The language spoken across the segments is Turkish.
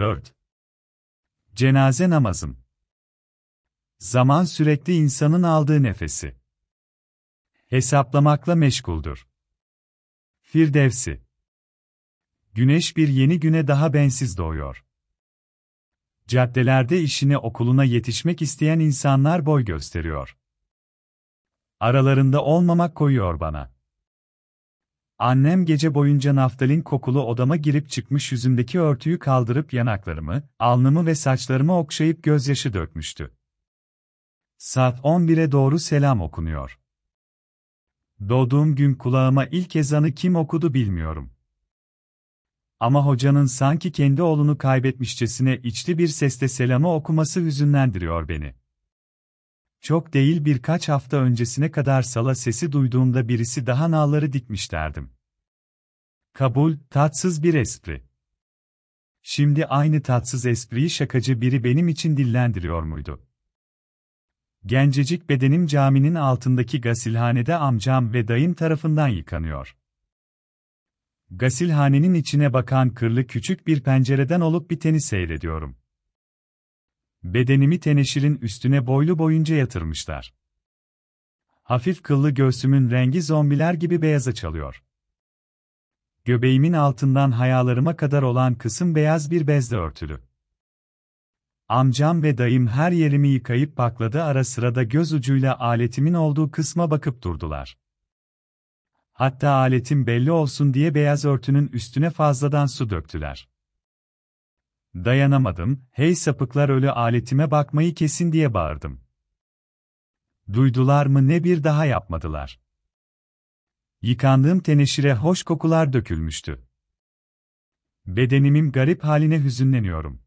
4. Cenaze namazım. Zaman sürekli insanın aldığı nefesi. Hesaplamakla meşguldür. Firdevsi. Güneş bir yeni güne daha bensiz doğuyor. Caddelerde işine okuluna yetişmek isteyen insanlar boy gösteriyor. Aralarında olmamak koyuyor bana. Annem gece boyunca naftalin kokulu odama girip çıkmış yüzümdeki örtüyü kaldırıp yanaklarımı, alnımı ve saçlarımı okşayıp gözyaşı dökmüştü. Saat 11'e doğru selam okunuyor. Doğduğum gün kulağıma ilk ezanı kim okudu bilmiyorum. Ama hocanın sanki kendi oğlunu kaybetmişçesine içli bir sesle selamı okuması hüzünlendiriyor beni. Çok değil birkaç hafta öncesine kadar sala sesi duyduğumda birisi daha nalları dikmiş derdim. Kabul, tatsız bir espri. Şimdi aynı tatsız espriyi şakacı biri benim için dillendiriyor muydu? Gencecik bedenim caminin altındaki gasilhanede amcam ve dayım tarafından yıkanıyor. Gasilhanenin içine bakan kırlı küçük bir pencereden olup biteni seyrediyorum. Bedenimi teneşirin üstüne boylu boyunca yatırmışlar. Hafif kıllı göğsümün rengi zombiler gibi beyaza çalıyor. Göbeğimin altından hayalarıma kadar olan kısım beyaz bir bezle örtülü. Amcam ve dayım her yerimi yıkayıp bakladı ara sırada göz ucuyla aletimin olduğu kısma bakıp durdular. Hatta aletim belli olsun diye beyaz örtünün üstüne fazladan su döktüler. Dayanamadım, hey sapıklar ölü aletime bakmayı kesin diye bağırdım. Duydular mı ne bir daha yapmadılar. Yıkandığım teneşire hoş kokular dökülmüştü. Bedenimin garip haline hüzünleniyorum.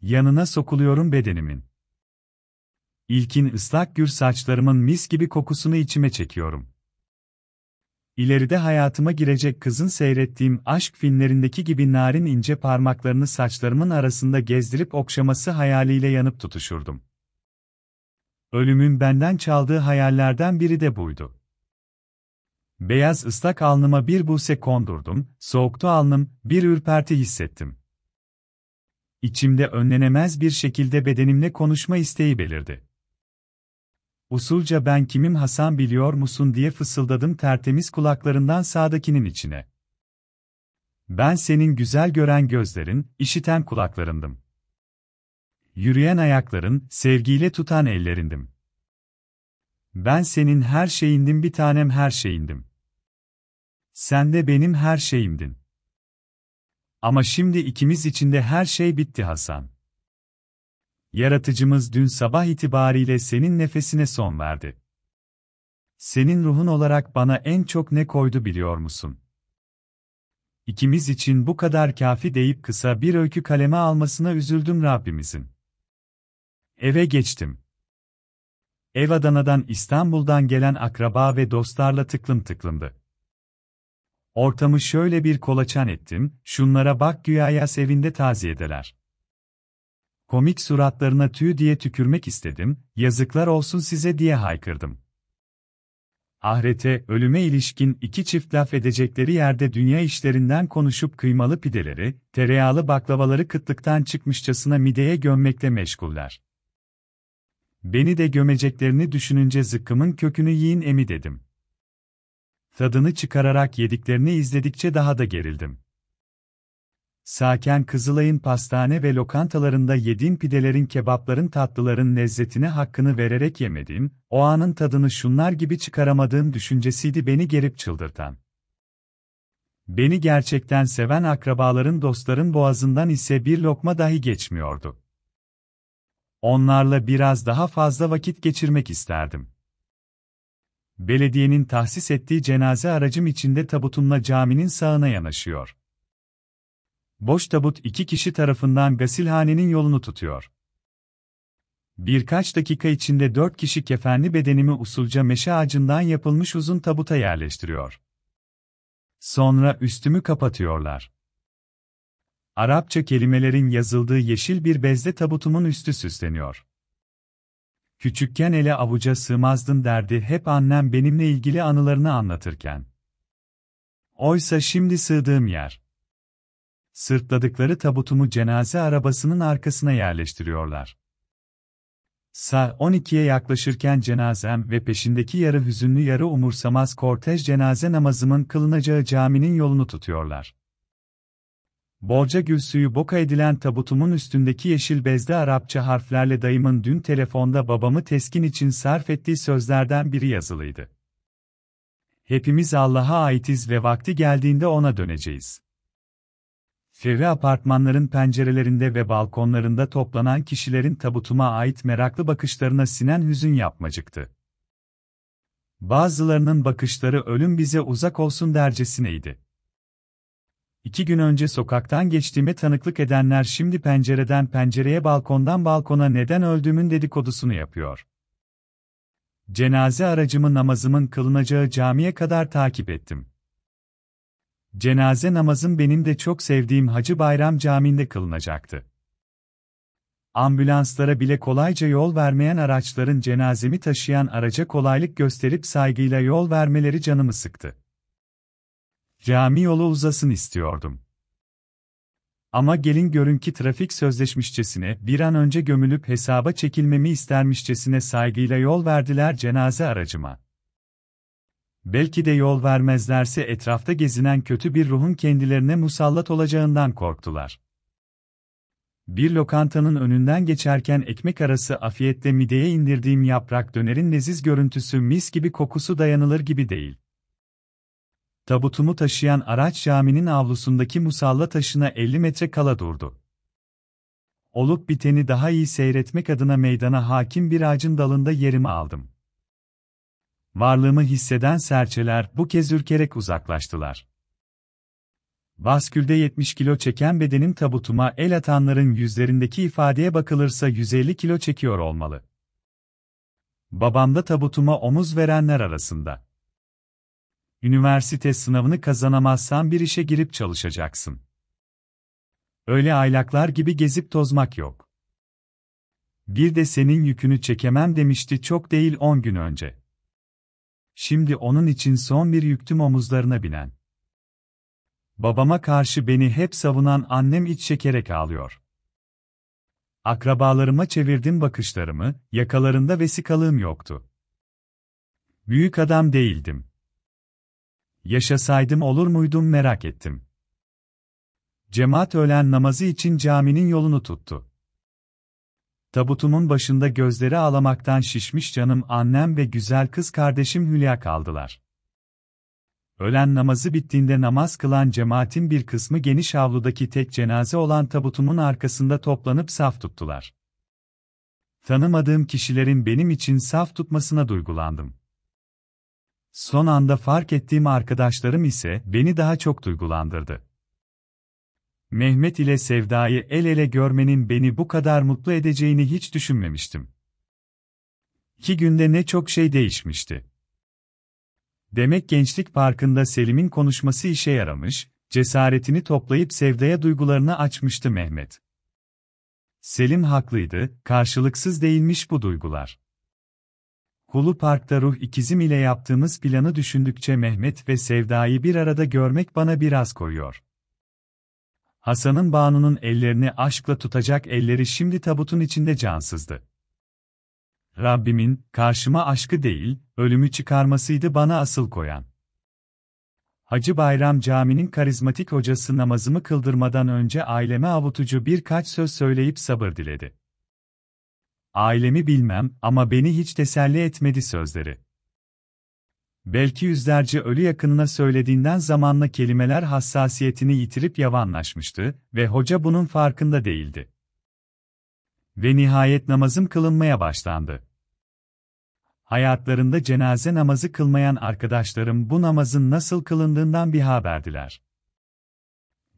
Yanına sokuluyorum bedenimin. İlkin ıslak gür saçlarımın mis gibi kokusunu içime çekiyorum. İleride hayatıma girecek kızın seyrettiğim aşk filmlerindeki gibi narin ince parmaklarını saçlarımın arasında gezdirip okşaması hayaliyle yanıp tutuşurdum. Ölümün benden çaldığı hayallerden biri de buydu. Beyaz ıslak alnıma bir buse kondurdum, soğuktu alnım, bir ürperti hissettim. İçimde önlenemez bir şekilde bedenimle konuşma isteği belirdi. Usulca ben kimim Hasan biliyor musun diye fısıldadım tertemiz kulaklarından sağdakinin içine. Ben senin güzel gören gözlerin, işiten kulaklarındım. Yürüyen ayakların, sevgiyle tutan ellerindim. Ben senin her şeyindim bir tanem her şeyindim. Sen de benim her şeyimdin. Ama şimdi ikimiz içinde her şey bitti Hasan. Yaratıcımız dün sabah itibariyle senin nefesine son verdi. Senin ruhun olarak bana en çok ne koydu biliyor musun? İkimiz için bu kadar kafi deyip kısa bir öykü kaleme almasına üzüldüm Rabbimizin. Eve geçtim. Ev Adana'dan İstanbul'dan gelen akraba ve dostlarla tıklım tıklımdı. Ortamı şöyle bir kolaçan ettim, şunlara bak güya yas evinde taziyedeler. Komik suratlarına tüy diye tükürmek istedim, yazıklar olsun size diye haykırdım. Ahirete, ölüme ilişkin iki çift laf edecekleri yerde dünya işlerinden konuşup kıymalı pideleri, tereyağlı baklavaları kıtlıktan çıkmışçasına mideye gömmekle meşguller. Beni de gömeceklerini düşününce zıkkımın kökünü yiyin emi dedim. Tadını çıkararak yediklerini izledikçe daha da gerildim. Saken Kızılay'ın pastane ve lokantalarında yediğim pidelerin, kebapların, tatlıların lezzetine hakkını vererek yemediğim, o anın tadını şunlar gibi çıkaramadığım düşüncesiydi beni gerip çıldırtan. Beni gerçekten seven akrabaların, dostların boğazından ise bir lokma dahi geçmiyordu. Onlarla biraz daha fazla vakit geçirmek isterdim. Belediyenin tahsis ettiği cenaze aracım içinde tabutumla caminin sağına yanaşıyor. Boş tabut iki kişi tarafından gasilhanenin yolunu tutuyor. Birkaç dakika içinde dört kişi kefenli bedenimi usulca meşe ağacından yapılmış uzun tabuta yerleştiriyor. Sonra üstümü kapatıyorlar. Arapça kelimelerin yazıldığı yeşil bir bezle tabutumun üstü süsleniyor. Küçükken ele avuca sığmazdın derdi hep annem benimle ilgili anılarını anlatırken. Oysa şimdi sığdığım yer sırtladıkları tabutumu cenaze arabasının arkasına yerleştiriyorlar. Saat 12'ye yaklaşırken cenazem ve peşindeki yarı hüzünlü yarı umursamaz kortej cenaze namazımın kılınacağı caminin yolunu tutuyorlar. Borca gül suyu boka edilen tabutumun üstündeki yeşil bezde Arapça harflerle dayımın dün telefonda babamı teskin için sarf ettiği sözlerden biri yazılıydı. Hepimiz Allah'a aitiz ve vakti geldiğinde ona döneceğiz. Ferri apartmanların pencerelerinde ve balkonlarında toplanan kişilerin tabutuma ait meraklı bakışlarına sinen hüzün yapmacıktı. Bazılarının bakışları ölüm bize uzak olsun dercesineydi. İki gün önce sokaktan geçtiğime tanıklık edenler şimdi pencereden pencereye balkondan balkona neden öldüğümün dedikodusunu yapıyor. Cenaze aracımı namazımın kılınacağı camiye kadar takip ettim. Cenaze namazım benim de çok sevdiğim Hacı Bayram Camii'nde kılınacaktı. Ambulanslara bile kolayca yol vermeyen araçların cenazemi taşıyan araca kolaylık gösterip saygıyla yol vermeleri canımı sıktı. Cami yolu uzasın istiyordum. Ama gelin görün ki trafik sözleşmişçesine bir an önce gömülüp hesaba çekilmemi istermişçesine saygıyla yol verdiler cenaze aracıma. Belki de yol vermezlerse etrafta gezinen kötü bir ruhun kendilerine musallat olacağından korktular. Bir lokantanın önünden geçerken ekmek arası afiyetle mideye indirdiğim yaprak dönerin leziz görüntüsü mis gibi kokusu dayanılır gibi değil. Tabutumu taşıyan araç caminin avlusundaki musalla taşına 50 metre kala durdu. Olup biteni daha iyi seyretmek adına meydana hakim bir ağacın dalında yerimi aldım. Varlığımı hisseden serçeler bu kez ürkerek uzaklaştılar. Baskülde 70 kilo çeken bedenim tabutuma el atanların yüzlerindeki ifadeye bakılırsa 150 kilo çekiyor olmalı. Babam da tabutuma omuz verenler arasında. Üniversite sınavını kazanamazsan bir işe girip çalışacaksın. Öyle aylaklar gibi gezip tozmak yok. Bir de senin yükünü çekemem demişti çok değil 10 gün önce şimdi onun için son bir yüktü omuzlarına binen. Babama karşı beni hep savunan annem iç çekerek ağlıyor. Akrabalarıma çevirdim bakışlarımı, yakalarında vesikalığım yoktu. Büyük adam değildim. Yaşasaydım olur muydum merak ettim. Cemaat öğlen namazı için caminin yolunu tuttu. Tabutumun başında gözleri ağlamaktan şişmiş canım annem ve güzel kız kardeşim Hülya kaldılar. Ölen namazı bittiğinde namaz kılan cemaatin bir kısmı geniş avludaki tek cenaze olan tabutumun arkasında toplanıp saf tuttular. Tanımadığım kişilerin benim için saf tutmasına duygulandım. Son anda fark ettiğim arkadaşlarım ise beni daha çok duygulandırdı. Mehmet ile Sevda'yı el ele görmenin beni bu kadar mutlu edeceğini hiç düşünmemiştim. İki günde ne çok şey değişmişti. Demek Gençlik Parkı'nda Selim'in konuşması işe yaramış, cesaretini toplayıp Sevda'ya duygularını açmıştı Mehmet. Selim haklıydı, karşılıksız değilmiş bu duygular. Hulu Park'ta ruh ikizim ile yaptığımız planı düşündükçe Mehmet ve Sevda'yı bir arada görmek bana biraz koyuyor. Hasan'ın Banu'nun ellerini aşkla tutacak elleri şimdi tabutun içinde cansızdı. Rabbimin, karşıma aşkı değil, ölümü çıkarmasıydı bana asıl koyan. Hacı Bayram Cami'nin karizmatik hocası namazımı kıldırmadan önce aileme avutucu birkaç söz söyleyip sabır diledi. Ailemi bilmem ama beni hiç teselli etmedi sözleri belki yüzlerce ölü yakınına söylediğinden zamanla kelimeler hassasiyetini yitirip yavanlaşmıştı ve hoca bunun farkında değildi. Ve nihayet namazım kılınmaya başlandı. Hayatlarında cenaze namazı kılmayan arkadaşlarım bu namazın nasıl kılındığından bir haberdiler.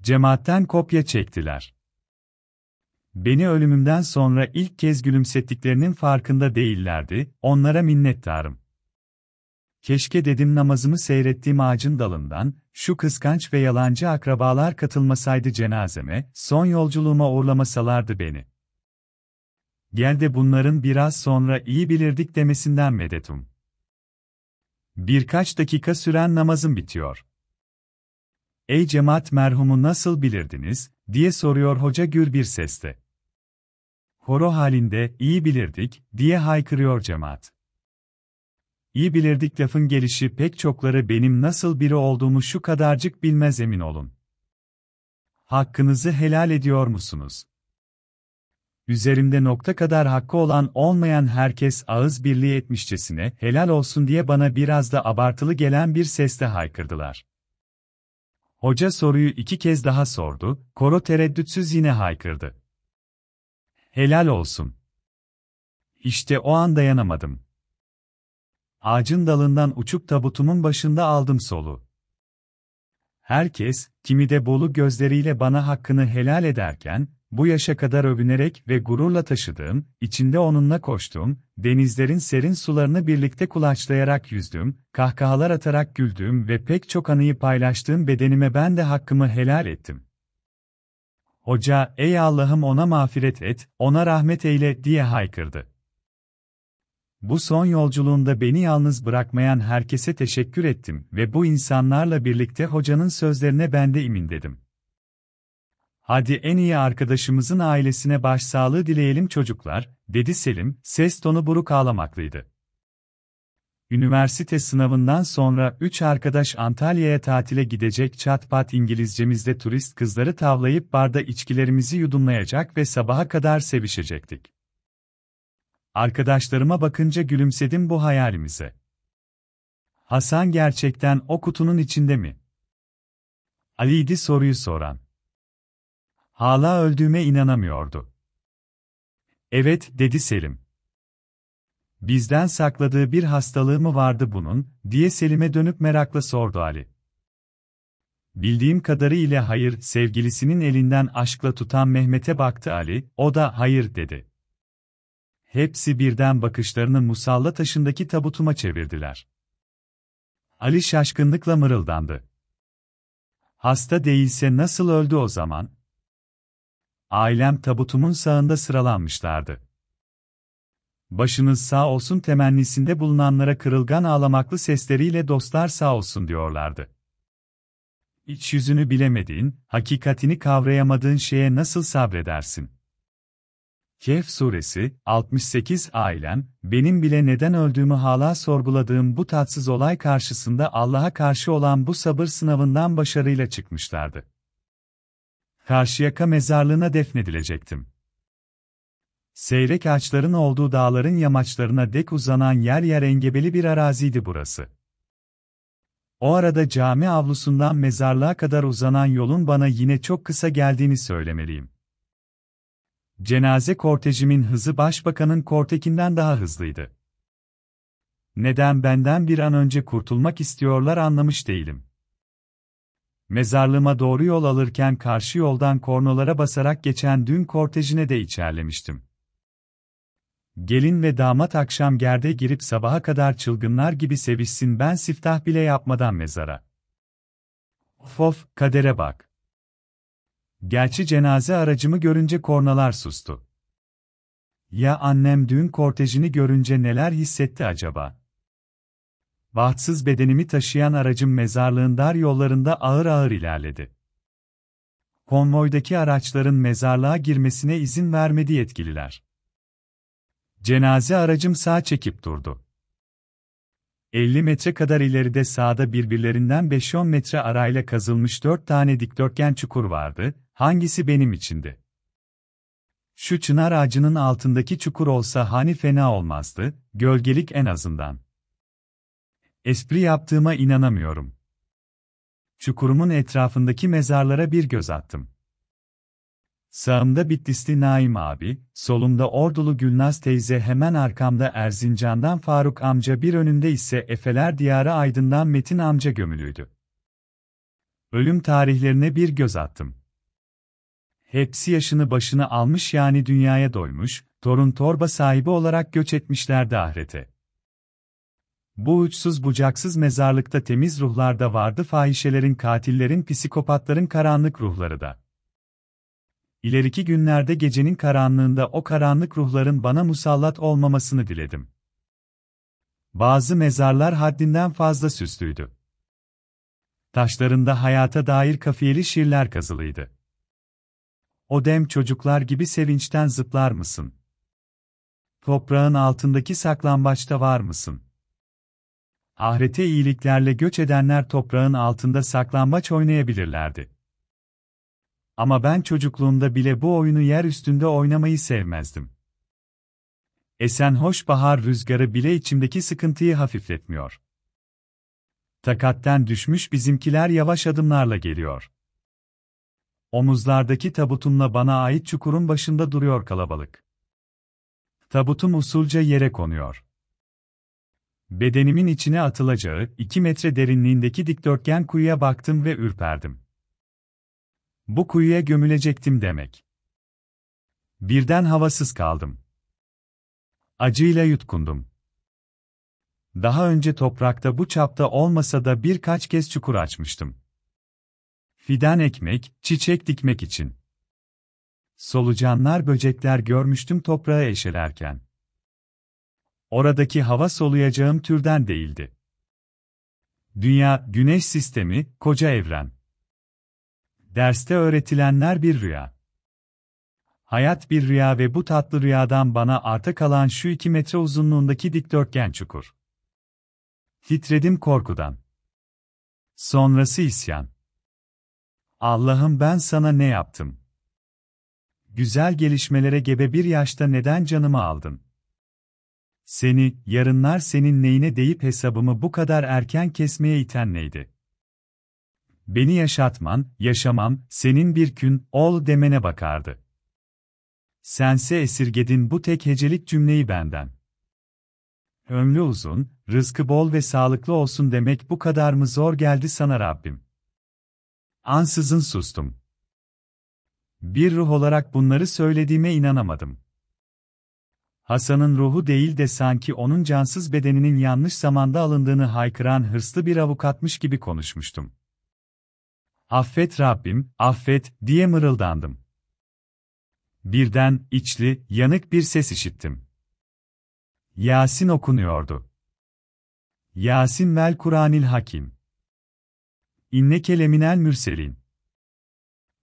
Cemaatten kopya çektiler. Beni ölümümden sonra ilk kez gülümsettiklerinin farkında değillerdi, onlara minnettarım keşke dedim namazımı seyrettiğim ağacın dalından, şu kıskanç ve yalancı akrabalar katılmasaydı cenazeme, son yolculuğuma uğurlamasalardı beni. Gel de bunların biraz sonra iyi bilirdik demesinden medetum. Birkaç dakika süren namazım bitiyor. Ey cemaat merhumu nasıl bilirdiniz, diye soruyor hoca gür bir sesle. Horo halinde, iyi bilirdik, diye haykırıyor cemaat. İyi bilirdik lafın gelişi pek çokları benim nasıl biri olduğumu şu kadarcık bilmez emin olun. Hakkınızı helal ediyor musunuz? Üzerimde nokta kadar hakkı olan olmayan herkes ağız birliği etmişçesine helal olsun diye bana biraz da abartılı gelen bir sesle haykırdılar. Hoca soruyu iki kez daha sordu, koro tereddütsüz yine haykırdı. Helal olsun. İşte o an dayanamadım. Ağacın dalından uçuk tabutumun başında aldım solu. Herkes, kimi de bolu gözleriyle bana hakkını helal ederken, bu yaşa kadar övünerek ve gururla taşıdığım, içinde onunla koştum, denizlerin serin sularını birlikte kulaçlayarak yüzdüm, kahkahalar atarak güldüm ve pek çok anıyı paylaştığım bedenime ben de hakkımı helal ettim. Hoca, ey Allah'ım ona mağfiret et, ona rahmet eyle diye haykırdı. Bu son yolculuğunda beni yalnız bırakmayan herkese teşekkür ettim ve bu insanlarla birlikte hocanın sözlerine ben de imin dedim. Hadi en iyi arkadaşımızın ailesine başsağlığı dileyelim çocuklar, dedi Selim, ses tonu buruk ağlamaklıydı. Üniversite sınavından sonra üç arkadaş Antalya'ya tatile gidecek çatpat İngilizcemizde turist kızları tavlayıp barda içkilerimizi yudumlayacak ve sabaha kadar sevişecektik. Arkadaşlarıma bakınca gülümsedim bu hayalimize. Hasan gerçekten o kutunun içinde mi? Ali'ydi soruyu soran. Hala öldüğüme inanamıyordu. Evet, dedi Selim. Bizden sakladığı bir hastalığı mı vardı bunun, diye Selim'e dönüp merakla sordu Ali. Bildiğim kadarıyla hayır, sevgilisinin elinden aşkla tutan Mehmet'e baktı Ali, o da hayır dedi. Hepsi birden bakışlarını musalla taşındaki tabutuma çevirdiler. Ali şaşkınlıkla mırıldandı. Hasta değilse nasıl öldü o zaman? Ailem tabutumun sağında sıralanmışlardı. Başınız sağ olsun temennisinde bulunanlara kırılgan ağlamaklı sesleriyle dostlar sağ olsun diyorlardı. İç yüzünü bilemediğin, hakikatini kavrayamadığın şeye nasıl sabredersin? Kehf suresi 68 ailem, benim bile neden öldüğümü hala sorguladığım bu tatsız olay karşısında Allah'a karşı olan bu sabır sınavından başarıyla çıkmışlardı. Karşıyaka mezarlığına defnedilecektim. Seyrek ağaçların olduğu dağların yamaçlarına dek uzanan yer yer engebeli bir araziydi burası. O arada cami avlusundan mezarlığa kadar uzanan yolun bana yine çok kısa geldiğini söylemeliyim. Cenaze kortejimin hızı başbakanın kortekinden daha hızlıydı. Neden benden bir an önce kurtulmak istiyorlar anlamış değilim. Mezarlığıma doğru yol alırken karşı yoldan kornolara basarak geçen dün kortejine de içerlemiştim. Gelin ve damat akşam gerde girip sabaha kadar çılgınlar gibi sevişsin ben siftah bile yapmadan mezara. Fof, kadere bak. Gerçi cenaze aracımı görünce kornalar sustu. Ya annem düğün kortejini görünce neler hissetti acaba? Bahtsız bedenimi taşıyan aracım mezarlığın dar yollarında ağır ağır ilerledi. Konvoydaki araçların mezarlığa girmesine izin vermedi yetkililer. Cenaze aracım sağ çekip durdu. 50 metre kadar ileride sağda birbirlerinden 5-10 metre arayla kazılmış 4 tane dikdörtgen çukur vardı, hangisi benim içindi? Şu çınar ağacının altındaki çukur olsa hani fena olmazdı, gölgelik en azından. Espri yaptığıma inanamıyorum. Çukurumun etrafındaki mezarlara bir göz attım. Sağımda Bitlisli Naim abi, solumda Ordulu Gülnaz teyze hemen arkamda Erzincan'dan Faruk amca bir önünde ise Efeler Diyarı Aydın'dan Metin amca gömülüydü. Ölüm tarihlerine bir göz attım. Hepsi yaşını başını almış yani dünyaya doymuş, torun torba sahibi olarak göç etmişlerdi ahirete. Bu uçsuz bucaksız mezarlıkta temiz ruhlar da vardı fahişelerin katillerin psikopatların karanlık ruhları da. İleriki günlerde gecenin karanlığında o karanlık ruhların bana musallat olmamasını diledim. Bazı mezarlar haddinden fazla süslüydü. Taşlarında hayata dair kafiyeli şiirler kazılıydı. O dem çocuklar gibi sevinçten zıplar mısın? Toprağın altındaki saklambaçta var mısın? Ahirete iyiliklerle göç edenler toprağın altında saklambaç oynayabilirlerdi. Ama ben çocukluğumda bile bu oyunu yer üstünde oynamayı sevmezdim. Esen hoş bahar rüzgarı bile içimdeki sıkıntıyı hafifletmiyor. Takatten düşmüş bizimkiler yavaş adımlarla geliyor. Omuzlardaki tabutumla bana ait çukurun başında duruyor kalabalık. Tabutum usulca yere konuyor. Bedenimin içine atılacağı iki metre derinliğindeki dikdörtgen kuyuya baktım ve ürperdim. Bu kuyuya gömülecektim demek. Birden havasız kaldım. Acıyla yutkundum. Daha önce toprakta bu çapta olmasa da birkaç kez çukur açmıştım. Fidan ekmek, çiçek dikmek için. Solucanlar böcekler görmüştüm toprağı eşelerken. Oradaki hava soluyacağım türden değildi. Dünya, güneş sistemi, koca evren. Derste öğretilenler bir rüya. Hayat bir rüya ve bu tatlı rüyadan bana arta kalan şu iki metre uzunluğundaki dikdörtgen çukur. Titredim korkudan. Sonrası isyan. Allah'ım ben sana ne yaptım? Güzel gelişmelere gebe bir yaşta neden canımı aldın? Seni, yarınlar senin neyine deyip hesabımı bu kadar erken kesmeye iten neydi? beni yaşatman, yaşamam, senin bir gün, ol demene bakardı. Sense esirgedin bu tek hecelik cümleyi benden. Ömrü uzun, rızkı bol ve sağlıklı olsun demek bu kadar mı zor geldi sana Rabbim? Ansızın sustum. Bir ruh olarak bunları söylediğime inanamadım. Hasan'ın ruhu değil de sanki onun cansız bedeninin yanlış zamanda alındığını haykıran hırslı bir avukatmış gibi konuşmuştum affet Rabbim, affet diye mırıldandım. Birden içli, yanık bir ses işittim. Yasin okunuyordu. Yasin vel Kur'anil Hakim. İnne keleminel mürselin.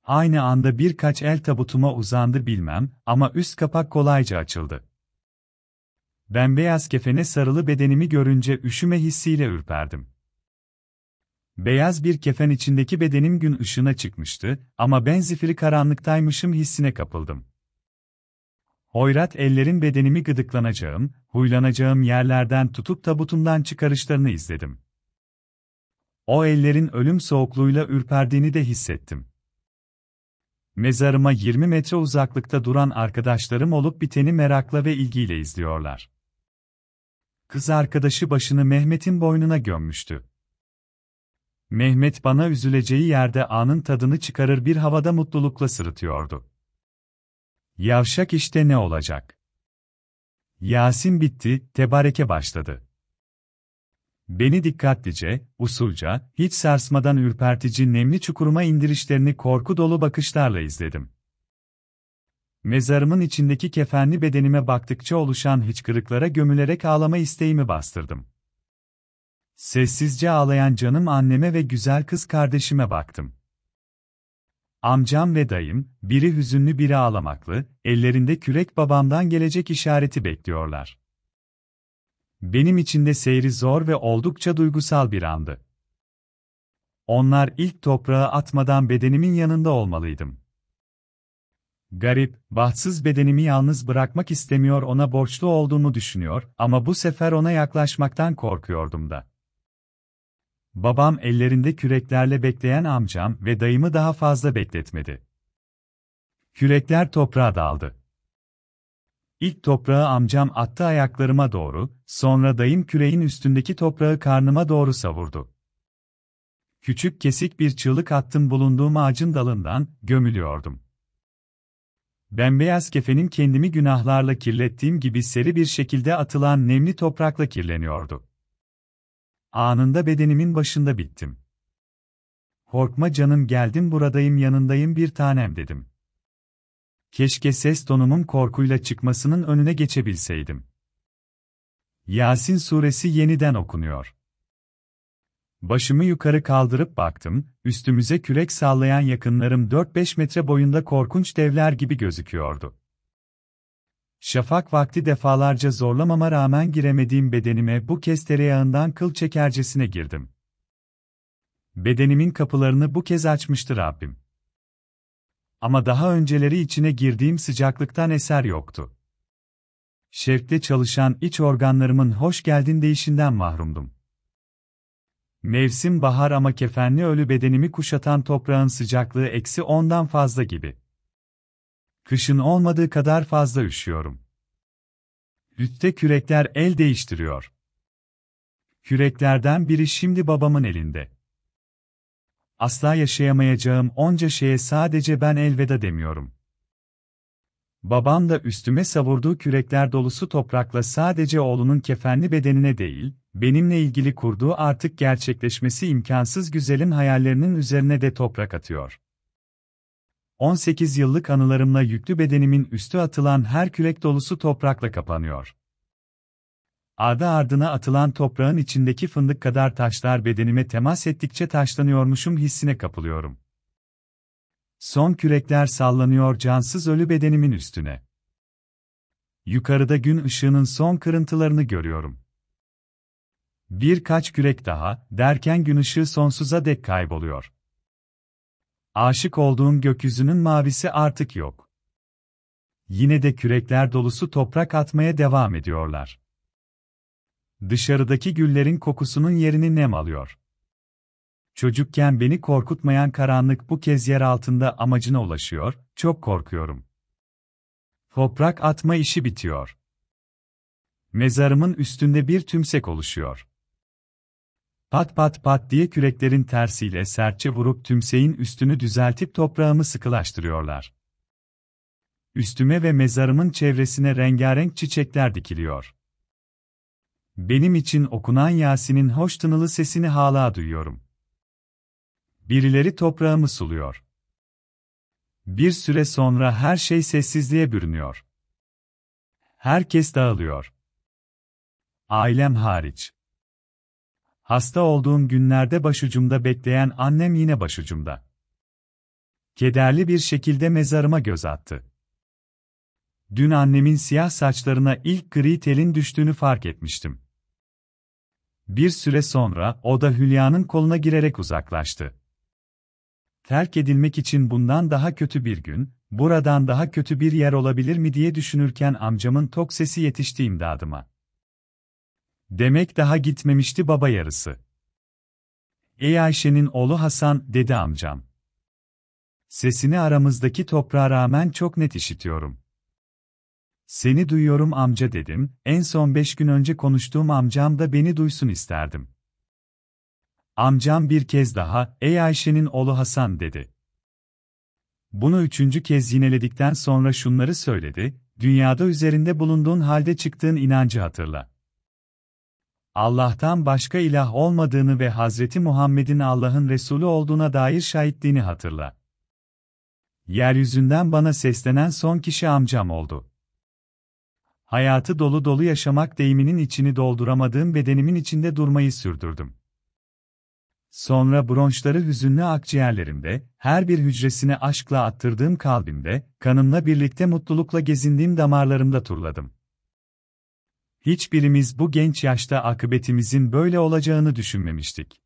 Aynı anda birkaç el tabutuma uzandı bilmem ama üst kapak kolayca açıldı. Ben beyaz kefene sarılı bedenimi görünce üşüme hissiyle ürperdim. Beyaz bir kefen içindeki bedenim gün ışığına çıkmıştı ama ben zifiri karanlıktaymışım hissine kapıldım. Hoyrat ellerin bedenimi gıdıklanacağım, huylanacağım yerlerden tutup tabutumdan çıkarışlarını izledim. O ellerin ölüm soğukluğuyla ürperdiğini de hissettim. Mezarıma 20 metre uzaklıkta duran arkadaşlarım olup biteni merakla ve ilgiyle izliyorlar. Kız arkadaşı başını Mehmet'in boynuna gömmüştü. Mehmet bana üzüleceği yerde anın tadını çıkarır bir havada mutlulukla sırıtıyordu. Yavşak işte ne olacak? Yasin bitti, tebareke başladı. Beni dikkatlice, usulca, hiç sarsmadan ürpertici nemli çukuruma indirişlerini korku dolu bakışlarla izledim. Mezarımın içindeki kefenli bedenime baktıkça oluşan hıçkırıklara gömülerek ağlama isteğimi bastırdım. Sessizce ağlayan canım anneme ve güzel kız kardeşime baktım. Amcam ve dayım, biri hüzünlü biri ağlamaklı, ellerinde kürek babamdan gelecek işareti bekliyorlar. Benim için de seyri zor ve oldukça duygusal bir andı. Onlar ilk toprağa atmadan bedenimin yanında olmalıydım. Garip, bahtsız bedenimi yalnız bırakmak istemiyor ona borçlu olduğumu düşünüyor ama bu sefer ona yaklaşmaktan korkuyordum da. Babam ellerinde küreklerle bekleyen amcam ve dayımı daha fazla bekletmedi. Kürekler toprağa daldı. İlk toprağı amcam attı ayaklarıma doğru, sonra dayım küreğin üstündeki toprağı karnıma doğru savurdu. Küçük kesik bir çığlık attım bulunduğum ağacın dalından, gömülüyordum. Bembeyaz kefenim kendimi günahlarla kirlettiğim gibi seri bir şekilde atılan nemli toprakla kirleniyordu. Anında bedenimin başında bittim. Korkma canım geldim buradayım yanındayım bir tanem dedim. Keşke ses tonumun korkuyla çıkmasının önüne geçebilseydim. Yasin suresi yeniden okunuyor. Başımı yukarı kaldırıp baktım, üstümüze kürek sallayan yakınlarım 4-5 metre boyunda korkunç devler gibi gözüküyordu. Şafak vakti defalarca zorlamama rağmen giremediğim bedenime bu kez tereyağından kıl çekercesine girdim. Bedenimin kapılarını bu kez açmıştı Rabbim. Ama daha önceleri içine girdiğim sıcaklıktan eser yoktu. Şevkle çalışan iç organlarımın hoş geldin değişinden mahrumdum. Mevsim bahar ama kefenli ölü bedenimi kuşatan toprağın sıcaklığı eksi ondan fazla gibi. Kışın olmadığı kadar fazla üşüyorum. Ütte kürekler el değiştiriyor. Küreklerden biri şimdi babamın elinde. Asla yaşayamayacağım onca şeye sadece ben elveda demiyorum. Babam da üstüme savurduğu kürekler dolusu toprakla sadece oğlunun kefenli bedenine değil, benimle ilgili kurduğu artık gerçekleşmesi imkansız güzelin hayallerinin üzerine de toprak atıyor. 18 yıllık anılarımla yüklü bedenimin üstü atılan her kürek dolusu toprakla kapanıyor. Ardı ardına atılan toprağın içindeki fındık kadar taşlar bedenime temas ettikçe taşlanıyormuşum hissine kapılıyorum. Son kürekler sallanıyor cansız ölü bedenimin üstüne. Yukarıda gün ışığının son kırıntılarını görüyorum. Birkaç kürek daha, derken gün ışığı sonsuza dek kayboluyor. Aşık olduğun gökyüzünün mavisi artık yok. Yine de kürekler dolusu toprak atmaya devam ediyorlar. Dışarıdaki güllerin kokusunun yerini nem alıyor. Çocukken beni korkutmayan karanlık bu kez yer altında amacına ulaşıyor, çok korkuyorum. Toprak atma işi bitiyor. Mezarımın üstünde bir tümsek oluşuyor. Pat pat pat diye küreklerin tersiyle sertçe vurup tümseyin üstünü düzeltip toprağımı sıkılaştırıyorlar. Üstüme ve mezarımın çevresine rengarenk çiçekler dikiliyor. Benim için okunan Yasin'in hoş tınılı sesini hala duyuyorum. Birileri toprağımı suluyor. Bir süre sonra her şey sessizliğe bürünüyor. Herkes dağılıyor. Ailem hariç. Hasta olduğum günlerde başucumda bekleyen annem yine başucumda. Kederli bir şekilde mezarıma göz attı. Dün annemin siyah saçlarına ilk gri telin düştüğünü fark etmiştim. Bir süre sonra o da Hülya'nın koluna girerek uzaklaştı. Terk edilmek için bundan daha kötü bir gün, buradan daha kötü bir yer olabilir mi diye düşünürken amcamın tok sesi yetişti imdadıma. Demek daha gitmemişti baba yarısı. Ey Ayşe'nin oğlu Hasan, dedi amcam. Sesini aramızdaki toprağa rağmen çok net işitiyorum. Seni duyuyorum amca dedim, en son beş gün önce konuştuğum amcam da beni duysun isterdim. Amcam bir kez daha, ey Ayşe'nin oğlu Hasan dedi. Bunu üçüncü kez yineledikten sonra şunları söyledi, dünyada üzerinde bulunduğun halde çıktığın inancı hatırla. Allah'tan başka ilah olmadığını ve Hazreti Muhammed'in Allah'ın Resulü olduğuna dair şahitliğini hatırla. Yeryüzünden bana seslenen son kişi amcam oldu. Hayatı dolu dolu yaşamak deyiminin içini dolduramadığım bedenimin içinde durmayı sürdürdüm. Sonra bronşları hüzünlü akciğerlerimde, her bir hücresine aşkla attırdığım kalbimde, kanımla birlikte mutlulukla gezindiğim damarlarımda turladım. Hiçbirimiz bu genç yaşta akıbetimizin böyle olacağını düşünmemiştik.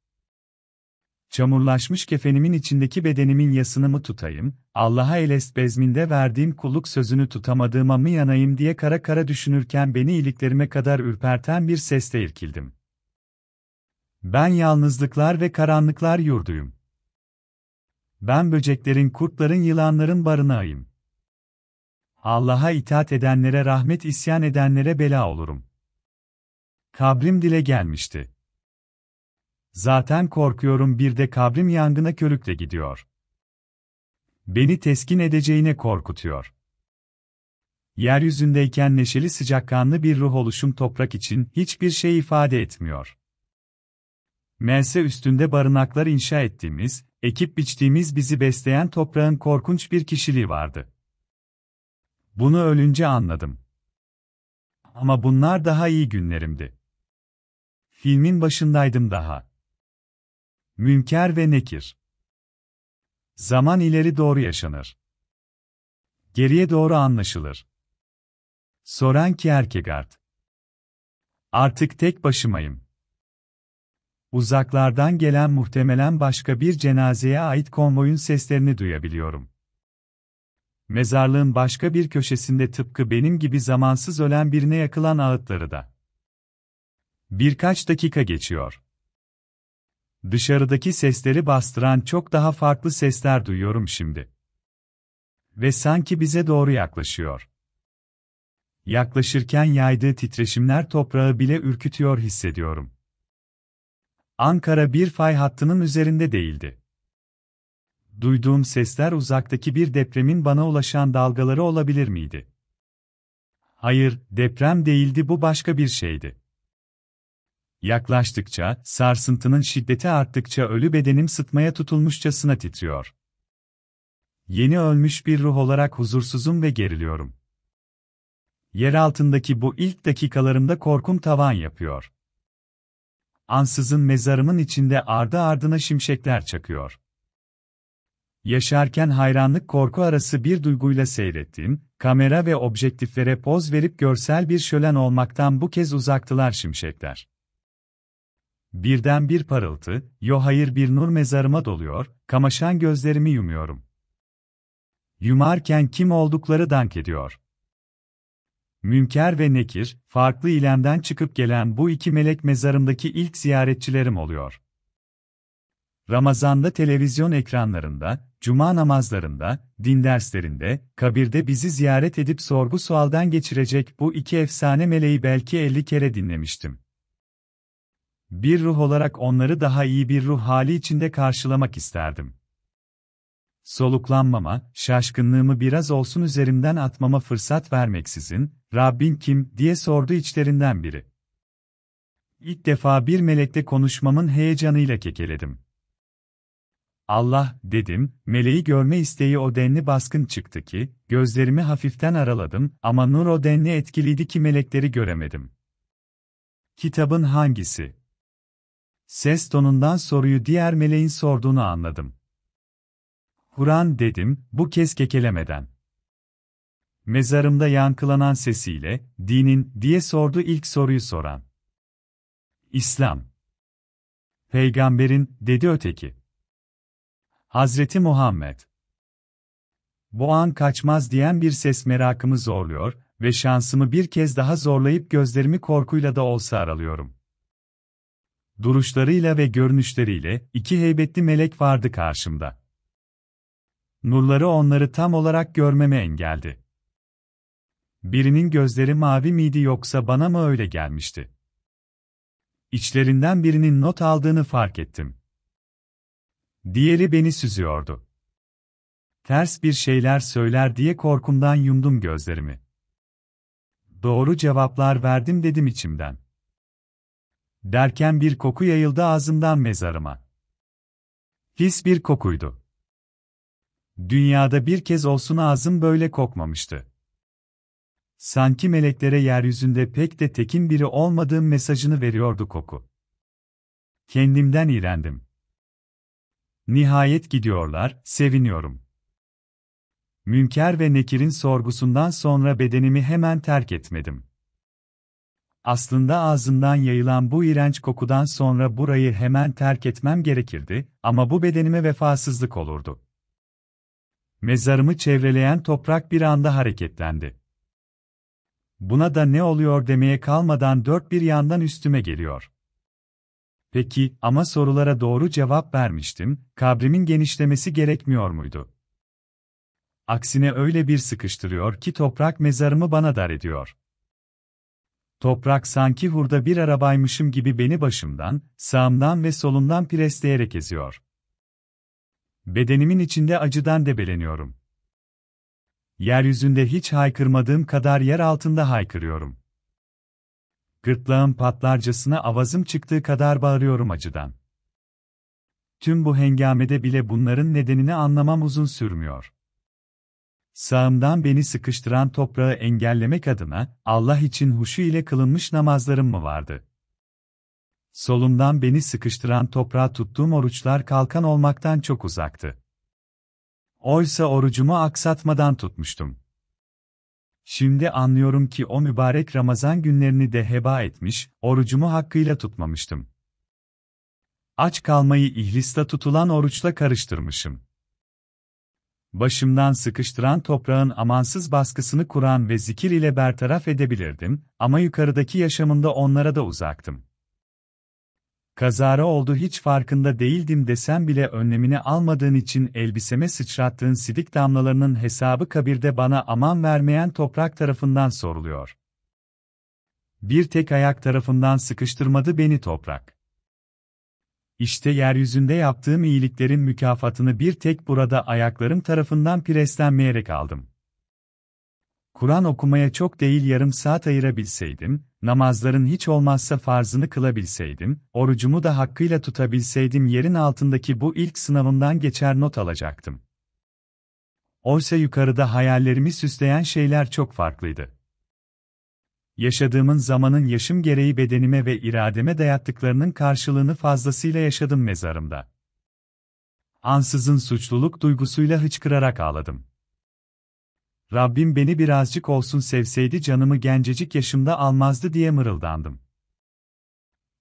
Çamurlaşmış kefenimin içindeki bedenimin yasını mı tutayım, Allah'a elest bezminde verdiğim kulluk sözünü tutamadığıma mı yanayım diye kara kara düşünürken beni iliklerime kadar ürperten bir sesle irkildim. Ben yalnızlıklar ve karanlıklar yurduyum. Ben böceklerin, kurtların, yılanların barınağıyım. Allah'a itaat edenlere rahmet, isyan edenlere bela olurum. Kabrim dile gelmişti. Zaten korkuyorum bir de kabrim yangına körükle gidiyor. Beni teskin edeceğine korkutuyor. Yeryüzündeyken neşeli sıcakkanlı bir ruh oluşum toprak için hiçbir şey ifade etmiyor. Melse üstünde barınaklar inşa ettiğimiz, ekip biçtiğimiz bizi besleyen toprağın korkunç bir kişiliği vardı. Bunu ölünce anladım. Ama bunlar daha iyi günlerimdi. Filmin başındaydım daha. Münker ve Nekir. Zaman ileri doğru yaşanır. Geriye doğru anlaşılır. Soran Kierkegaard. Artık tek başımayım. Uzaklardan gelen muhtemelen başka bir cenazeye ait konvoyun seslerini duyabiliyorum. Mezarlığın başka bir köşesinde tıpkı benim gibi zamansız ölen birine yakılan ağıtları da. Birkaç dakika geçiyor. Dışarıdaki sesleri bastıran çok daha farklı sesler duyuyorum şimdi. Ve sanki bize doğru yaklaşıyor. Yaklaşırken yaydığı titreşimler toprağı bile ürkütüyor hissediyorum. Ankara bir fay hattının üzerinde değildi. Duyduğum sesler uzaktaki bir depremin bana ulaşan dalgaları olabilir miydi? Hayır, deprem değildi bu başka bir şeydi. Yaklaştıkça, sarsıntının şiddeti arttıkça ölü bedenim sıtmaya tutulmuşçasına titriyor. Yeni ölmüş bir ruh olarak huzursuzum ve geriliyorum. Yer altındaki bu ilk dakikalarımda korkum tavan yapıyor. Ansızın mezarımın içinde ardı ardına şimşekler çakıyor. Yaşarken hayranlık korku arası bir duyguyla seyrettiğim, kamera ve objektiflere poz verip görsel bir şölen olmaktan bu kez uzaktılar şimşekler. Birden bir parıltı, yo hayır bir nur mezarıma doluyor, kamaşan gözlerimi yumuyorum. Yumarken kim oldukları dank ediyor. Münker ve Nekir, farklı ilemden çıkıp gelen bu iki melek mezarımdaki ilk ziyaretçilerim oluyor. Ramazan'da televizyon ekranlarında, cuma namazlarında, din derslerinde, kabirde bizi ziyaret edip sorgu sualdan geçirecek bu iki efsane meleği belki 50 kere dinlemiştim. Bir ruh olarak onları daha iyi bir ruh hali içinde karşılamak isterdim. Soluklanmama, şaşkınlığımı biraz olsun üzerimden atmama fırsat vermeksizin, Rabbin kim diye sordu içlerinden biri. İlk defa bir melekle konuşmamın heyecanıyla kekeledim. Allah, dedim, meleği görme isteği o denli baskın çıktı ki, gözlerimi hafiften araladım ama nur o denli etkiliydi ki melekleri göremedim. Kitabın hangisi? Ses tonundan soruyu diğer meleğin sorduğunu anladım. Kur'an dedim, bu kez kekelemeden. Mezarımda yankılanan sesiyle, dinin, diye sordu ilk soruyu soran. İslam. Peygamberin, dedi öteki. Hazreti Muhammed. Bu an kaçmaz diyen bir ses merakımı zorluyor ve şansımı bir kez daha zorlayıp gözlerimi korkuyla da olsa aralıyorum. Duruşlarıyla ve görünüşleriyle iki heybetli melek vardı karşımda. Nurları onları tam olarak görmeme engeldi. Birinin gözleri mavi miydi yoksa bana mı öyle gelmişti? İçlerinden birinin not aldığını fark ettim. Diğeri beni süzüyordu. Ters bir şeyler söyler diye korkumdan yumdum gözlerimi. Doğru cevaplar verdim dedim içimden. Derken bir koku yayıldı ağzımdan mezarıma. Pis bir kokuydu. Dünyada bir kez olsun ağzım böyle kokmamıştı. Sanki meleklere yeryüzünde pek de tekin biri olmadığım mesajını veriyordu koku. Kendimden iğrendim. Nihayet gidiyorlar, seviniyorum. Münker ve Nekir'in sorgusundan sonra bedenimi hemen terk etmedim. Aslında ağzımdan yayılan bu iğrenç kokudan sonra burayı hemen terk etmem gerekirdi ama bu bedenime vefasızlık olurdu. Mezarımı çevreleyen toprak bir anda hareketlendi. Buna da ne oluyor demeye kalmadan dört bir yandan üstüme geliyor. Peki ama sorulara doğru cevap vermiştim, kabrimin genişlemesi gerekmiyor muydu? Aksine öyle bir sıkıştırıyor ki toprak mezarımı bana dar ediyor. Toprak sanki hurda bir arabaymışım gibi beni başımdan, sağımdan ve solumdan presleyerek eziyor. Bedenimin içinde acıdan debeleniyorum. Yeryüzünde hiç haykırmadığım kadar yer altında haykırıyorum. Gırtlağım patlarcasına avazım çıktığı kadar bağırıyorum acıdan. Tüm bu hengamede bile bunların nedenini anlamam uzun sürmüyor. Sağımdan beni sıkıştıran toprağı engellemek adına, Allah için huşu ile kılınmış namazlarım mı vardı? Solumdan beni sıkıştıran toprağa tuttuğum oruçlar kalkan olmaktan çok uzaktı. Oysa orucumu aksatmadan tutmuştum. Şimdi anlıyorum ki o mübarek Ramazan günlerini de heba etmiş, orucumu hakkıyla tutmamıştım. Aç kalmayı ihlista tutulan oruçla karıştırmışım başımdan sıkıştıran toprağın amansız baskısını Kur'an ve zikir ile bertaraf edebilirdim ama yukarıdaki yaşamımda onlara da uzaktım. Kazara oldu hiç farkında değildim desem bile önlemini almadığın için elbiseme sıçrattığın sidik damlalarının hesabı kabirde bana aman vermeyen toprak tarafından soruluyor. Bir tek ayak tarafından sıkıştırmadı beni toprak. İşte yeryüzünde yaptığım iyiliklerin mükafatını bir tek burada ayaklarım tarafından preslenmeyerek aldım. Kur'an okumaya çok değil yarım saat ayırabilseydim, namazların hiç olmazsa farzını kılabilseydim, orucumu da hakkıyla tutabilseydim yerin altındaki bu ilk sınavından geçer not alacaktım. Oysa yukarıda hayallerimi süsleyen şeyler çok farklıydı yaşadığımın zamanın yaşım gereği bedenime ve irademe dayattıklarının karşılığını fazlasıyla yaşadım mezarımda. Ansızın suçluluk duygusuyla hıçkırarak ağladım. Rabbim beni birazcık olsun sevseydi canımı gencecik yaşımda almazdı diye mırıldandım.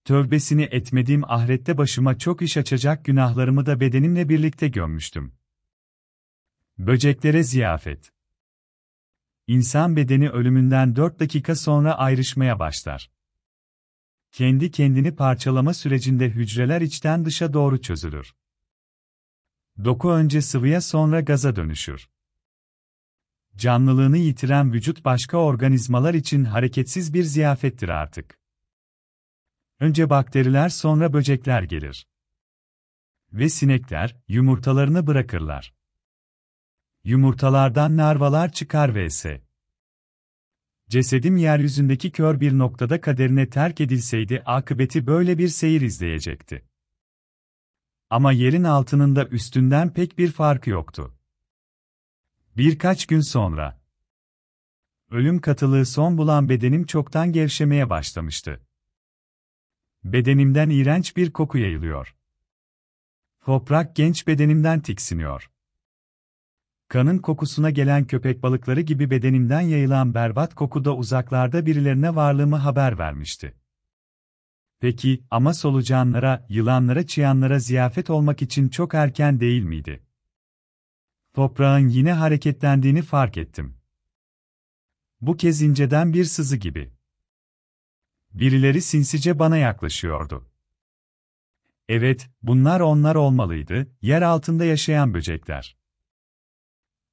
Tövbesini etmediğim ahirette başıma çok iş açacak günahlarımı da bedenimle birlikte gömmüştüm. Böceklere ziyafet İnsan bedeni ölümünden 4 dakika sonra ayrışmaya başlar. Kendi kendini parçalama sürecinde hücreler içten dışa doğru çözülür. Doku önce sıvıya sonra gaza dönüşür. Canlılığını yitiren vücut başka organizmalar için hareketsiz bir ziyafettir artık. Önce bakteriler sonra böcekler gelir. Ve sinekler yumurtalarını bırakırlar. Yumurtalardan larvalar çıkar vs. Cesedim yeryüzündeki kör bir noktada kaderine terk edilseydi akıbeti böyle bir seyir izleyecekti. Ama yerin altının da üstünden pek bir farkı yoktu. Birkaç gün sonra ölüm katılığı son bulan bedenim çoktan gevşemeye başlamıştı. Bedenimden iğrenç bir koku yayılıyor. Toprak genç bedenimden tiksiniyor. Kanın kokusuna gelen köpek balıkları gibi bedenimden yayılan berbat kokuda uzaklarda birilerine varlığımı haber vermişti. Peki, ama solucanlara, yılanlara, çıyanlara ziyafet olmak için çok erken değil miydi? Toprağın yine hareketlendiğini fark ettim. Bu kez inceden bir sızı gibi. Birileri sinsice bana yaklaşıyordu. Evet, bunlar onlar olmalıydı, yer altında yaşayan böcekler.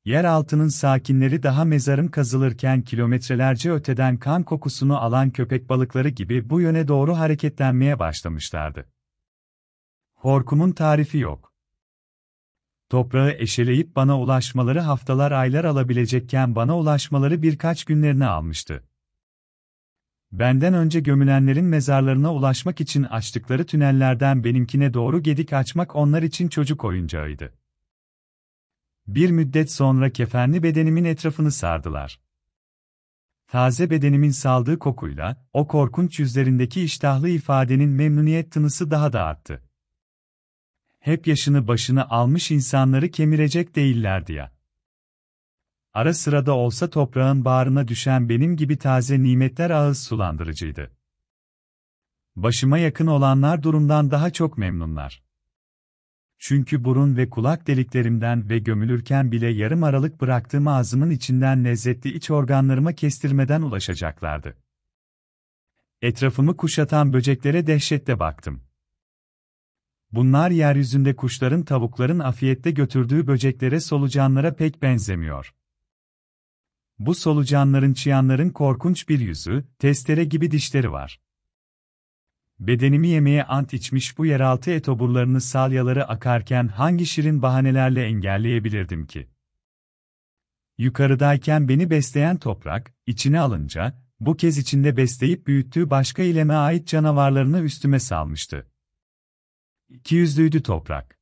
Yeraltının sakinleri daha mezarın kazılırken kilometrelerce öteden kan kokusunu alan köpek balıkları gibi bu yöne doğru hareketlenmeye başlamışlardı. Korkumun tarifi yok. Toprağı eşeleyip bana ulaşmaları haftalar aylar alabilecekken bana ulaşmaları birkaç günlerini almıştı. Benden önce gömülenlerin mezarlarına ulaşmak için açtıkları tünellerden benimkine doğru gedik açmak onlar için çocuk oyuncağıydı. Bir müddet sonra kefenli bedenimin etrafını sardılar. Taze bedenimin saldığı kokuyla, o korkunç yüzlerindeki iştahlı ifadenin memnuniyet tınısı daha da arttı. Hep yaşını başını almış insanları kemirecek değillerdi ya. Ara sırada olsa toprağın bağrına düşen benim gibi taze nimetler ağız sulandırıcıydı. Başıma yakın olanlar durumdan daha çok memnunlar. Çünkü burun ve kulak deliklerimden ve gömülürken bile yarım aralık bıraktığım ağzımın içinden lezzetli iç organlarıma kestirmeden ulaşacaklardı. Etrafımı kuşatan böceklere dehşetle baktım. Bunlar yeryüzünde kuşların tavukların afiyette götürdüğü böceklere solucanlara pek benzemiyor. Bu solucanların çıyanların korkunç bir yüzü, testere gibi dişleri var. Bedenimi yemeye ant içmiş bu yeraltı etoburlarını salyaları akarken hangi şirin bahanelerle engelleyebilirdim ki? Yukarıdayken beni besleyen toprak, içine alınca, bu kez içinde besleyip büyüttüğü başka ileme ait canavarlarını üstüme salmıştı. İkiyüzlüydü toprak.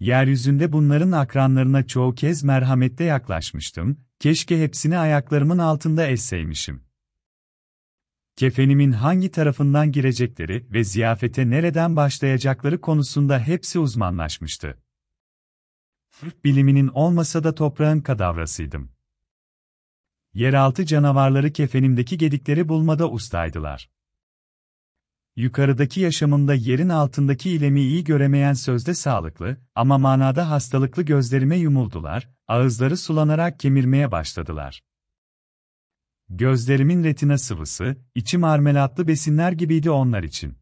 Yeryüzünde bunların akranlarına çoğu kez merhamette yaklaşmıştım, keşke hepsini ayaklarımın altında esseymişim kefenimin hangi tarafından girecekleri ve ziyafete nereden başlayacakları konusunda hepsi uzmanlaşmıştı. Tıp biliminin olmasa da toprağın kadavrasıydım. Yeraltı canavarları kefenimdeki gedikleri bulmada ustaydılar. Yukarıdaki yaşamımda yerin altındaki ilemi iyi göremeyen sözde sağlıklı ama manada hastalıklı gözlerime yumuldular, ağızları sulanarak kemirmeye başladılar. Gözlerimin retina sıvısı, içi marmelatlı besinler gibiydi onlar için.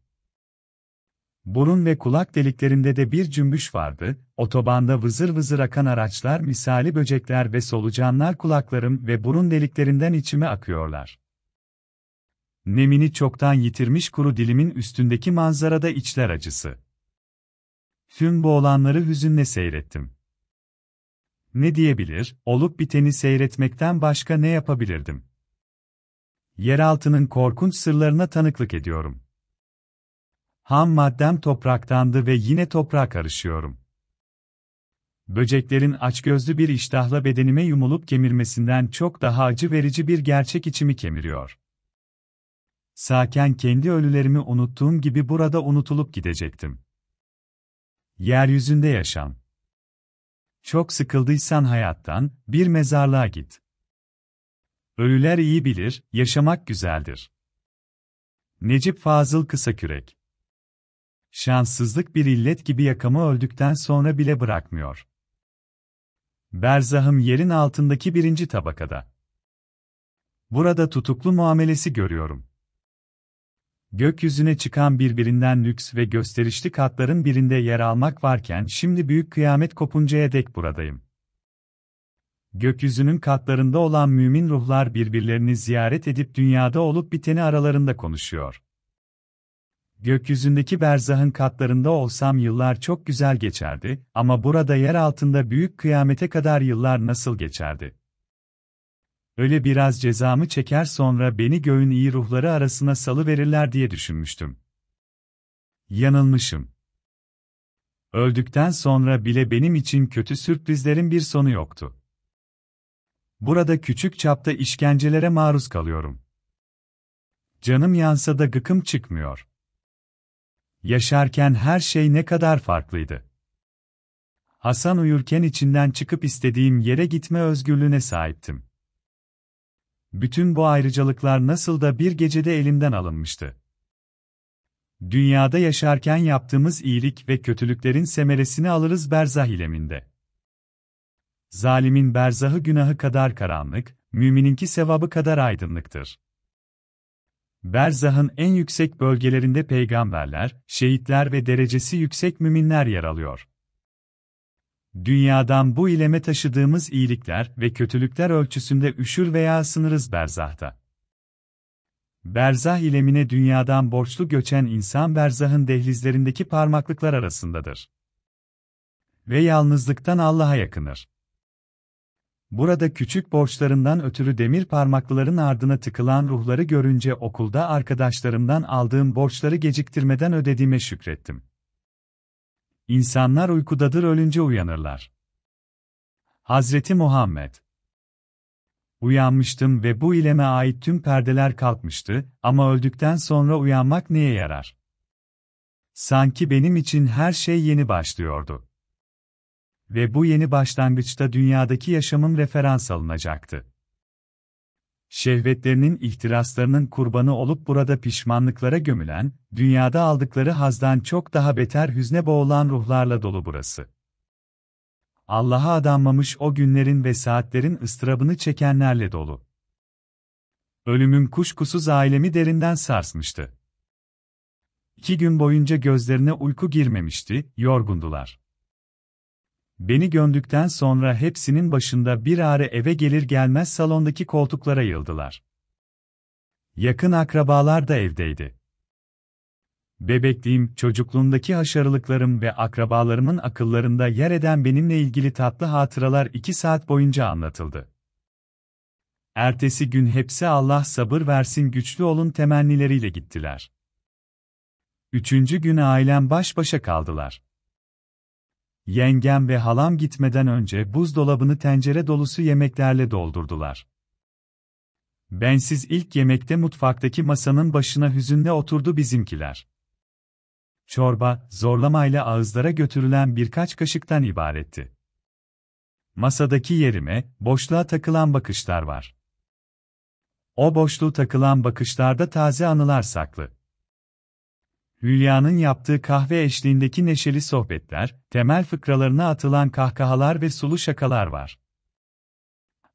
Burun ve kulak deliklerinde de bir cümbüş vardı, otobanda vızır vızır akan araçlar misali böcekler ve solucanlar kulaklarım ve burun deliklerinden içime akıyorlar. Nemini çoktan yitirmiş kuru dilimin üstündeki manzarada içler acısı. Tüm bu olanları hüzünle seyrettim. Ne diyebilir, olup biteni seyretmekten başka ne yapabilirdim? yeraltının korkunç sırlarına tanıklık ediyorum. Ham maddem topraktandı ve yine toprağa karışıyorum. Böceklerin açgözlü bir iştahla bedenime yumulup kemirmesinden çok daha acı verici bir gerçek içimi kemiriyor. Sakin kendi ölülerimi unuttuğum gibi burada unutulup gidecektim. Yeryüzünde yaşam. Çok sıkıldıysan hayattan, bir mezarlığa git. Ölüler iyi bilir, yaşamak güzeldir. Necip Fazıl Kısakürek Şanssızlık bir illet gibi yakamı öldükten sonra bile bırakmıyor. Berzahım yerin altındaki birinci tabakada. Burada tutuklu muamelesi görüyorum. Gökyüzüne çıkan birbirinden lüks ve gösterişli katların birinde yer almak varken şimdi büyük kıyamet kopuncaya dek buradayım gökyüzünün katlarında olan mümin ruhlar birbirlerini ziyaret edip dünyada olup biteni aralarında konuşuyor. Gökyüzündeki berzahın katlarında olsam yıllar çok güzel geçerdi ama burada yer altında büyük kıyamete kadar yıllar nasıl geçerdi? Öyle biraz cezamı çeker sonra beni göğün iyi ruhları arasına salı verirler diye düşünmüştüm. Yanılmışım. Öldükten sonra bile benim için kötü sürprizlerin bir sonu yoktu. Burada küçük çapta işkencelere maruz kalıyorum. Canım yansa da gıkım çıkmıyor. Yaşarken her şey ne kadar farklıydı. Hasan uyurken içinden çıkıp istediğim yere gitme özgürlüğüne sahiptim. Bütün bu ayrıcalıklar nasıl da bir gecede elimden alınmıştı. Dünyada yaşarken yaptığımız iyilik ve kötülüklerin semeresini alırız berzah ileminde. Zalimin berzahı günahı kadar karanlık, mümininki sevabı kadar aydınlıktır. Berzahın en yüksek bölgelerinde peygamberler, şehitler ve derecesi yüksek müminler yer alıyor. Dünyadan bu ileme taşıdığımız iyilikler ve kötülükler ölçüsünde üşür veya sınırız berzahta. Berzah ilemine dünyadan borçlu göçen insan berzahın dehlizlerindeki parmaklıklar arasındadır. Ve yalnızlıktan Allah'a yakınır. Burada küçük borçlarından ötürü demir parmaklıların ardına tıkılan ruhları görünce okulda arkadaşlarımdan aldığım borçları geciktirmeden ödediğime şükrettim. İnsanlar uykudadır ölünce uyanırlar. Hazreti Muhammed Uyanmıştım ve bu ileme ait tüm perdeler kalkmıştı ama öldükten sonra uyanmak neye yarar? Sanki benim için her şey yeni başlıyordu. Ve bu yeni başlangıçta dünyadaki yaşamın referans alınacaktı. Şehvetlerinin ihtiraslarının kurbanı olup burada pişmanlıklara gömülen, dünyada aldıkları hazdan çok daha beter hüzne boğulan ruhlarla dolu burası. Allah'a adanmamış o günlerin ve saatlerin ıstırabını çekenlerle dolu. Ölümün kuşkusuz ailemi derinden sarsmıştı. İki gün boyunca gözlerine uyku girmemişti, yorgundular. Beni gömdükten sonra hepsinin başında bir ağrı eve gelir gelmez salondaki koltuklara yıldılar. Yakın akrabalar da evdeydi. Bebekliğim, çocukluğumdaki haşarılıklarım ve akrabalarımın akıllarında yer eden benimle ilgili tatlı hatıralar iki saat boyunca anlatıldı. Ertesi gün hepsi Allah sabır versin güçlü olun temennileriyle gittiler. Üçüncü gün ailem baş başa kaldılar. Yengem ve halam gitmeden önce buzdolabını tencere dolusu yemeklerle doldurdular. Bensiz ilk yemekte mutfaktaki masanın başına hüzünle oturdu bizimkiler. Çorba, zorlamayla ağızlara götürülen birkaç kaşıktan ibaretti. Masadaki yerime, boşluğa takılan bakışlar var. O boşluğu takılan bakışlarda taze anılar saklı. Hülya'nın yaptığı kahve eşliğindeki neşeli sohbetler, temel fıkralarına atılan kahkahalar ve sulu şakalar var.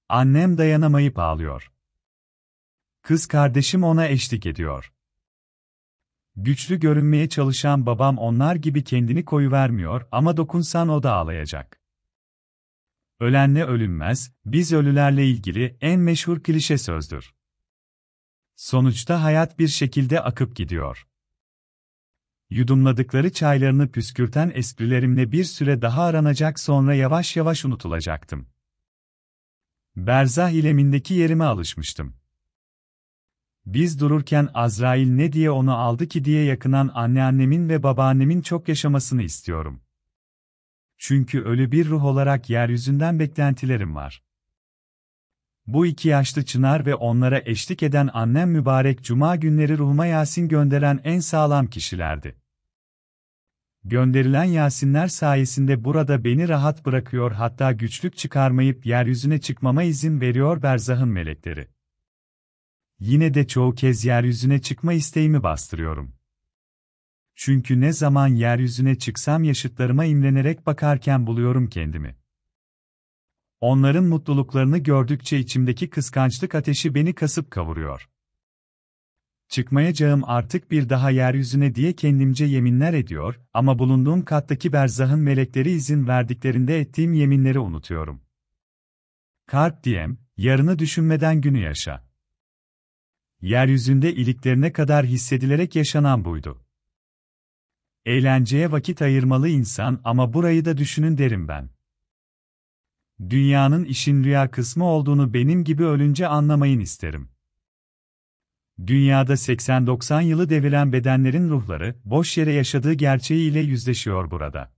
Annem dayanamayıp ağlıyor. Kız kardeşim ona eşlik ediyor. Güçlü görünmeye çalışan babam onlar gibi kendini koyu vermiyor, ama dokunsan o da ağlayacak. Ölenle ölünmez, biz ölülerle ilgili en meşhur klişe sözdür. Sonuçta hayat bir şekilde akıp gidiyor. Yudumladıkları çaylarını püskürten esprilerimle bir süre daha aranacak sonra yavaş yavaş unutulacaktım. Berzah ilemindeki yerime alışmıştım. Biz dururken Azrail ne diye onu aldı ki diye yakınan anneannemin ve babaannemin çok yaşamasını istiyorum. Çünkü ölü bir ruh olarak yeryüzünden beklentilerim var. Bu iki yaşlı çınar ve onlara eşlik eden annem mübarek cuma günleri ruhuma Yasin gönderen en sağlam kişilerdi. Gönderilen Yasinler sayesinde burada beni rahat bırakıyor hatta güçlük çıkarmayıp yeryüzüne çıkmama izin veriyor berzahın melekleri. Yine de çoğu kez yeryüzüne çıkma isteğimi bastırıyorum. Çünkü ne zaman yeryüzüne çıksam yaşıtlarıma imlenerek bakarken buluyorum kendimi. Onların mutluluklarını gördükçe içimdeki kıskançlık ateşi beni kasıp kavuruyor çıkmayacağım artık bir daha yeryüzüne diye kendimce yeminler ediyor ama bulunduğum kattaki berzahın melekleri izin verdiklerinde ettiğim yeminleri unutuyorum. Karp diem, yarını düşünmeden günü yaşa. Yeryüzünde iliklerine kadar hissedilerek yaşanan buydu. Eğlenceye vakit ayırmalı insan ama burayı da düşünün derim ben. Dünyanın işin rüya kısmı olduğunu benim gibi ölünce anlamayın isterim. Dünyada 80-90 yılı devilen bedenlerin ruhları, boş yere yaşadığı gerçeğiyle yüzleşiyor burada.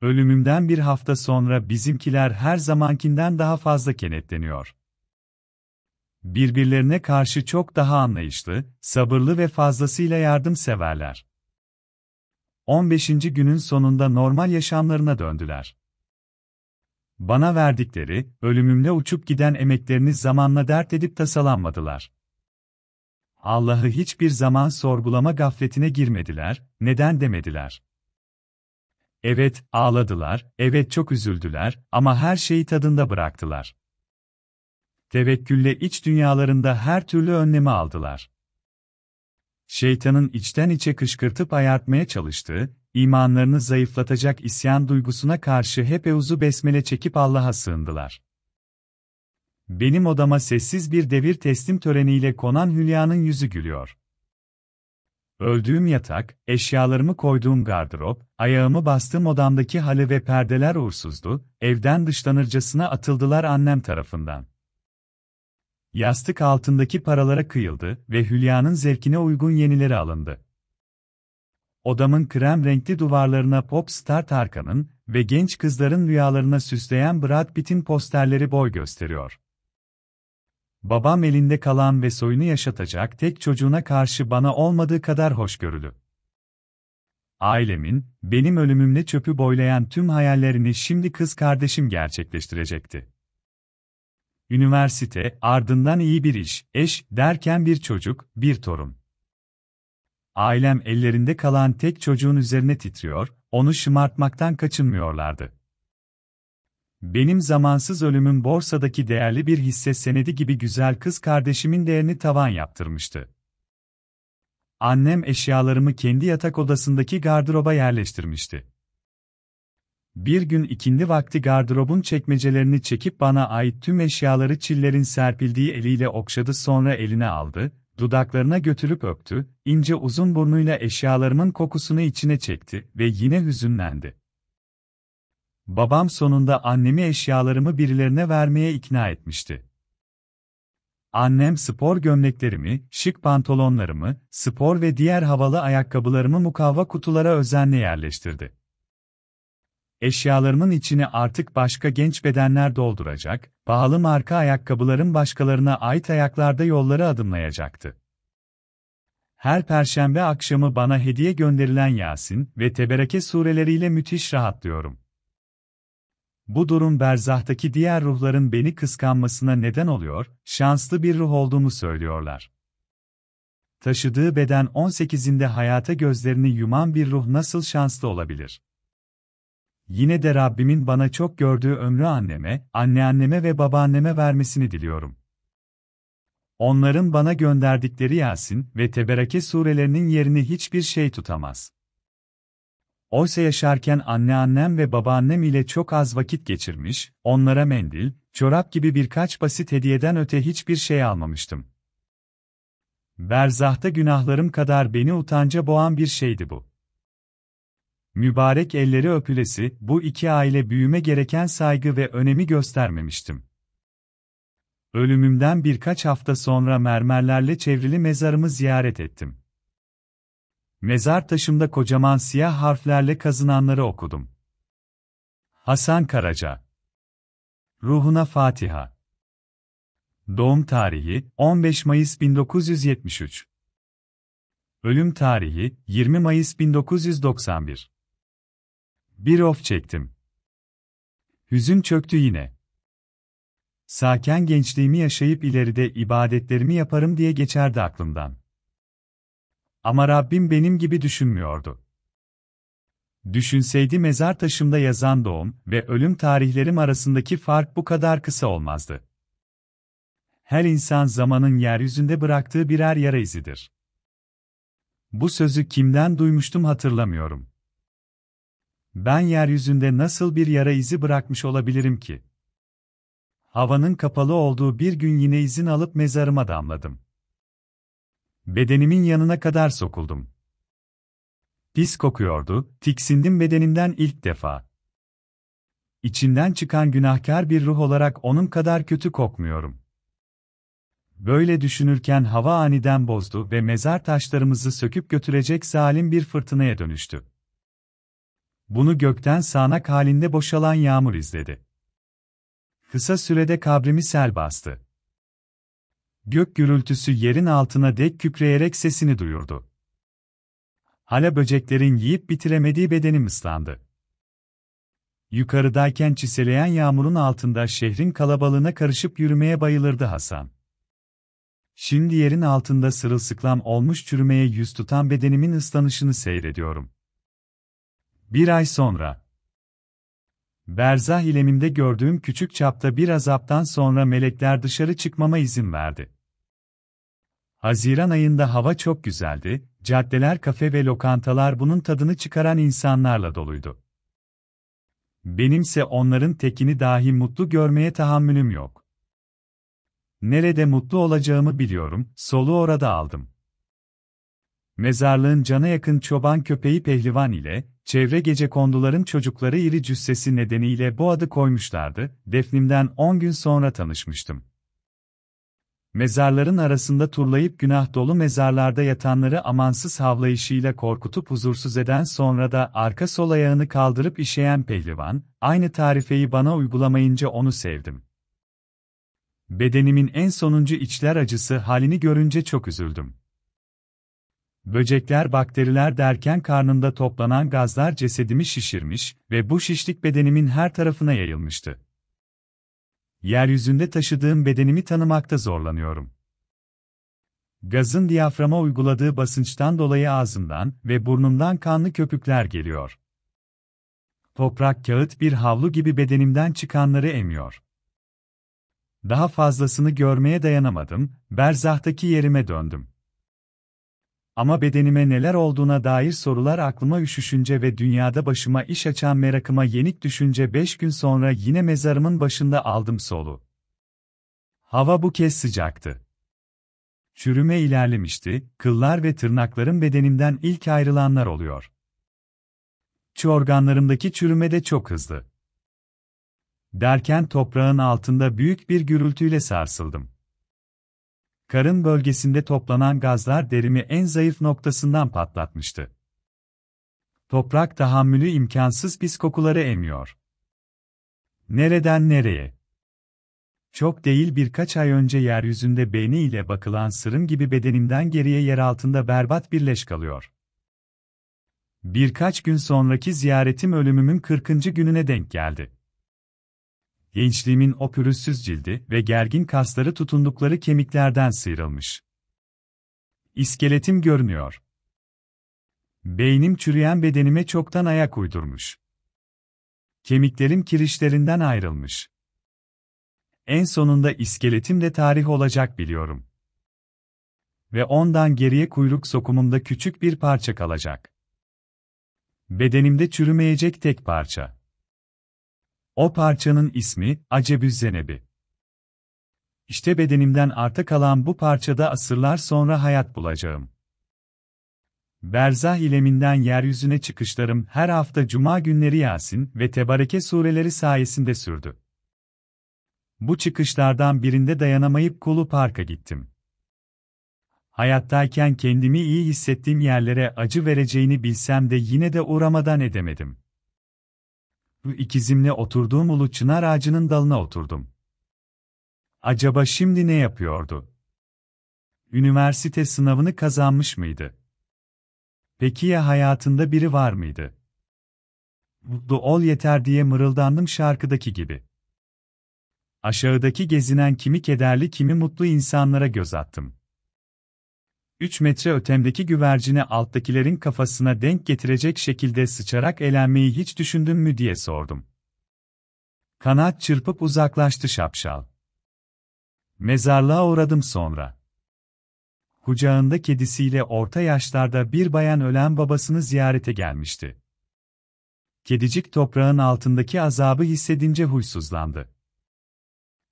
Ölümümden bir hafta sonra bizimkiler her zamankinden daha fazla kenetleniyor. Birbirlerine karşı çok daha anlayışlı, sabırlı ve fazlasıyla yardımseverler. 15. günün sonunda normal yaşamlarına döndüler. Bana verdikleri, ölümümle uçup giden emeklerini zamanla dert edip tasalanmadılar. Allah'ı hiçbir zaman sorgulama gafletine girmediler, neden demediler. Evet, ağladılar, evet çok üzüldüler ama her şeyi tadında bıraktılar. Tevekkülle iç dünyalarında her türlü önlemi aldılar. Şeytanın içten içe kışkırtıp ayartmaya çalıştığı, imanlarını zayıflatacak isyan duygusuna karşı hep euzu besmele çekip Allah'a sığındılar. Benim odama sessiz bir devir teslim töreniyle konan Hülya'nın yüzü gülüyor. Öldüğüm yatak, eşyalarımı koyduğum gardırop, ayağımı bastığım odamdaki halı ve perdeler uğursuzdu, evden dışlanırcasına atıldılar annem tarafından. Yastık altındaki paralara kıyıldı ve Hülya'nın zevkine uygun yenileri alındı. Odamın krem renkli duvarlarına popstar Tarkan'ın ve genç kızların rüyalarına süsleyen Brad Pitt'in posterleri boy gösteriyor. Babam elinde kalan ve soyunu yaşatacak tek çocuğuna karşı bana olmadığı kadar hoşgörülü. Ailemin, benim ölümümle çöpü boylayan tüm hayallerini şimdi kız kardeşim gerçekleştirecekti. Üniversite, ardından iyi bir iş, eş, derken bir çocuk, bir torun. Ailem ellerinde kalan tek çocuğun üzerine titriyor, onu şımartmaktan kaçınmıyorlardı. Benim zamansız ölümüm borsadaki değerli bir hisse senedi gibi güzel kız kardeşimin değerini tavan yaptırmıştı. Annem eşyalarımı kendi yatak odasındaki gardıroba yerleştirmişti. Bir gün ikindi vakti gardırobun çekmecelerini çekip bana ait tüm eşyaları çillerin serpildiği eliyle okşadı sonra eline aldı, dudaklarına götürüp öptü, ince uzun burnuyla eşyalarımın kokusunu içine çekti ve yine hüzünlendi. Babam sonunda annemi eşyalarımı birilerine vermeye ikna etmişti. Annem spor gömleklerimi, şık pantolonlarımı, spor ve diğer havalı ayakkabılarımı mukavva kutulara özenle yerleştirdi. Eşyalarımın içini artık başka genç bedenler dolduracak, pahalı marka ayakkabıların başkalarına ait ayaklarda yolları adımlayacaktı. Her perşembe akşamı bana hediye gönderilen Yasin ve Tebereke sureleriyle müthiş rahatlıyorum. Bu durum berzahtaki diğer ruhların beni kıskanmasına neden oluyor, şanslı bir ruh olduğumu söylüyorlar. Taşıdığı beden 18'inde hayata gözlerini yuman bir ruh nasıl şanslı olabilir? Yine de Rabbimin bana çok gördüğü ömrü anneme, anneanneme ve babaanneme vermesini diliyorum. Onların bana gönderdikleri Yasin ve Teberake surelerinin yerini hiçbir şey tutamaz. Oysa yaşarken anneannem ve babaannem ile çok az vakit geçirmiş, onlara mendil, çorap gibi birkaç basit hediyeden öte hiçbir şey almamıştım. Berzahta günahlarım kadar beni utanca boğan bir şeydi bu. Mübarek elleri öpülesi, bu iki aile büyüme gereken saygı ve önemi göstermemiştim. Ölümümden birkaç hafta sonra mermerlerle çevrili mezarımı ziyaret ettim. Mezar taşımda kocaman siyah harflerle kazınanları okudum. Hasan Karaca Ruhuna Fatiha Doğum tarihi 15 Mayıs 1973 Ölüm tarihi 20 Mayıs 1991 Bir of çektim. Hüzün çöktü yine. Saken gençliğimi yaşayıp ileride ibadetlerimi yaparım diye geçerdi aklımdan. Ama Rabbim benim gibi düşünmüyordu. Düşünseydi mezar taşımda yazan doğum ve ölüm tarihlerim arasındaki fark bu kadar kısa olmazdı. Her insan zamanın yeryüzünde bıraktığı birer yara izidir. Bu sözü kimden duymuştum hatırlamıyorum. Ben yeryüzünde nasıl bir yara izi bırakmış olabilirim ki? Havanın kapalı olduğu bir gün yine izin alıp mezarıma damladım. Bedenimin yanına kadar sokuldum. Pis kokuyordu, tiksindim bedenimden ilk defa. İçinden çıkan günahkar bir ruh olarak onun kadar kötü kokmuyorum. Böyle düşünürken hava aniden bozdu ve mezar taşlarımızı söküp götürecek zalim bir fırtınaya dönüştü. Bunu gökten sağanak halinde boşalan yağmur izledi. Kısa sürede kabrimi sel bastı gök gürültüsü yerin altına dek kükreyerek sesini duyurdu. Hala böceklerin yiyip bitiremediği bedenim ıslandı. Yukarıdayken çiseleyen yağmurun altında şehrin kalabalığına karışıp yürümeye bayılırdı Hasan. Şimdi yerin altında sırılsıklam olmuş çürümeye yüz tutan bedenimin ıslanışını seyrediyorum. Bir ay sonra. Berzah ilemimde gördüğüm küçük çapta bir azaptan sonra melekler dışarı çıkmama izin verdi. Haziran ayında hava çok güzeldi, caddeler, kafe ve lokantalar bunun tadını çıkaran insanlarla doluydu. Benimse onların tekini dahi mutlu görmeye tahammülüm yok. Nerede mutlu olacağımı biliyorum, solu orada aldım. Mezarlığın cana yakın çoban köpeği pehlivan ile, çevre gece konduların çocukları iri cüssesi nedeniyle bu adı koymuşlardı, defnimden 10 gün sonra tanışmıştım. Mezarların arasında turlayıp günah dolu mezarlarda yatanları amansız havlayışıyla korkutup huzursuz eden sonra da arka sol ayağını kaldırıp işeyen pehlivan, aynı tarifeyi bana uygulamayınca onu sevdim. Bedenimin en sonuncu içler acısı halini görünce çok üzüldüm. Böcekler bakteriler derken karnında toplanan gazlar cesedimi şişirmiş ve bu şişlik bedenimin her tarafına yayılmıştı. Yeryüzünde taşıdığım bedenimi tanımakta zorlanıyorum. Gazın diyaframa uyguladığı basınçtan dolayı ağzımdan ve burnumdan kanlı köpükler geliyor. Toprak kağıt bir havlu gibi bedenimden çıkanları emiyor. Daha fazlasını görmeye dayanamadım, berzahtaki yerime döndüm. Ama bedenime neler olduğuna dair sorular aklıma üşüşünce ve dünyada başıma iş açan merakıma yenik düşünce beş gün sonra yine mezarımın başında aldım solu. Hava bu kez sıcaktı. Çürüme ilerlemişti, kıllar ve tırnaklarım bedenimden ilk ayrılanlar oluyor. Çi organlarımdaki çürüme de çok hızlı. Derken toprağın altında büyük bir gürültüyle sarsıldım karın bölgesinde toplanan gazlar derimi en zayıf noktasından patlatmıştı. Toprak tahammülü imkansız pis kokuları emiyor. Nereden nereye? Çok değil birkaç ay önce yeryüzünde beyni ile bakılan sırım gibi bedenimden geriye yer altında berbat bir leş kalıyor. Birkaç gün sonraki ziyaretim ölümümün 40. gününe denk geldi gençliğimin o pürüzsüz cildi ve gergin kasları tutundukları kemiklerden sıyrılmış. İskeletim görünüyor. Beynim çürüyen bedenime çoktan ayak uydurmuş. Kemiklerim kirişlerinden ayrılmış. En sonunda iskeletim de tarih olacak biliyorum. Ve ondan geriye kuyruk sokumumda küçük bir parça kalacak. Bedenimde çürümeyecek tek parça. O parçanın ismi, Acebü Zenebi. İşte bedenimden arta kalan bu parçada asırlar sonra hayat bulacağım. Berzah ileminden yeryüzüne çıkışlarım her hafta Cuma günleri Yasin ve Tebareke sureleri sayesinde sürdü. Bu çıkışlardan birinde dayanamayıp Kulu Park'a gittim. Hayattayken kendimi iyi hissettiğim yerlere acı vereceğini bilsem de yine de uğramadan edemedim ikizimle oturduğum ulu çınar ağacının dalına oturdum. Acaba şimdi ne yapıyordu? Üniversite sınavını kazanmış mıydı? Peki ya hayatında biri var mıydı? Mutlu ol yeter diye mırıldandım şarkıdaki gibi. Aşağıdaki gezinen kimi kederli kimi mutlu insanlara göz attım. 3 metre ötemdeki güvercini alttakilerin kafasına denk getirecek şekilde sıçarak elenmeyi hiç düşündün mü diye sordum. Kanat çırpıp uzaklaştı şapşal. Mezarlığa uğradım sonra. Kucağında kedisiyle orta yaşlarda bir bayan ölen babasını ziyarete gelmişti. Kedicik toprağın altındaki azabı hissedince huysuzlandı.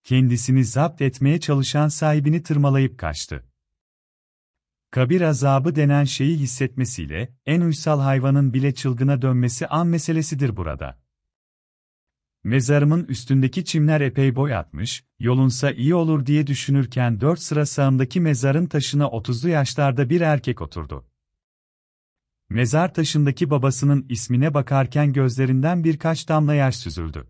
Kendisini zapt etmeye çalışan sahibini tırmalayıp kaçtı kabir azabı denen şeyi hissetmesiyle, en uysal hayvanın bile çılgına dönmesi an meselesidir burada. Mezarımın üstündeki çimler epey boy atmış, yolunsa iyi olur diye düşünürken dört sıra sağındaki mezarın taşına otuzlu yaşlarda bir erkek oturdu. Mezar taşındaki babasının ismine bakarken gözlerinden birkaç damla yaş süzüldü.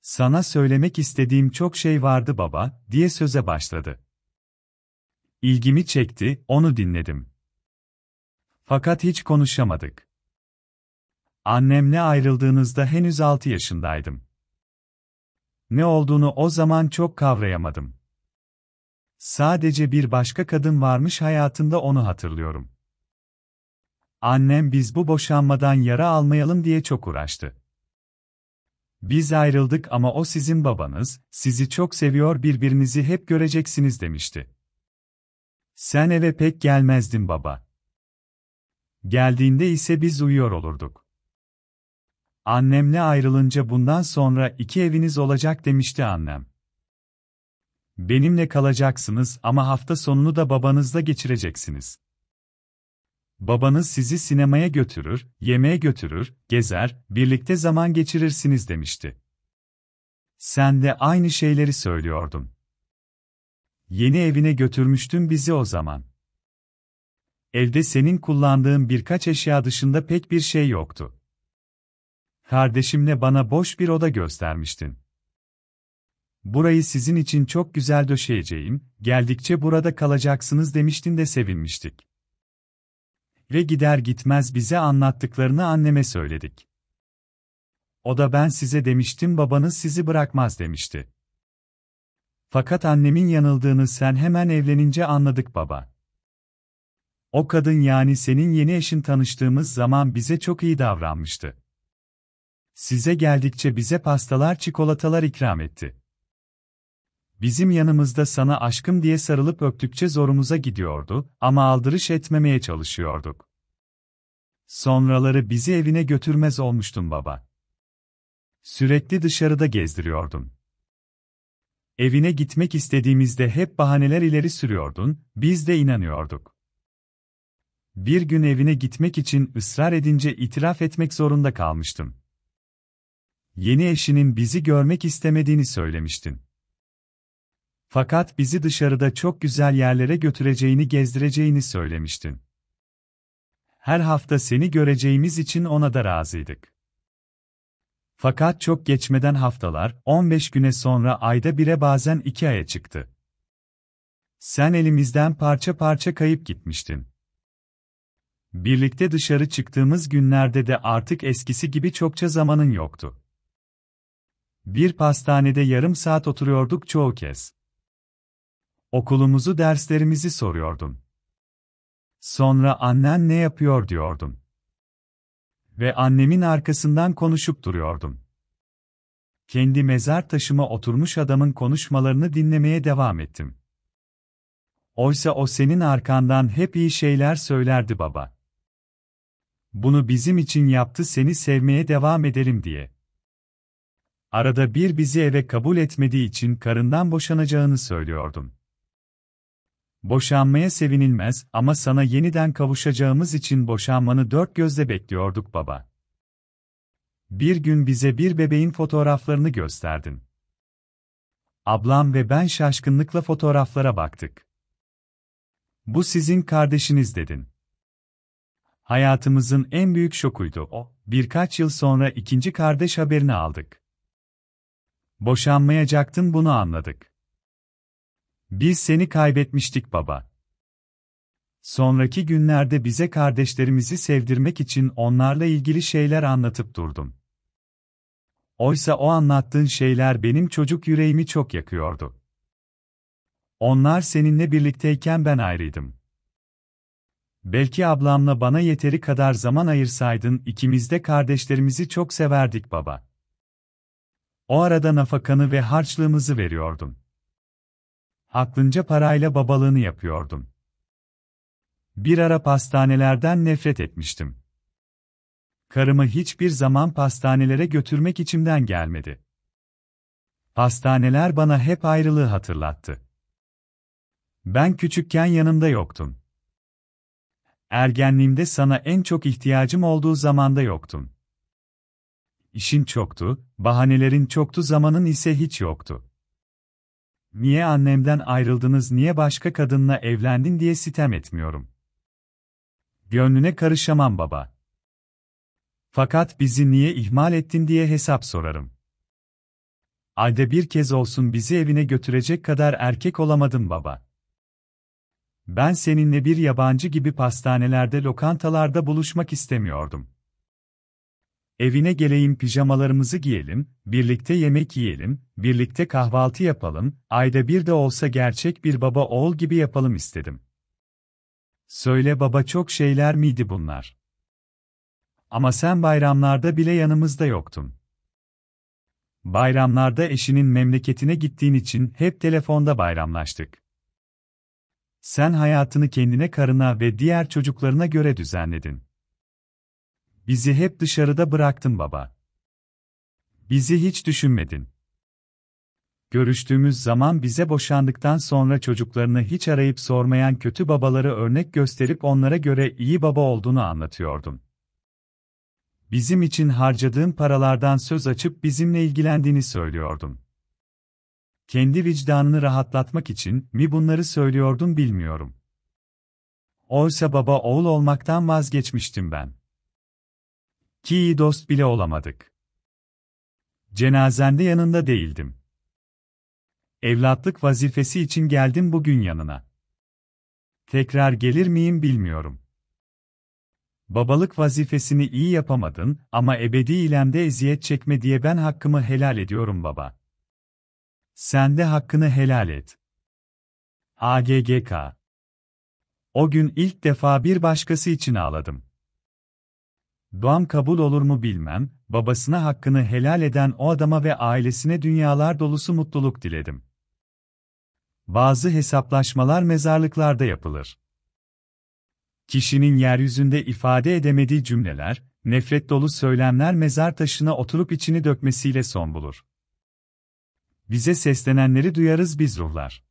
Sana söylemek istediğim çok şey vardı baba, diye söze başladı. İlgimi çekti, onu dinledim. Fakat hiç konuşamadık. Annemle ayrıldığınızda henüz 6 yaşındaydım. Ne olduğunu o zaman çok kavrayamadım. Sadece bir başka kadın varmış hayatında onu hatırlıyorum. Annem biz bu boşanmadan yara almayalım diye çok uğraştı. Biz ayrıldık ama o sizin babanız, sizi çok seviyor birbirinizi hep göreceksiniz demişti. Sen eve pek gelmezdin baba. Geldiğinde ise biz uyuyor olurduk. Annemle ayrılınca bundan sonra iki eviniz olacak demişti annem. Benimle kalacaksınız ama hafta sonunu da babanızla geçireceksiniz. Babanız sizi sinemaya götürür, yemeğe götürür, gezer, birlikte zaman geçirirsiniz demişti. Sen de aynı şeyleri söylüyordun. Yeni evine götürmüştün bizi o zaman. Evde senin kullandığın birkaç eşya dışında pek bir şey yoktu. Kardeşimle bana boş bir oda göstermiştin. Burayı sizin için çok güzel döşeyeceğim, geldikçe burada kalacaksınız demiştin de sevinmiştik. Ve gider gitmez bize anlattıklarını anneme söyledik. O da ben size demiştim babanız sizi bırakmaz demişti. Fakat annemin yanıldığını sen hemen evlenince anladık baba. O kadın yani senin yeni eşin tanıştığımız zaman bize çok iyi davranmıştı. Size geldikçe bize pastalar, çikolatalar ikram etti. Bizim yanımızda sana aşkım diye sarılıp öptükçe zorumuza gidiyordu ama aldırış etmemeye çalışıyorduk. Sonraları bizi evine götürmez olmuştun baba. Sürekli dışarıda gezdiriyordun. Evine gitmek istediğimizde hep bahaneler ileri sürüyordun, biz de inanıyorduk. Bir gün evine gitmek için ısrar edince itiraf etmek zorunda kalmıştım. Yeni eşinin bizi görmek istemediğini söylemiştin. Fakat bizi dışarıda çok güzel yerlere götüreceğini, gezdireceğini söylemiştin. Her hafta seni göreceğimiz için ona da razıydık. Fakat çok geçmeden haftalar, 15 güne sonra ayda bire bazen iki aya çıktı. Sen elimizden parça parça kayıp gitmiştin. Birlikte dışarı çıktığımız günlerde de artık eskisi gibi çokça zamanın yoktu. Bir pastanede yarım saat oturuyorduk çoğu kez. Okulumuzu, derslerimizi soruyordum. Sonra annen ne yapıyor diyordum. Ve annemin arkasından konuşup duruyordum. Kendi mezar taşıma oturmuş adamın konuşmalarını dinlemeye devam ettim. Oysa o senin arkandan hep iyi şeyler söylerdi baba. Bunu bizim için yaptı seni sevmeye devam edelim diye. Arada bir bizi eve kabul etmediği için karından boşanacağını söylüyordum. Boşanmaya sevinilmez ama sana yeniden kavuşacağımız için boşanmanı dört gözle bekliyorduk baba. Bir gün bize bir bebeğin fotoğraflarını gösterdin. Ablam ve ben şaşkınlıkla fotoğraflara baktık. Bu sizin kardeşiniz dedin. Hayatımızın en büyük şokuydu o. Birkaç yıl sonra ikinci kardeş haberini aldık. Boşanmayacaktın bunu anladık. Biz seni kaybetmiştik baba. Sonraki günlerde bize kardeşlerimizi sevdirmek için onlarla ilgili şeyler anlatıp durdum. Oysa o anlattığın şeyler benim çocuk yüreğimi çok yakıyordu. Onlar seninle birlikteyken ben ayrıydım. Belki ablamla bana yeteri kadar zaman ayırsaydın ikimiz de kardeşlerimizi çok severdik baba. O arada nafakanı ve harçlığımızı veriyordum aklınca parayla babalığını yapıyordum. Bir ara pastanelerden nefret etmiştim. Karımı hiçbir zaman pastanelere götürmek içimden gelmedi. Pastaneler bana hep ayrılığı hatırlattı. Ben küçükken yanımda yoktum. Ergenliğimde sana en çok ihtiyacım olduğu zamanda yoktum. İşin çoktu, bahanelerin çoktu, zamanın ise hiç yoktu niye annemden ayrıldınız, niye başka kadınla evlendin diye sitem etmiyorum. Gönlüne karışamam baba. Fakat bizi niye ihmal ettin diye hesap sorarım. Ayda bir kez olsun bizi evine götürecek kadar erkek olamadın baba. Ben seninle bir yabancı gibi pastanelerde, lokantalarda buluşmak istemiyordum. Evine geleyim pijamalarımızı giyelim, birlikte yemek yiyelim, birlikte kahvaltı yapalım, ayda bir de olsa gerçek bir baba oğul gibi yapalım istedim. Söyle baba çok şeyler miydi bunlar? Ama sen bayramlarda bile yanımızda yoktun. Bayramlarda eşinin memleketine gittiğin için hep telefonda bayramlaştık. Sen hayatını kendine karına ve diğer çocuklarına göre düzenledin. Bizi hep dışarıda bıraktın baba. Bizi hiç düşünmedin. Görüştüğümüz zaman bize boşandıktan sonra çocuklarını hiç arayıp sormayan kötü babaları örnek gösterip onlara göre iyi baba olduğunu anlatıyordum. Bizim için harcadığın paralardan söz açıp bizimle ilgilendiğini söylüyordum. Kendi vicdanını rahatlatmak için mi bunları söylüyordum bilmiyorum. Oysa baba oğul olmaktan vazgeçmiştim ben. Ki iyi dost bile olamadık. Cenazende yanında değildim. Evlatlık vazifesi için geldim bugün yanına. Tekrar gelir miyim bilmiyorum. Babalık vazifesini iyi yapamadın ama ebedi ilemde eziyet çekme diye ben hakkımı helal ediyorum baba. Sen de hakkını helal et. AGGK O gün ilk defa bir başkası için ağladım. Duam kabul olur mu bilmem, babasına hakkını helal eden o adama ve ailesine dünyalar dolusu mutluluk diledim. Bazı hesaplaşmalar mezarlıklarda yapılır. Kişinin yeryüzünde ifade edemediği cümleler, nefret dolu söylemler mezar taşına oturup içini dökmesiyle son bulur. Bize seslenenleri duyarız biz ruhlar.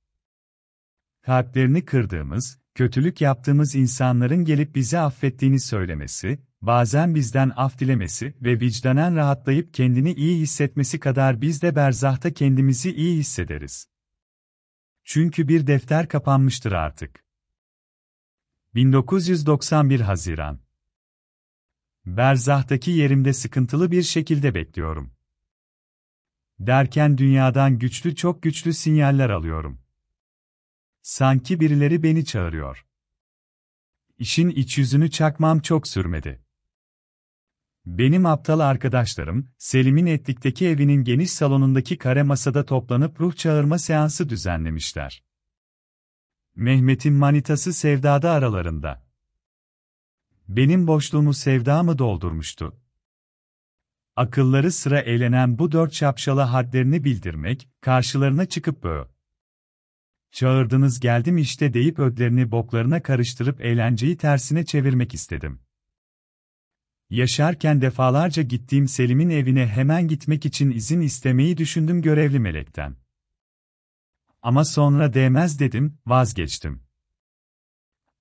Kalplerini kırdığımız, kötülük yaptığımız insanların gelip bizi affettiğini söylemesi, bazen bizden af dilemesi ve vicdanen rahatlayıp kendini iyi hissetmesi kadar biz de berzahta kendimizi iyi hissederiz. Çünkü bir defter kapanmıştır artık. 1991 Haziran Berzahtaki yerimde sıkıntılı bir şekilde bekliyorum. Derken dünyadan güçlü çok güçlü sinyaller alıyorum. Sanki birileri beni çağırıyor. İşin iç yüzünü çakmam çok sürmedi. Benim aptal arkadaşlarım, Selim'in Etlik'teki evinin geniş salonundaki kare masada toplanıp ruh çağırma seansı düzenlemişler. Mehmet'in manitası Sevda'da aralarında. Benim boşluğumu Sevda mı doldurmuştu? Akılları sıra eğlenen bu dört çapşala hadlerini bildirmek, karşılarına çıkıp bö. Çağırdınız geldim işte deyip ödlerini boklarına karıştırıp eğlenceyi tersine çevirmek istedim. Yaşarken defalarca gittiğim Selim'in evine hemen gitmek için izin istemeyi düşündüm görevli melekten. Ama sonra değmez dedim, vazgeçtim.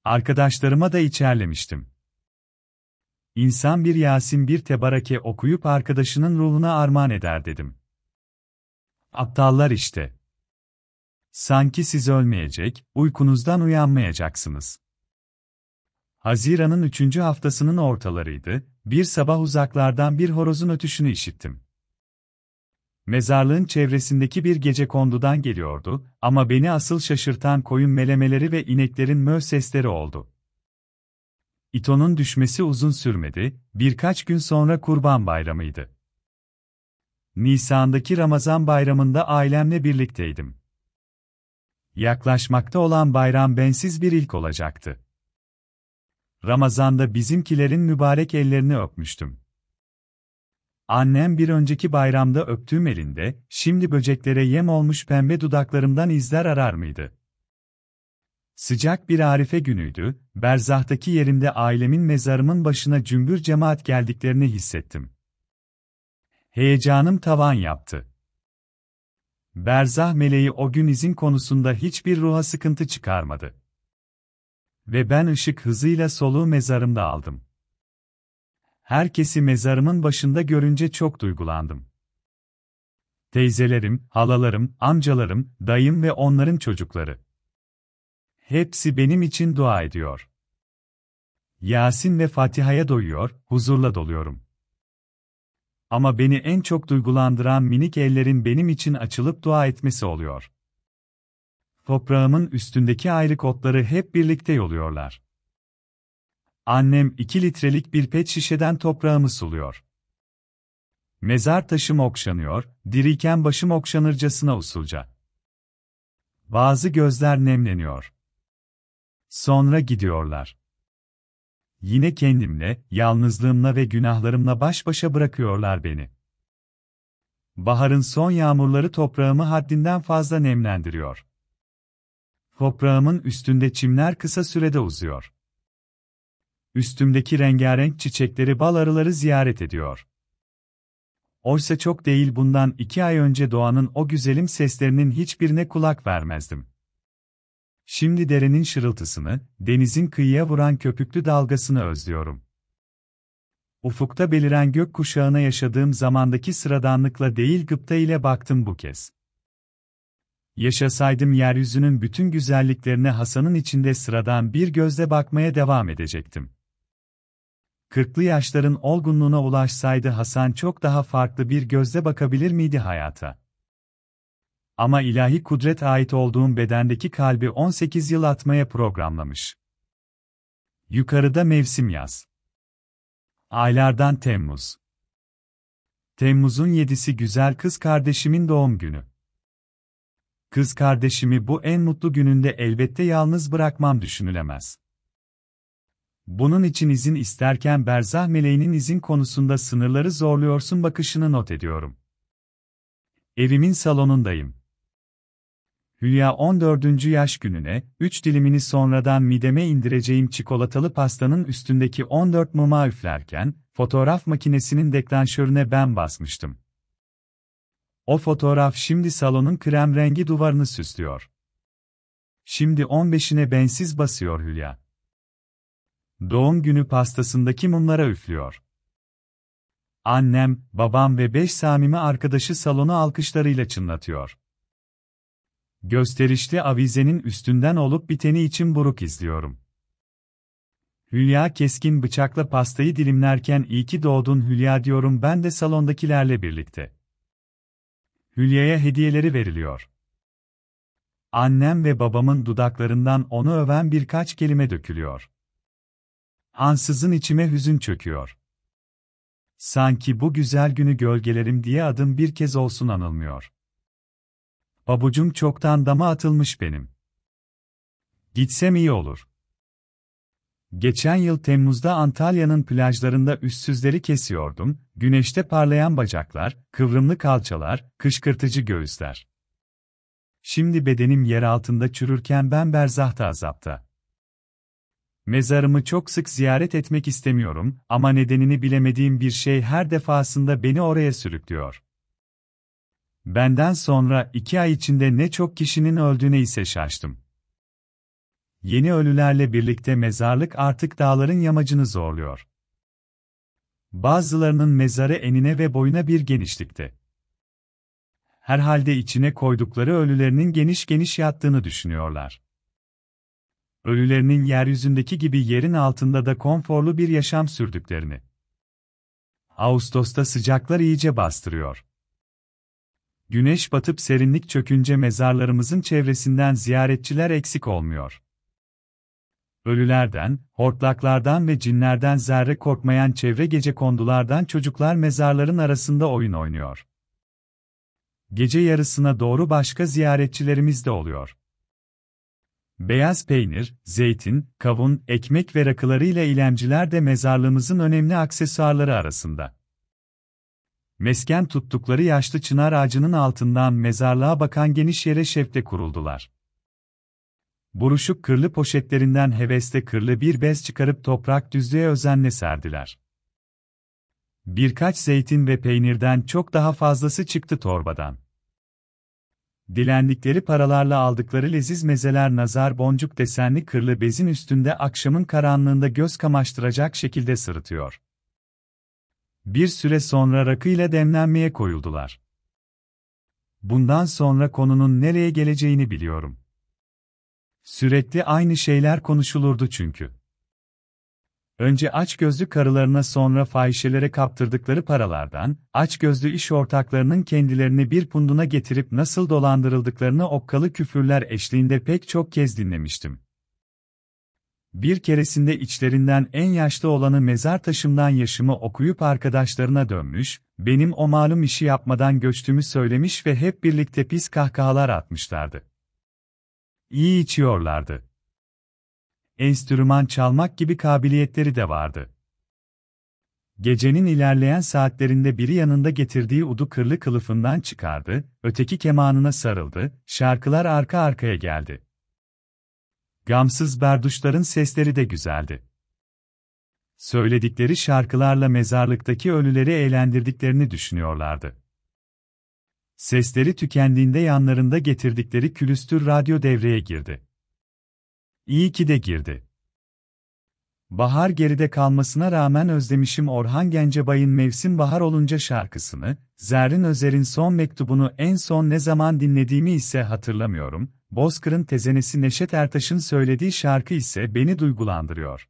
Arkadaşlarıma da içerlemiştim. İnsan bir Yasin bir tebarake okuyup arkadaşının ruhuna armağan eder dedim. Aptallar işte. Sanki siz ölmeyecek, uykunuzdan uyanmayacaksınız. Haziran'ın üçüncü haftasının ortalarıydı, bir sabah uzaklardan bir horozun ötüşünü işittim. Mezarlığın çevresindeki bir gece kondudan geliyordu ama beni asıl şaşırtan koyun melemeleri ve ineklerin mö sesleri oldu. İtonun düşmesi uzun sürmedi, birkaç gün sonra kurban bayramıydı. Nisan'daki Ramazan bayramında ailemle birlikteydim. Yaklaşmakta olan bayram bensiz bir ilk olacaktı. Ramazan'da bizimkilerin mübarek ellerini öpmüştüm. Annem bir önceki bayramda öptüğüm elinde, şimdi böceklere yem olmuş pembe dudaklarımdan izler arar mıydı? Sıcak bir arife günüydü, berzahtaki yerimde ailemin mezarımın başına cümbür cemaat geldiklerini hissettim. Heyecanım tavan yaptı. Berzah meleği o gün izin konusunda hiçbir ruha sıkıntı çıkarmadı. Ve ben ışık hızıyla soluğu mezarımda aldım. Herkesi mezarımın başında görünce çok duygulandım. Teyzelerim, halalarım, amcalarım, dayım ve onların çocukları. Hepsi benim için dua ediyor. Yasin ve Fatiha'ya doyuyor, huzurla doluyorum. Ama beni en çok duygulandıran minik ellerin benim için açılıp dua etmesi oluyor. Toprağımın üstündeki aylık otları hep birlikte yoluyorlar. Annem iki litrelik bir pet şişeden toprağımı suluyor. Mezar taşım okşanıyor, diriyken başım okşanırcasına usulca. Bazı gözler nemleniyor. Sonra gidiyorlar. Yine kendimle, yalnızlığımla ve günahlarımla baş başa bırakıyorlar beni. Baharın son yağmurları toprağımı haddinden fazla nemlendiriyor. Toprağımın üstünde çimler kısa sürede uzuyor. Üstümdeki rengarenk çiçekleri bal arıları ziyaret ediyor. Oysa çok değil bundan iki ay önce doğanın o güzelim seslerinin hiçbirine kulak vermezdim. Şimdi derenin şırıltısını, denizin kıyıya vuran köpüklü dalgasını özlüyorum. Ufukta beliren gök kuşağına yaşadığım zamandaki sıradanlıkla değil gıpta ile baktım bu kez. Yaşasaydım yeryüzünün bütün güzelliklerine Hasan'ın içinde sıradan bir gözle bakmaya devam edecektim. Kırklı yaşların olgunluğuna ulaşsaydı Hasan çok daha farklı bir gözle bakabilir miydi hayata? Ama ilahi kudret ait olduğum bedendeki kalbi 18 yıl atmaya programlamış. Yukarıda mevsim yaz. Aylardan Temmuz. Temmuz'un yedisi güzel kız kardeşimin doğum günü. Kız kardeşimi bu en mutlu gününde elbette yalnız bırakmam düşünülemez. Bunun için izin isterken berzah meleğinin izin konusunda sınırları zorluyorsun bakışını not ediyorum. Evimin salonundayım. Hülya 14. yaş gününe, 3 dilimini sonradan mideme indireceğim çikolatalı pastanın üstündeki 14 mama üflerken, fotoğraf makinesinin deklanşörüne ben basmıştım. O fotoğraf şimdi salonun krem rengi duvarını süslüyor. Şimdi 15'ine bensiz basıyor Hülya. Doğum günü pastasındaki mumlara üflüyor. Annem, babam ve 5 samimi arkadaşı salonu alkışlarıyla çınlatıyor. Gösterişli avizenin üstünden olup biteni için buruk izliyorum. Hülya keskin bıçakla pastayı dilimlerken iyi ki doğdun Hülya diyorum ben de salondakilerle birlikte. Hülya'ya hediyeleri veriliyor. Annem ve babamın dudaklarından onu öven birkaç kelime dökülüyor. Ansızın içime hüzün çöküyor. Sanki bu güzel günü gölgelerim diye adım bir kez olsun anılmıyor. Babucum çoktan dama atılmış benim. Gitsem iyi olur. Geçen yıl Temmuz'da Antalya'nın plajlarında üstsüzleri kesiyordum, güneşte parlayan bacaklar, kıvrımlı kalçalar, kışkırtıcı göğüsler. Şimdi bedenim yer altında çürürken ben berzahta azapta. Mezarımı çok sık ziyaret etmek istemiyorum ama nedenini bilemediğim bir şey her defasında beni oraya sürüklüyor. Benden sonra iki ay içinde ne çok kişinin öldüğüne ise şaştım. Yeni ölülerle birlikte mezarlık artık dağların yamacını zorluyor. Bazılarının mezarı enine ve boyuna bir genişlikte. Herhalde içine koydukları ölülerinin geniş geniş yattığını düşünüyorlar. Ölülerinin yeryüzündeki gibi yerin altında da konforlu bir yaşam sürdüklerini. Ağustos'ta sıcaklar iyice bastırıyor. Güneş batıp serinlik çökünce mezarlarımızın çevresinden ziyaretçiler eksik olmuyor ölülerden, hortlaklardan ve cinlerden zerre korkmayan çevre gece kondulardan çocuklar mezarların arasında oyun oynuyor. Gece yarısına doğru başka ziyaretçilerimiz de oluyor. Beyaz peynir, zeytin, kavun, ekmek ve rakılarıyla ilemciler de mezarlığımızın önemli aksesuarları arasında. Mesken tuttukları yaşlı çınar ağacının altından mezarlığa bakan geniş yere şefte kuruldular. Buruşuk kırlı poşetlerinden hevesle kırlı bir bez çıkarıp toprak düzlüğe özenle serdiler. Birkaç zeytin ve peynirden çok daha fazlası çıktı torbadan. Dilendikleri paralarla aldıkları leziz mezeler nazar boncuk desenli kırlı bezin üstünde akşamın karanlığında göz kamaştıracak şekilde sırıtıyor. Bir süre sonra rakıyla demlenmeye koyuldular. Bundan sonra konunun nereye geleceğini biliyorum. Sürekli aynı şeyler konuşulurdu çünkü. Önce aç gözlü karılarına sonra fahişelere kaptırdıkları paralardan, aç gözlü iş ortaklarının kendilerini bir punduna getirip nasıl dolandırıldıklarını okkalı küfürler eşliğinde pek çok kez dinlemiştim. Bir keresinde içlerinden en yaşlı olanı mezar taşımdan yaşımı okuyup arkadaşlarına dönmüş, benim o malum işi yapmadan göçtüğümü söylemiş ve hep birlikte pis kahkahalar atmışlardı iyi içiyorlardı. Enstrüman çalmak gibi kabiliyetleri de vardı. Gecenin ilerleyen saatlerinde biri yanında getirdiği udu kırlı kılıfından çıkardı, öteki kemanına sarıldı, şarkılar arka arkaya geldi. Gamsız berduşların sesleri de güzeldi. Söyledikleri şarkılarla mezarlıktaki ölüleri eğlendirdiklerini düşünüyorlardı. Sesleri tükendiğinde yanlarında getirdikleri külüstür radyo devreye girdi. İyi ki de girdi. Bahar geride kalmasına rağmen özlemişim Orhan Gencebay'ın Mevsim Bahar Olunca şarkısını, Zerrin Özer'in son mektubunu en son ne zaman dinlediğimi ise hatırlamıyorum, Bozkır'ın tezenesi Neşet Ertaş'ın söylediği şarkı ise beni duygulandırıyor.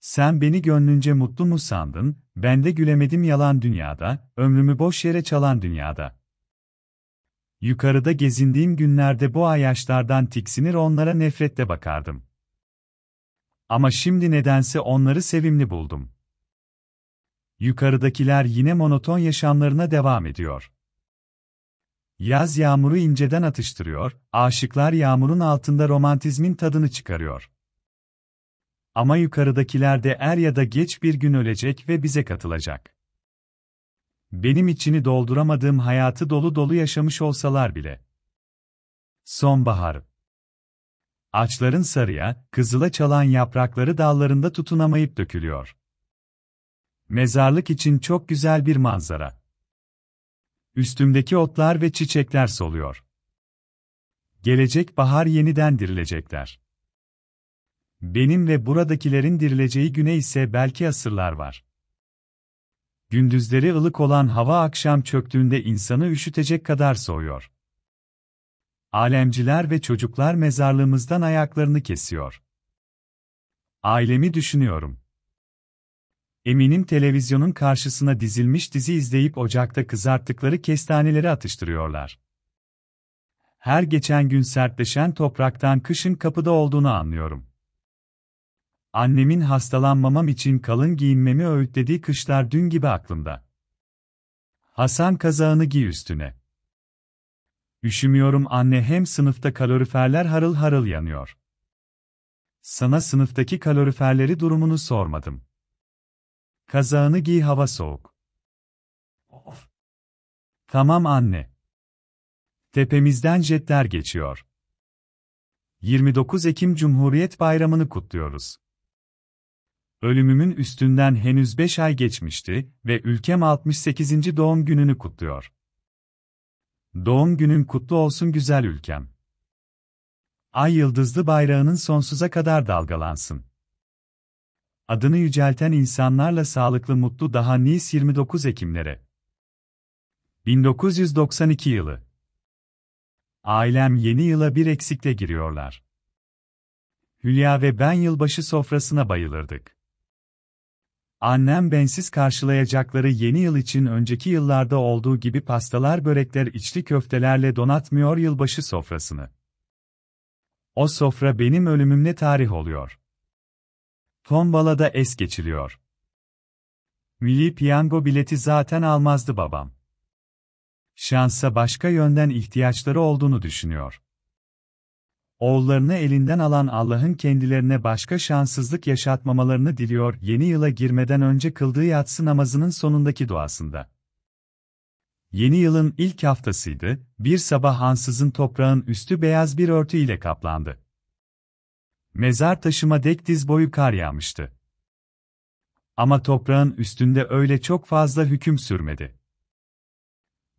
Sen beni gönlünce mutlu mu sandın, ben de gülemedim yalan dünyada, ömrümü boş yere çalan dünyada. Yukarıda gezindiğim günlerde bu ayaşlardan tiksinir onlara nefretle bakardım. Ama şimdi nedense onları sevimli buldum. Yukarıdakiler yine monoton yaşamlarına devam ediyor. Yaz yağmuru inceden atıştırıyor, aşıklar yağmurun altında romantizmin tadını çıkarıyor. Ama yukarıdakiler de er ya da geç bir gün ölecek ve bize katılacak. Benim içini dolduramadığım hayatı dolu dolu yaşamış olsalar bile. Sonbahar Açların sarıya, kızıla çalan yaprakları dallarında tutunamayıp dökülüyor. Mezarlık için çok güzel bir manzara. Üstümdeki otlar ve çiçekler soluyor. Gelecek bahar yeniden dirilecekler. Benim ve buradakilerin dirileceği güne ise belki asırlar var. Gündüzleri ılık olan hava akşam çöktüğünde insanı üşütecek kadar soğuyor. Alemciler ve çocuklar mezarlığımızdan ayaklarını kesiyor. Ailemi düşünüyorum. Eminim televizyonun karşısına dizilmiş dizi izleyip ocakta kızarttıkları kestaneleri atıştırıyorlar. Her geçen gün sertleşen topraktan kışın kapıda olduğunu anlıyorum annemin hastalanmamam için kalın giyinmemi öğütlediği kışlar dün gibi aklımda. Hasan kazağını giy üstüne. Üşümüyorum anne hem sınıfta kaloriferler harıl harıl yanıyor. Sana sınıftaki kaloriferleri durumunu sormadım. Kazağını giy hava soğuk. Of. Tamam anne. Tepemizden jetler geçiyor. 29 Ekim Cumhuriyet Bayramı'nı kutluyoruz. Ölümümün üstünden henüz 5 ay geçmişti ve ülkem 68. doğum gününü kutluyor. Doğum günün kutlu olsun güzel ülkem. Ay yıldızlı bayrağının sonsuza kadar dalgalansın. Adını yücelten insanlarla sağlıklı mutlu daha Nice 29 Ekimlere. 1992 yılı. Ailem yeni yıla bir eksikle giriyorlar. Hülya ve ben yılbaşı sofrasına bayılırdık. Annem bensiz karşılayacakları yeni yıl için önceki yıllarda olduğu gibi pastalar börekler içli köftelerle donatmıyor yılbaşı sofrasını. O sofra benim ölümümle tarih oluyor. Tombalada es geçiliyor. Milli piyango bileti zaten almazdı babam. Şansa başka yönden ihtiyaçları olduğunu düşünüyor oğullarını elinden alan Allah'ın kendilerine başka şanssızlık yaşatmamalarını diliyor yeni yıla girmeden önce kıldığı yatsı namazının sonundaki duasında. Yeni yılın ilk haftasıydı, bir sabah ansızın toprağın üstü beyaz bir örtü ile kaplandı. Mezar taşıma dek diz boyu kar yağmıştı. Ama toprağın üstünde öyle çok fazla hüküm sürmedi.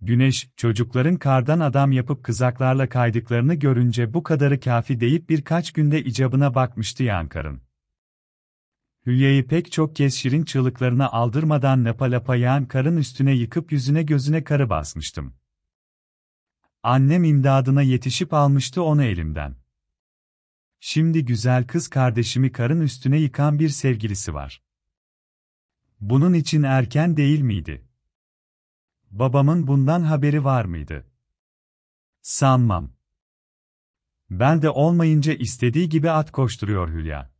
Güneş, çocukların kardan adam yapıp kızaklarla kaydıklarını görünce bu kadarı kafi deyip birkaç günde icabına bakmıştı Yankar'ın. Hülya'yı pek çok kez şirin çığlıklarına aldırmadan lapa lapa yağan üstüne yıkıp yüzüne gözüne karı basmıştım. Annem imdadına yetişip almıştı onu elimden. Şimdi güzel kız kardeşimi karın üstüne yıkan bir sevgilisi var. Bunun için erken değil miydi?'' Babamın bundan haberi var mıydı? Sanmam. Ben de olmayınca istediği gibi at koşturuyor Hülya.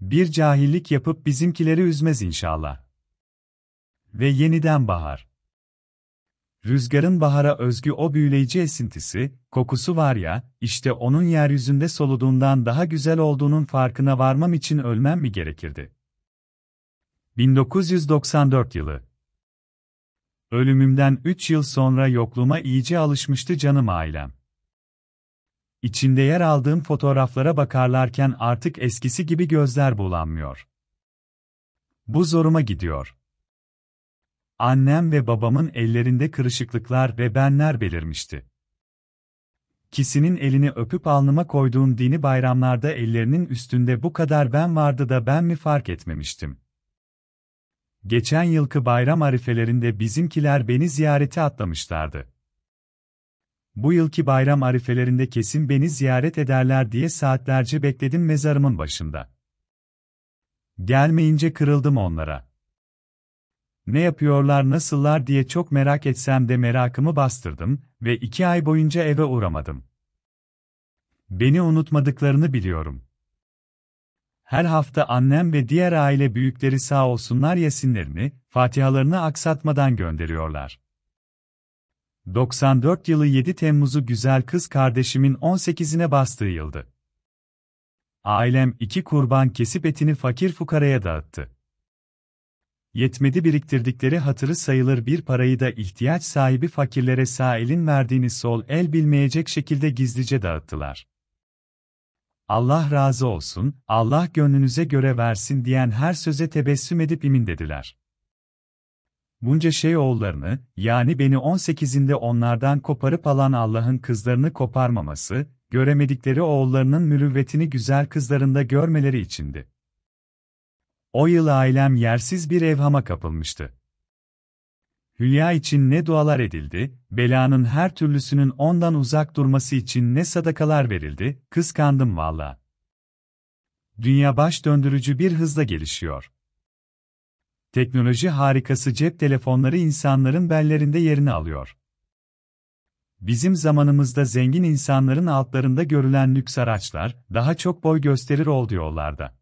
Bir cahillik yapıp bizimkileri üzmez inşallah. Ve yeniden bahar. Rüzgarın bahara özgü o büyüleyici esintisi, kokusu var ya, işte onun yeryüzünde soluduğundan daha güzel olduğunun farkına varmam için ölmem mi gerekirdi? 1994 yılı Ölümümden üç yıl sonra yokluğuma iyice alışmıştı canım ailem. İçinde yer aldığım fotoğraflara bakarlarken artık eskisi gibi gözler bulanmıyor. Bu zoruma gidiyor. Annem ve babamın ellerinde kırışıklıklar ve benler belirmişti. Kisinin elini öpüp alnıma koyduğum dini bayramlarda ellerinin üstünde bu kadar ben vardı da ben mi fark etmemiştim. Geçen yılki bayram arifelerinde bizimkiler beni ziyarete atlamışlardı. Bu yılki bayram arifelerinde kesin beni ziyaret ederler diye saatlerce bekledim mezarımın başında. Gelmeyince kırıldım onlara. Ne yapıyorlar nasıllar diye çok merak etsem de merakımı bastırdım ve iki ay boyunca eve uğramadım. Beni unutmadıklarını biliyorum her hafta annem ve diğer aile büyükleri sağ olsunlar yesinlerini, fatihalarını aksatmadan gönderiyorlar. 94 yılı 7 Temmuz'u güzel kız kardeşimin 18'ine bastığı yıldı. Ailem iki kurban kesip etini fakir fukaraya dağıttı. Yetmedi biriktirdikleri hatırı sayılır bir parayı da ihtiyaç sahibi fakirlere sağ elin verdiğini sol el bilmeyecek şekilde gizlice dağıttılar. Allah razı olsun, Allah gönlünüze göre versin diyen her söze tebessüm edip imin dediler. Bunca şey oğullarını, yani beni 18'inde onlardan koparıp alan Allah'ın kızlarını koparmaması, göremedikleri oğullarının mürüvvetini güzel kızlarında görmeleri içindi. O yıl ailem yersiz bir evhama kapılmıştı. Hülya için ne dualar edildi, belanın her türlüsünün ondan uzak durması için ne sadakalar verildi, kıskandım valla. Dünya baş döndürücü bir hızla gelişiyor. Teknoloji harikası cep telefonları insanların bellerinde yerini alıyor. Bizim zamanımızda zengin insanların altlarında görülen lüks araçlar, daha çok boy gösterir ol diyorlardı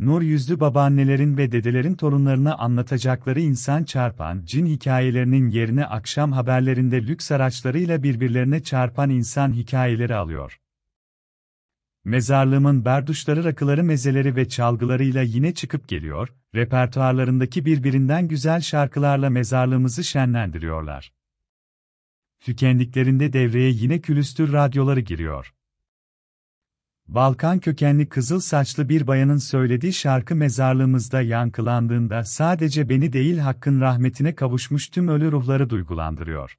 nur yüzlü babaannelerin ve dedelerin torunlarına anlatacakları insan çarpan cin hikayelerinin yerine akşam haberlerinde lüks araçlarıyla birbirlerine çarpan insan hikayeleri alıyor. Mezarlığımın berduşları rakıları mezeleri ve çalgılarıyla yine çıkıp geliyor, repertuarlarındaki birbirinden güzel şarkılarla mezarlığımızı şenlendiriyorlar. Tükendiklerinde devreye yine külüstür radyoları giriyor. Balkan kökenli kızıl saçlı bir bayanın söylediği şarkı mezarlığımızda yankılandığında sadece beni değil hakkın rahmetine kavuşmuş tüm ölü ruhları duygulandırıyor.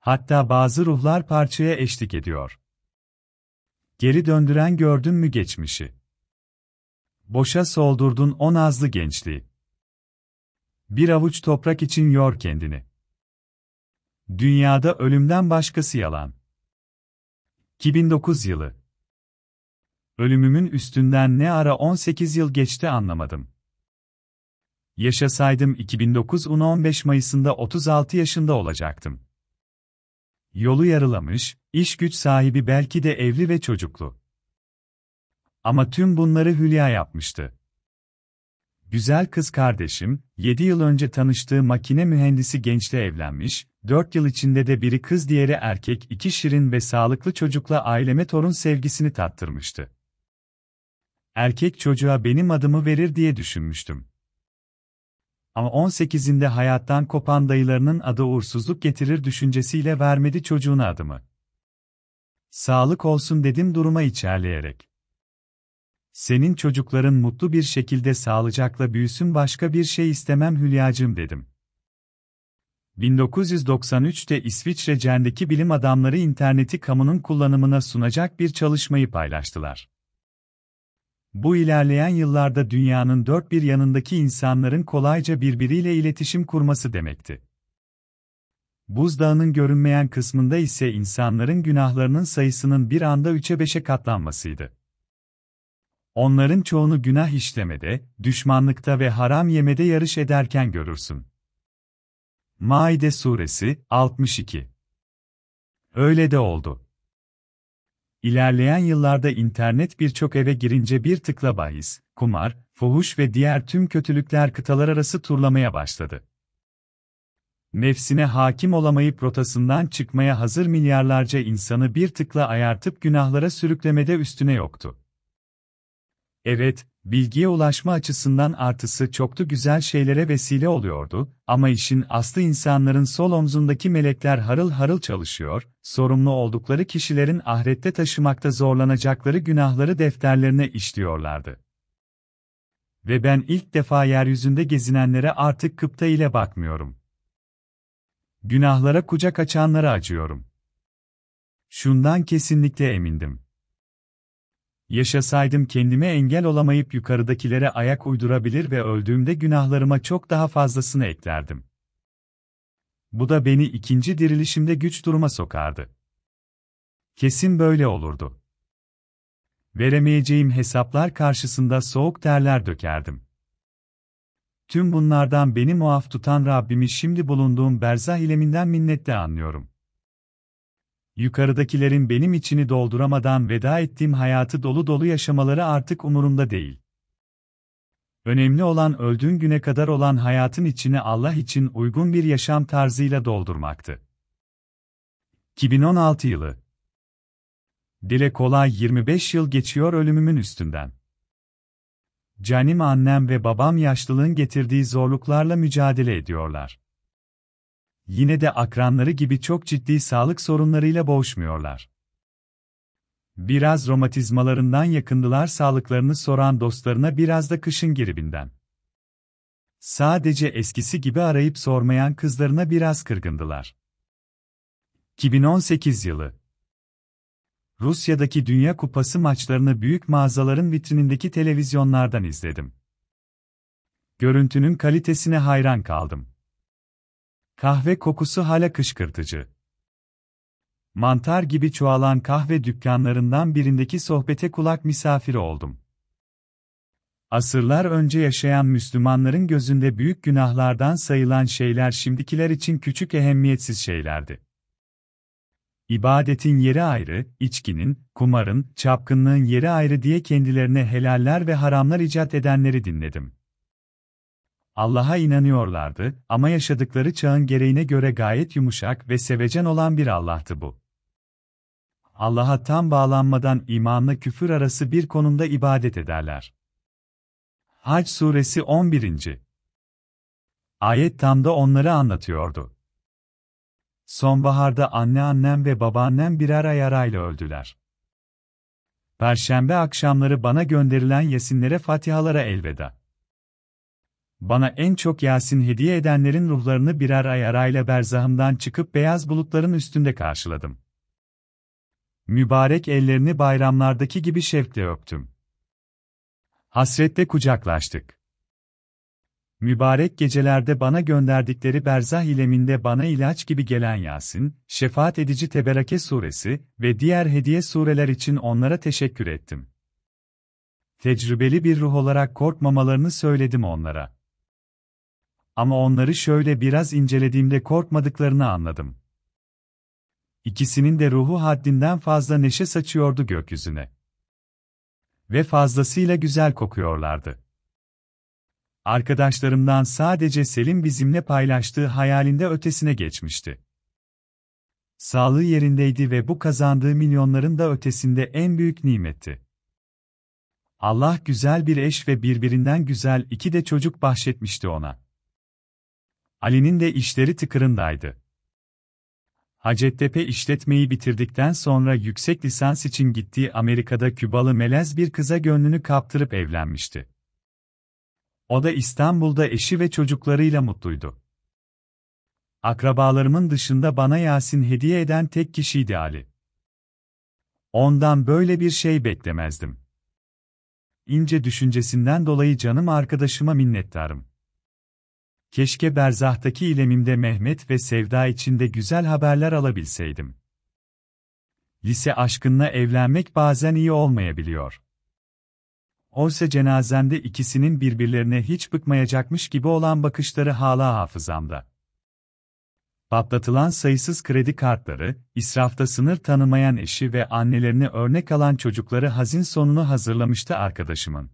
Hatta bazı ruhlar parçaya eşlik ediyor. Geri döndüren gördün mü geçmişi? Boşa soldurdun o nazlı gençliği. Bir avuç toprak için yor kendini. Dünyada ölümden başkası yalan. 2009 yılı Ölümümün üstünden ne ara 18 yıl geçti anlamadım. Yaşasaydım 2009 un 15 Mayıs'ında 36 yaşında olacaktım. Yolu yarılamış, iş güç sahibi belki de evli ve çocuklu. Ama tüm bunları Hülya yapmıştı. Güzel kız kardeşim, 7 yıl önce tanıştığı makine mühendisi gençle evlenmiş, 4 yıl içinde de biri kız diğeri erkek iki şirin ve sağlıklı çocukla aileme torun sevgisini tattırmıştı erkek çocuğa benim adımı verir diye düşünmüştüm. Ama 18'inde hayattan kopan dayılarının adı uğursuzluk getirir düşüncesiyle vermedi çocuğuna adımı. Sağlık olsun dedim duruma içerleyerek. Senin çocukların mutlu bir şekilde sağlıcakla büyüsün başka bir şey istemem Hülyacım dedim. 1993'te İsviçre Cendeki bilim adamları interneti kamunun kullanımına sunacak bir çalışmayı paylaştılar. Bu ilerleyen yıllarda dünyanın dört bir yanındaki insanların kolayca birbiriyle iletişim kurması demekti. Buzdağının görünmeyen kısmında ise insanların günahlarının sayısının bir anda üçe beşe katlanmasıydı. Onların çoğunu günah işlemede, düşmanlıkta ve haram yemede yarış ederken görürsün. Maide Suresi 62 Öyle de oldu. İlerleyen yıllarda internet birçok eve girince bir tıkla bahis, kumar, fuhuş ve diğer tüm kötülükler kıtalar arası turlamaya başladı. Nefsine hakim olamayıp rotasından çıkmaya hazır milyarlarca insanı bir tıkla ayartıp günahlara sürüklemede üstüne yoktu. Evet, Bilgiye ulaşma açısından artısı çoktu güzel şeylere vesile oluyordu ama işin aslı insanların sol omzundaki melekler harıl harıl çalışıyor, sorumlu oldukları kişilerin ahirette taşımakta zorlanacakları günahları defterlerine işliyorlardı. Ve ben ilk defa yeryüzünde gezinenlere artık kıpta ile bakmıyorum. Günahlara kucak açanlara acıyorum. Şundan kesinlikle emindim Yaşasaydım kendime engel olamayıp yukarıdakilere ayak uydurabilir ve öldüğümde günahlarıma çok daha fazlasını eklerdim. Bu da beni ikinci dirilişimde güç duruma sokardı. Kesin böyle olurdu. Veremeyeceğim hesaplar karşısında soğuk terler dökerdim. Tüm bunlardan beni muaf tutan Rabbimi şimdi bulunduğum berzah ileminden minnetle anlıyorum. Yukarıdakilerin benim içini dolduramadan veda ettiğim hayatı dolu dolu yaşamaları artık umurumda değil. Önemli olan öldüğün güne kadar olan hayatın içini Allah için uygun bir yaşam tarzıyla doldurmaktı. 2016 yılı Dile kolay 25 yıl geçiyor ölümümün üstünden. Canim annem ve babam yaşlılığın getirdiği zorluklarla mücadele ediyorlar yine de akranları gibi çok ciddi sağlık sorunlarıyla boğuşmuyorlar. Biraz romatizmalarından yakındılar sağlıklarını soran dostlarına biraz da kışın giribinden. Sadece eskisi gibi arayıp sormayan kızlarına biraz kırgındılar. 2018 yılı Rusya'daki Dünya Kupası maçlarını büyük mağazaların vitrinindeki televizyonlardan izledim. Görüntünün kalitesine hayran kaldım. Kahve kokusu hala kışkırtıcı. Mantar gibi çoğalan kahve dükkanlarından birindeki sohbete kulak misafiri oldum. Asırlar önce yaşayan Müslümanların gözünde büyük günahlardan sayılan şeyler şimdikiler için küçük ehemmiyetsiz şeylerdi. İbadetin yeri ayrı, içkinin, kumarın, çapkınlığın yeri ayrı diye kendilerine helaller ve haramlar icat edenleri dinledim. Allah'a inanıyorlardı ama yaşadıkları çağın gereğine göre gayet yumuşak ve sevecen olan bir Allah'tı bu. Allah'a tam bağlanmadan imanla küfür arası bir konumda ibadet ederler. Hac suresi 11. Ayet tam da onları anlatıyordu. Sonbaharda anneannem ve babaannem birer ay arayla öldüler. Perşembe akşamları bana gönderilen yesinlere fatihalara elveda. Bana en çok Yasin hediye edenlerin ruhlarını birer ay arayla berzahımdan çıkıp beyaz bulutların üstünde karşıladım. Mübarek ellerini bayramlardaki gibi şevkle öptüm. Hasretle kucaklaştık. Mübarek gecelerde bana gönderdikleri berzah ileminde bana ilaç gibi gelen Yasin, Şefaat Edici Teberake Suresi ve diğer hediye sureler için onlara teşekkür ettim. Tecrübeli bir ruh olarak korkmamalarını söyledim onlara. Ama onları şöyle biraz incelediğimde korkmadıklarını anladım. İkisinin de ruhu haddinden fazla neşe saçıyordu gökyüzüne. Ve fazlasıyla güzel kokuyorlardı. Arkadaşlarımdan sadece Selim bizimle paylaştığı hayalinde ötesine geçmişti. Sağlığı yerindeydi ve bu kazandığı milyonların da ötesinde en büyük nimetti. Allah güzel bir eş ve birbirinden güzel iki de çocuk bahşetmişti ona. Ali'nin de işleri tıkırındaydı. Hacettepe işletmeyi bitirdikten sonra yüksek lisans için gittiği Amerika'da Kübalı melez bir kıza gönlünü kaptırıp evlenmişti. O da İstanbul'da eşi ve çocuklarıyla mutluydu. Akrabalarımın dışında bana Yasin hediye eden tek kişiydi Ali. Ondan böyle bir şey beklemezdim. İnce düşüncesinden dolayı canım arkadaşıma minnettarım. Keşke berzahtaki ilemimde Mehmet ve Sevda içinde güzel haberler alabilseydim. Lise aşkınla evlenmek bazen iyi olmayabiliyor. Oysa cenazemde ikisinin birbirlerine hiç bıkmayacakmış gibi olan bakışları hala hafızamda. Patlatılan sayısız kredi kartları, israfta sınır tanımayan eşi ve annelerini örnek alan çocukları hazin sonunu hazırlamıştı arkadaşımın.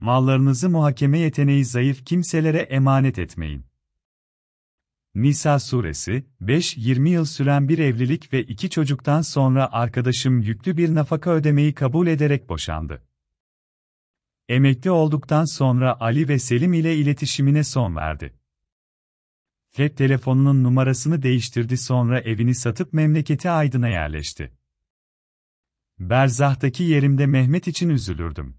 Mallarınızı muhakeme yeteneği zayıf kimselere emanet etmeyin. Nisa suresi, 5-20 yıl süren bir evlilik ve iki çocuktan sonra arkadaşım yüklü bir nafaka ödemeyi kabul ederek boşandı. Emekli olduktan sonra Ali ve Selim ile iletişimine son verdi. Cep telefonunun numarasını değiştirdi sonra evini satıp memleketi Aydın'a yerleşti. Berzah'taki yerimde Mehmet için üzülürdüm.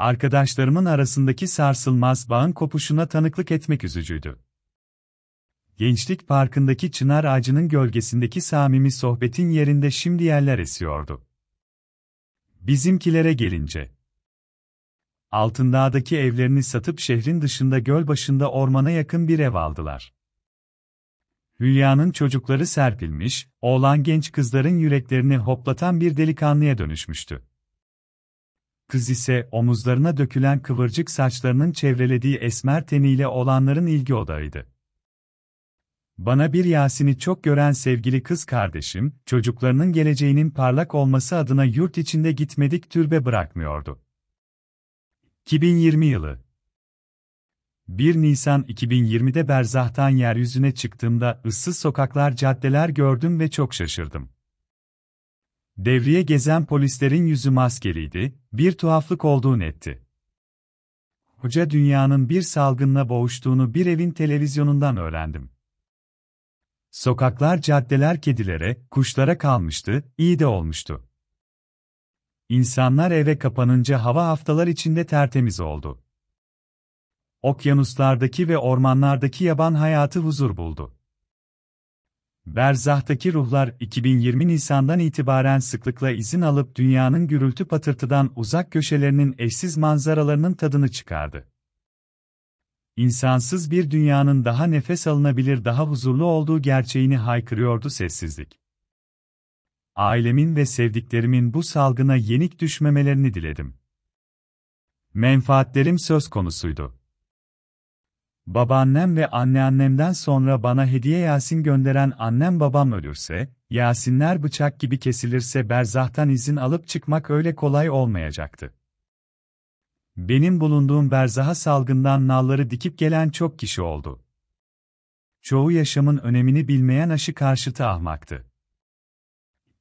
Arkadaşlarımın arasındaki sarsılmaz bağın kopuşuna tanıklık etmek üzücüydü. Gençlik Parkı'ndaki çınar ağacının gölgesindeki samimi sohbetin yerinde şimdi yerler esiyordu. Bizimkilere gelince. Altındağ'daki evlerini satıp şehrin dışında göl başında ormana yakın bir ev aldılar. Hülya'nın çocukları serpilmiş, oğlan genç kızların yüreklerini hoplatan bir delikanlıya dönüşmüştü kız ise omuzlarına dökülen kıvırcık saçlarının çevrelediği esmer teniyle olanların ilgi odağıydı. Bana bir Yasin'i çok gören sevgili kız kardeşim, çocuklarının geleceğinin parlak olması adına yurt içinde gitmedik türbe bırakmıyordu. 2020 yılı 1 Nisan 2020'de Berzah'tan yeryüzüne çıktığımda ıssız sokaklar caddeler gördüm ve çok şaşırdım. Devriye gezen polislerin yüzü maskeliydi, bir tuhaflık olduğunu etti. Hoca dünyanın bir salgınla boğuştuğunu bir evin televizyonundan öğrendim. Sokaklar, caddeler kedilere, kuşlara kalmıştı, iyi de olmuştu. İnsanlar eve kapanınca hava haftalar içinde tertemiz oldu. Okyanuslardaki ve ormanlardaki yaban hayatı huzur buldu. Berzahtaki ruhlar 2020 Nisan'dan itibaren sıklıkla izin alıp dünyanın gürültü patırtıdan uzak köşelerinin eşsiz manzaralarının tadını çıkardı. İnsansız bir dünyanın daha nefes alınabilir, daha huzurlu olduğu gerçeğini haykırıyordu sessizlik. Ailemin ve sevdiklerimin bu salgına yenik düşmemelerini diledim. Menfaatlerim söz konusuydu. Babaannem ve anneannemden sonra bana hediye Yasin gönderen annem babam ölürse, Yasinler bıçak gibi kesilirse berzahtan izin alıp çıkmak öyle kolay olmayacaktı. Benim bulunduğum berzaha salgından nalları dikip gelen çok kişi oldu. Çoğu yaşamın önemini bilmeyen aşı karşıtı ahmaktı.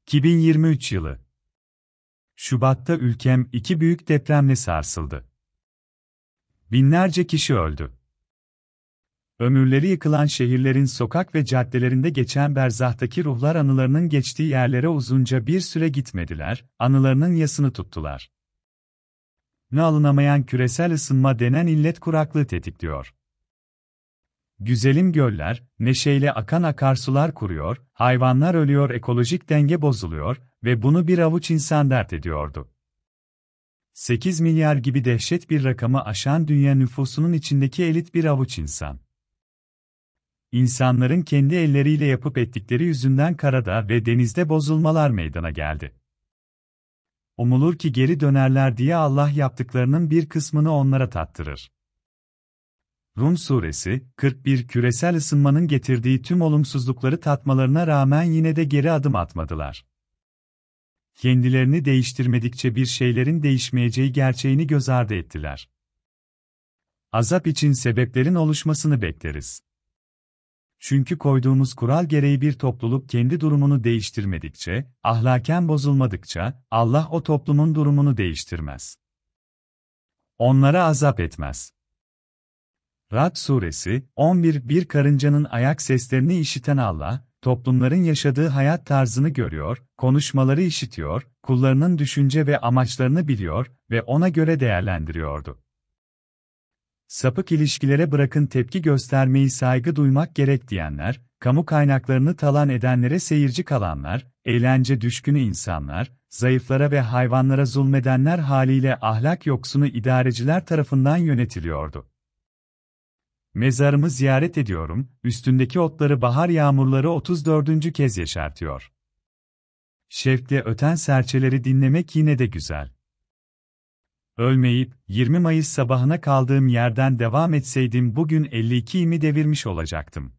2023 yılı Şubat'ta ülkem iki büyük depremle sarsıldı. Binlerce kişi öldü ömürleri yıkılan şehirlerin sokak ve caddelerinde geçen berzahtaki ruhlar anılarının geçtiği yerlere uzunca bir süre gitmediler, anılarının yasını tuttular. Ne alınamayan küresel ısınma denen illet kuraklığı tetikliyor. Güzelim göller, neşeyle akan akarsular kuruyor, hayvanlar ölüyor, ekolojik denge bozuluyor ve bunu bir avuç insan dert ediyordu. 8 milyar gibi dehşet bir rakamı aşan dünya nüfusunun içindeki elit bir avuç insan insanların kendi elleriyle yapıp ettikleri yüzünden karada ve denizde bozulmalar meydana geldi. Umulur ki geri dönerler diye Allah yaptıklarının bir kısmını onlara tattırır. Rum Suresi, 41 küresel ısınmanın getirdiği tüm olumsuzlukları tatmalarına rağmen yine de geri adım atmadılar. Kendilerini değiştirmedikçe bir şeylerin değişmeyeceği gerçeğini göz ardı ettiler. Azap için sebeplerin oluşmasını bekleriz. Çünkü koyduğumuz kural gereği bir topluluk kendi durumunu değiştirmedikçe, ahlaken bozulmadıkça, Allah o toplumun durumunu değiştirmez. Onlara azap etmez. Rad Suresi 11 Bir karıncanın ayak seslerini işiten Allah, toplumların yaşadığı hayat tarzını görüyor, konuşmaları işitiyor, kullarının düşünce ve amaçlarını biliyor ve ona göre değerlendiriyordu sapık ilişkilere bırakın tepki göstermeyi saygı duymak gerek diyenler, kamu kaynaklarını talan edenlere seyirci kalanlar, eğlence düşkünü insanlar, zayıflara ve hayvanlara zulmedenler haliyle ahlak yoksunu idareciler tarafından yönetiliyordu. Mezarımı ziyaret ediyorum, üstündeki otları bahar yağmurları 34. kez yaşartıyor. Şevkle öten serçeleri dinlemek yine de güzel. Ölmeyip, 20 Mayıs sabahına kaldığım yerden devam etseydim bugün 52'imi devirmiş olacaktım.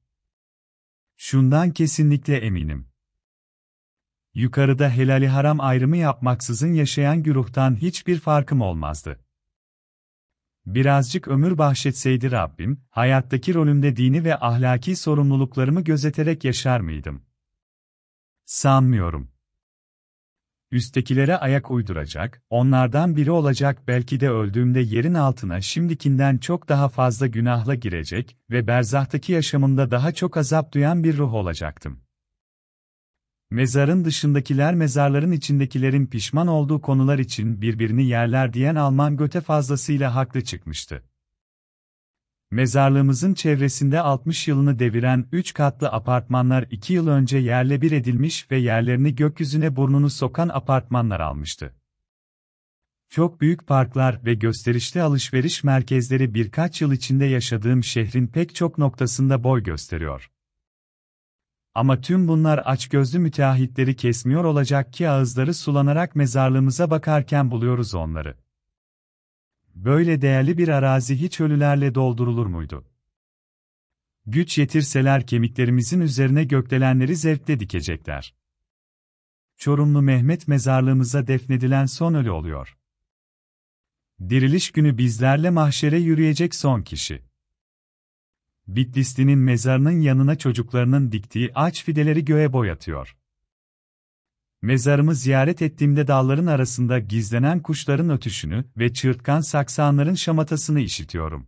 Şundan kesinlikle eminim. Yukarıda helali haram ayrımı yapmaksızın yaşayan güruhtan hiçbir farkım olmazdı. Birazcık ömür bahşetseydi Rabbim, hayattaki rolümde dini ve ahlaki sorumluluklarımı gözeterek yaşar mıydım? Sanmıyorum üsttekilere ayak uyduracak, onlardan biri olacak belki de öldüğümde yerin altına şimdikinden çok daha fazla günahla girecek ve berzahtaki yaşamında daha çok azap duyan bir ruh olacaktım. Mezarın dışındakiler mezarların içindekilerin pişman olduğu konular için birbirini yerler diyen Alman göte fazlasıyla haklı çıkmıştı. Mezarlığımızın çevresinde 60 yılını deviren 3 katlı apartmanlar 2 yıl önce yerle bir edilmiş ve yerlerini gökyüzüne burnunu sokan apartmanlar almıştı. Çok büyük parklar ve gösterişli alışveriş merkezleri birkaç yıl içinde yaşadığım şehrin pek çok noktasında boy gösteriyor. Ama tüm bunlar açgözlü müteahhitleri kesmiyor olacak ki ağızları sulanarak mezarlığımıza bakarken buluyoruz onları. Böyle değerli bir arazi hiç ölülerle doldurulur muydu? Güç yetirseler kemiklerimizin üzerine gökdelenleri zevkle dikecekler. Çorumlu Mehmet mezarlığımıza defnedilen son ölü oluyor. Diriliş günü bizlerle mahşere yürüyecek son kişi. Bitlisli'nin mezarının yanına çocuklarının diktiği ağaç fideleri göğe boyatıyor. Mezarımı ziyaret ettiğimde dağların arasında gizlenen kuşların ötüşünü ve çırtkan saksanların şamatasını işitiyorum.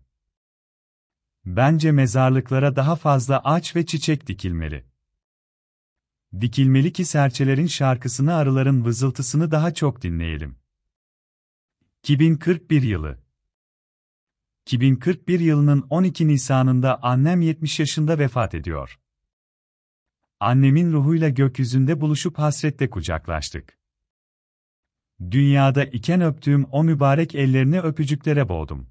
Bence mezarlıklara daha fazla ağaç ve çiçek dikilmeli. Dikilmeli ki serçelerin şarkısını arıların vızıltısını daha çok dinleyelim. 2041 yılı 2041 yılının 12 Nisan'ında annem 70 yaşında vefat ediyor. Annemin ruhuyla gökyüzünde buluşup hasrette kucaklaştık. Dünyada iken öptüğüm o mübarek ellerini öpücüklere boğdum.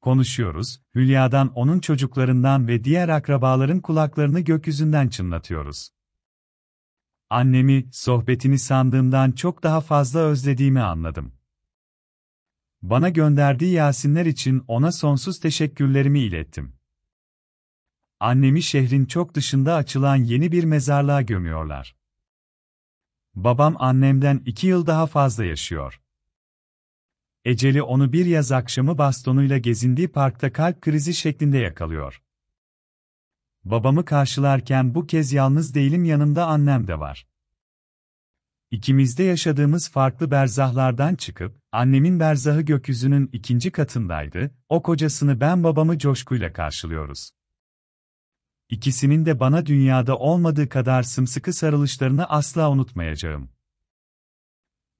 Konuşuyoruz, Hülya'dan onun çocuklarından ve diğer akrabaların kulaklarını gökyüzünden çınlatıyoruz. Annemi, sohbetini sandığımdan çok daha fazla özlediğimi anladım. Bana gönderdiği Yasinler için ona sonsuz teşekkürlerimi ilettim. Annemi şehrin çok dışında açılan yeni bir mezarlığa gömüyorlar. Babam annemden iki yıl daha fazla yaşıyor. Eceli onu bir yaz akşamı bastonuyla gezindiği parkta kalp krizi şeklinde yakalıyor. Babamı karşılarken bu kez yalnız değilim yanımda annem de var. İkimizde yaşadığımız farklı berzahlardan çıkıp, annemin berzahı gökyüzünün ikinci katındaydı, o kocasını ben babamı coşkuyla karşılıyoruz. İkisinin de bana dünyada olmadığı kadar sımsıkı sarılışlarını asla unutmayacağım.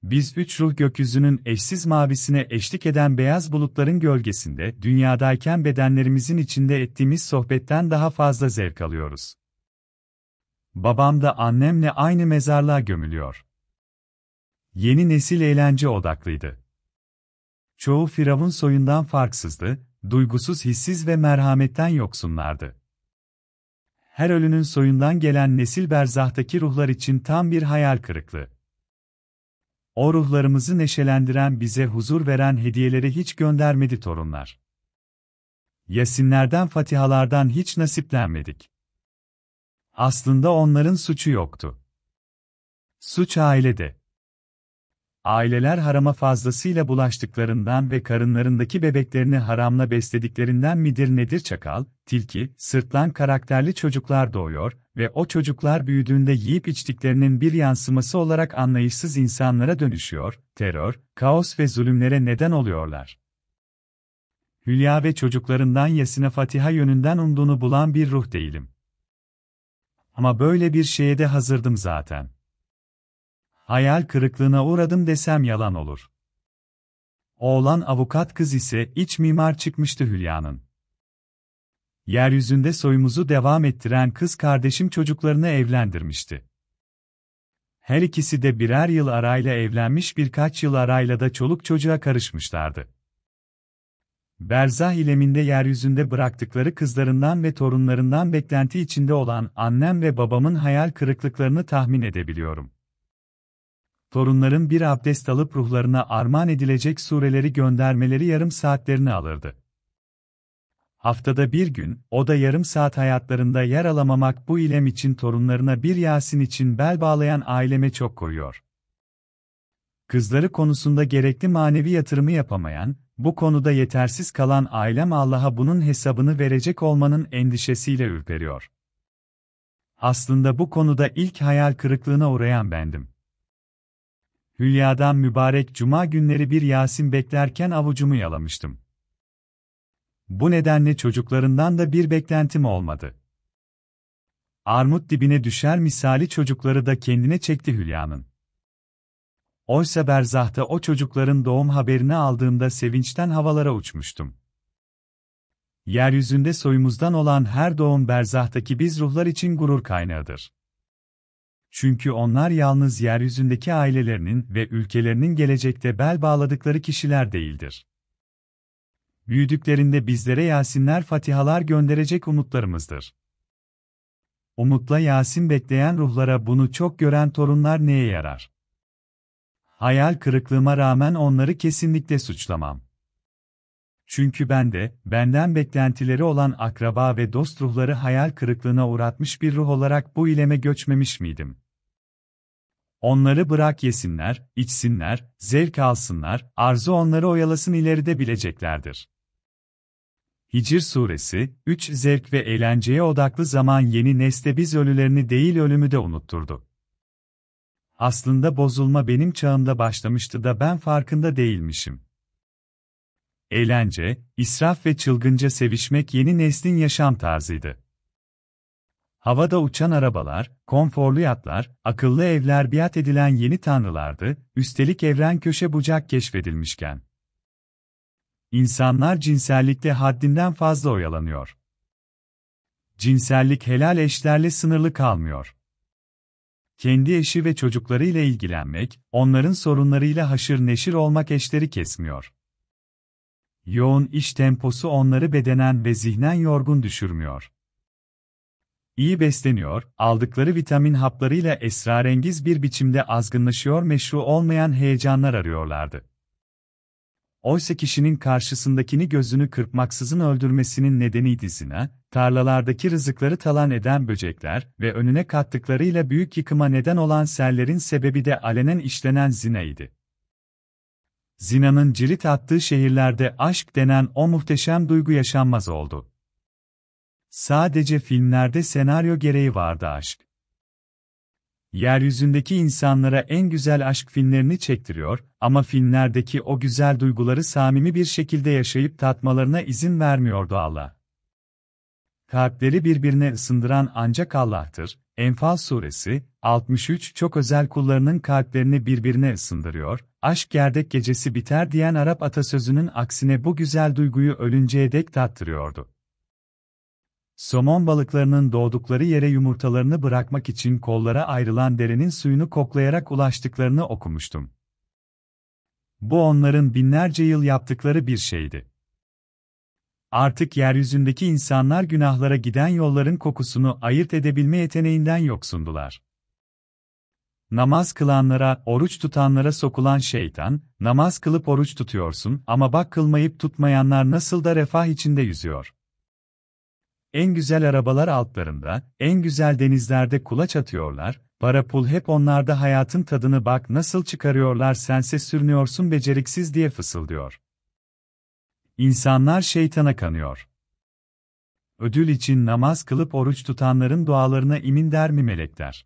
Biz üç ruh gökyüzünün eşsiz mavisine eşlik eden beyaz bulutların gölgesinde, dünyadayken bedenlerimizin içinde ettiğimiz sohbetten daha fazla zevk alıyoruz. Babam da annemle aynı mezarlığa gömülüyor. Yeni nesil eğlence odaklıydı. Çoğu firavun soyundan farksızdı, duygusuz hissiz ve merhametten yoksunlardı her ölünün soyundan gelen nesil berzahtaki ruhlar için tam bir hayal kırıklığı. O ruhlarımızı neşelendiren bize huzur veren hediyeleri hiç göndermedi torunlar. Yasinlerden fatihalardan hiç nasiplenmedik. Aslında onların suçu yoktu. Suç ailede aileler harama fazlasıyla bulaştıklarından ve karınlarındaki bebeklerini haramla beslediklerinden midir nedir çakal, tilki, sırtlan karakterli çocuklar doğuyor ve o çocuklar büyüdüğünde yiyip içtiklerinin bir yansıması olarak anlayışsız insanlara dönüşüyor, terör, kaos ve zulümlere neden oluyorlar. Hülya ve çocuklarından Yasine Fatiha yönünden umduğunu bulan bir ruh değilim. Ama böyle bir şeye de hazırdım zaten. Hayal kırıklığına uğradım desem yalan olur. Oğlan avukat kız ise iç mimar çıkmıştı Hülya'nın. Yeryüzünde soyumuzu devam ettiren kız kardeşim çocuklarını evlendirmişti. Her ikisi de birer yıl arayla evlenmiş birkaç yıl arayla da çoluk çocuğa karışmışlardı. Berzah ileminde yeryüzünde bıraktıkları kızlarından ve torunlarından beklenti içinde olan annem ve babamın hayal kırıklıklarını tahmin edebiliyorum torunların bir abdest alıp ruhlarına armağan edilecek sureleri göndermeleri yarım saatlerini alırdı. Haftada bir gün, o da yarım saat hayatlarında yer alamamak bu ilem için torunlarına bir Yasin için bel bağlayan aileme çok koyuyor. Kızları konusunda gerekli manevi yatırımı yapamayan, bu konuda yetersiz kalan ailem Allah'a bunun hesabını verecek olmanın endişesiyle ürperiyor. Aslında bu konuda ilk hayal kırıklığına uğrayan bendim. Hülya'dan mübarek cuma günleri bir Yasin beklerken avucumu yalamıştım. Bu nedenle çocuklarından da bir beklentim olmadı. Armut dibine düşer misali çocukları da kendine çekti Hülya'nın. Oysa berzahta o çocukların doğum haberini aldığımda sevinçten havalara uçmuştum. Yeryüzünde soyumuzdan olan her doğum berzahtaki biz ruhlar için gurur kaynağıdır. Çünkü onlar yalnız yeryüzündeki ailelerinin ve ülkelerinin gelecekte bel bağladıkları kişiler değildir. Büyüdüklerinde bizlere Yasinler Fatihalar gönderecek umutlarımızdır. Umutla Yasin bekleyen ruhlara bunu çok gören torunlar neye yarar? Hayal kırıklığıma rağmen onları kesinlikle suçlamam. Çünkü ben de, benden beklentileri olan akraba ve dost ruhları hayal kırıklığına uğratmış bir ruh olarak bu ileme göçmemiş miydim? Onları bırak yesinler, içsinler, zevk alsınlar, arzu onları oyalasın ileride bileceklerdir. Hicr Suresi, 3 zevk ve eğlenceye odaklı zaman yeni nesle biz ölülerini değil ölümü de unutturdu. Aslında bozulma benim çağımda başlamıştı da ben farkında değilmişim. Eğlence, israf ve çılgınca sevişmek yeni neslin yaşam tarzıydı. Havada uçan arabalar, konforlu yatlar, akıllı evler biat edilen yeni tanrılardı, üstelik evren köşe bucak keşfedilmişken. İnsanlar cinsellikte haddinden fazla oyalanıyor. Cinsellik helal eşlerle sınırlı kalmıyor. Kendi eşi ve çocuklarıyla ilgilenmek, onların sorunlarıyla haşır neşir olmak eşleri kesmiyor. Yoğun iş temposu onları bedenen ve zihnen yorgun düşürmüyor iyi besleniyor, aldıkları vitamin haplarıyla esrarengiz bir biçimde azgınlaşıyor meşru olmayan heyecanlar arıyorlardı. Oysa kişinin karşısındakini gözünü kırpmaksızın öldürmesinin nedeni zina, tarlalardaki rızıkları talan eden böcekler ve önüne kattıklarıyla büyük yıkıma neden olan sellerin sebebi de alenen işlenen zina idi. Zinanın cirit attığı şehirlerde aşk denen o muhteşem duygu yaşanmaz oldu. Sadece filmlerde senaryo gereği vardı aşk. Yeryüzündeki insanlara en güzel aşk filmlerini çektiriyor ama filmlerdeki o güzel duyguları samimi bir şekilde yaşayıp tatmalarına izin vermiyordu Allah. Kalpleri birbirine ısındıran ancak Allah'tır. Enfal suresi 63 çok özel kullarının kalplerini birbirine ısındırıyor. Aşk gerdek gecesi biter diyen Arap atasözünün aksine bu güzel duyguyu ölünceye dek tattırıyordu. Somon balıklarının doğdukları yere yumurtalarını bırakmak için kollara ayrılan derenin suyunu koklayarak ulaştıklarını okumuştum. Bu onların binlerce yıl yaptıkları bir şeydi. Artık yeryüzündeki insanlar günahlara giden yolların kokusunu ayırt edebilme yeteneğinden yoksundular. Namaz kılanlara, oruç tutanlara sokulan şeytan, namaz kılıp oruç tutuyorsun ama bak kılmayıp tutmayanlar nasıl da refah içinde yüzüyor. En güzel arabalar altlarında, en güzel denizlerde kulaç atıyorlar, para pul hep onlarda hayatın tadını bak nasıl çıkarıyorlar sense sürünüyorsun beceriksiz diye fısıldıyor. İnsanlar şeytana kanıyor. Ödül için namaz kılıp oruç tutanların dualarına imin der mi melekler?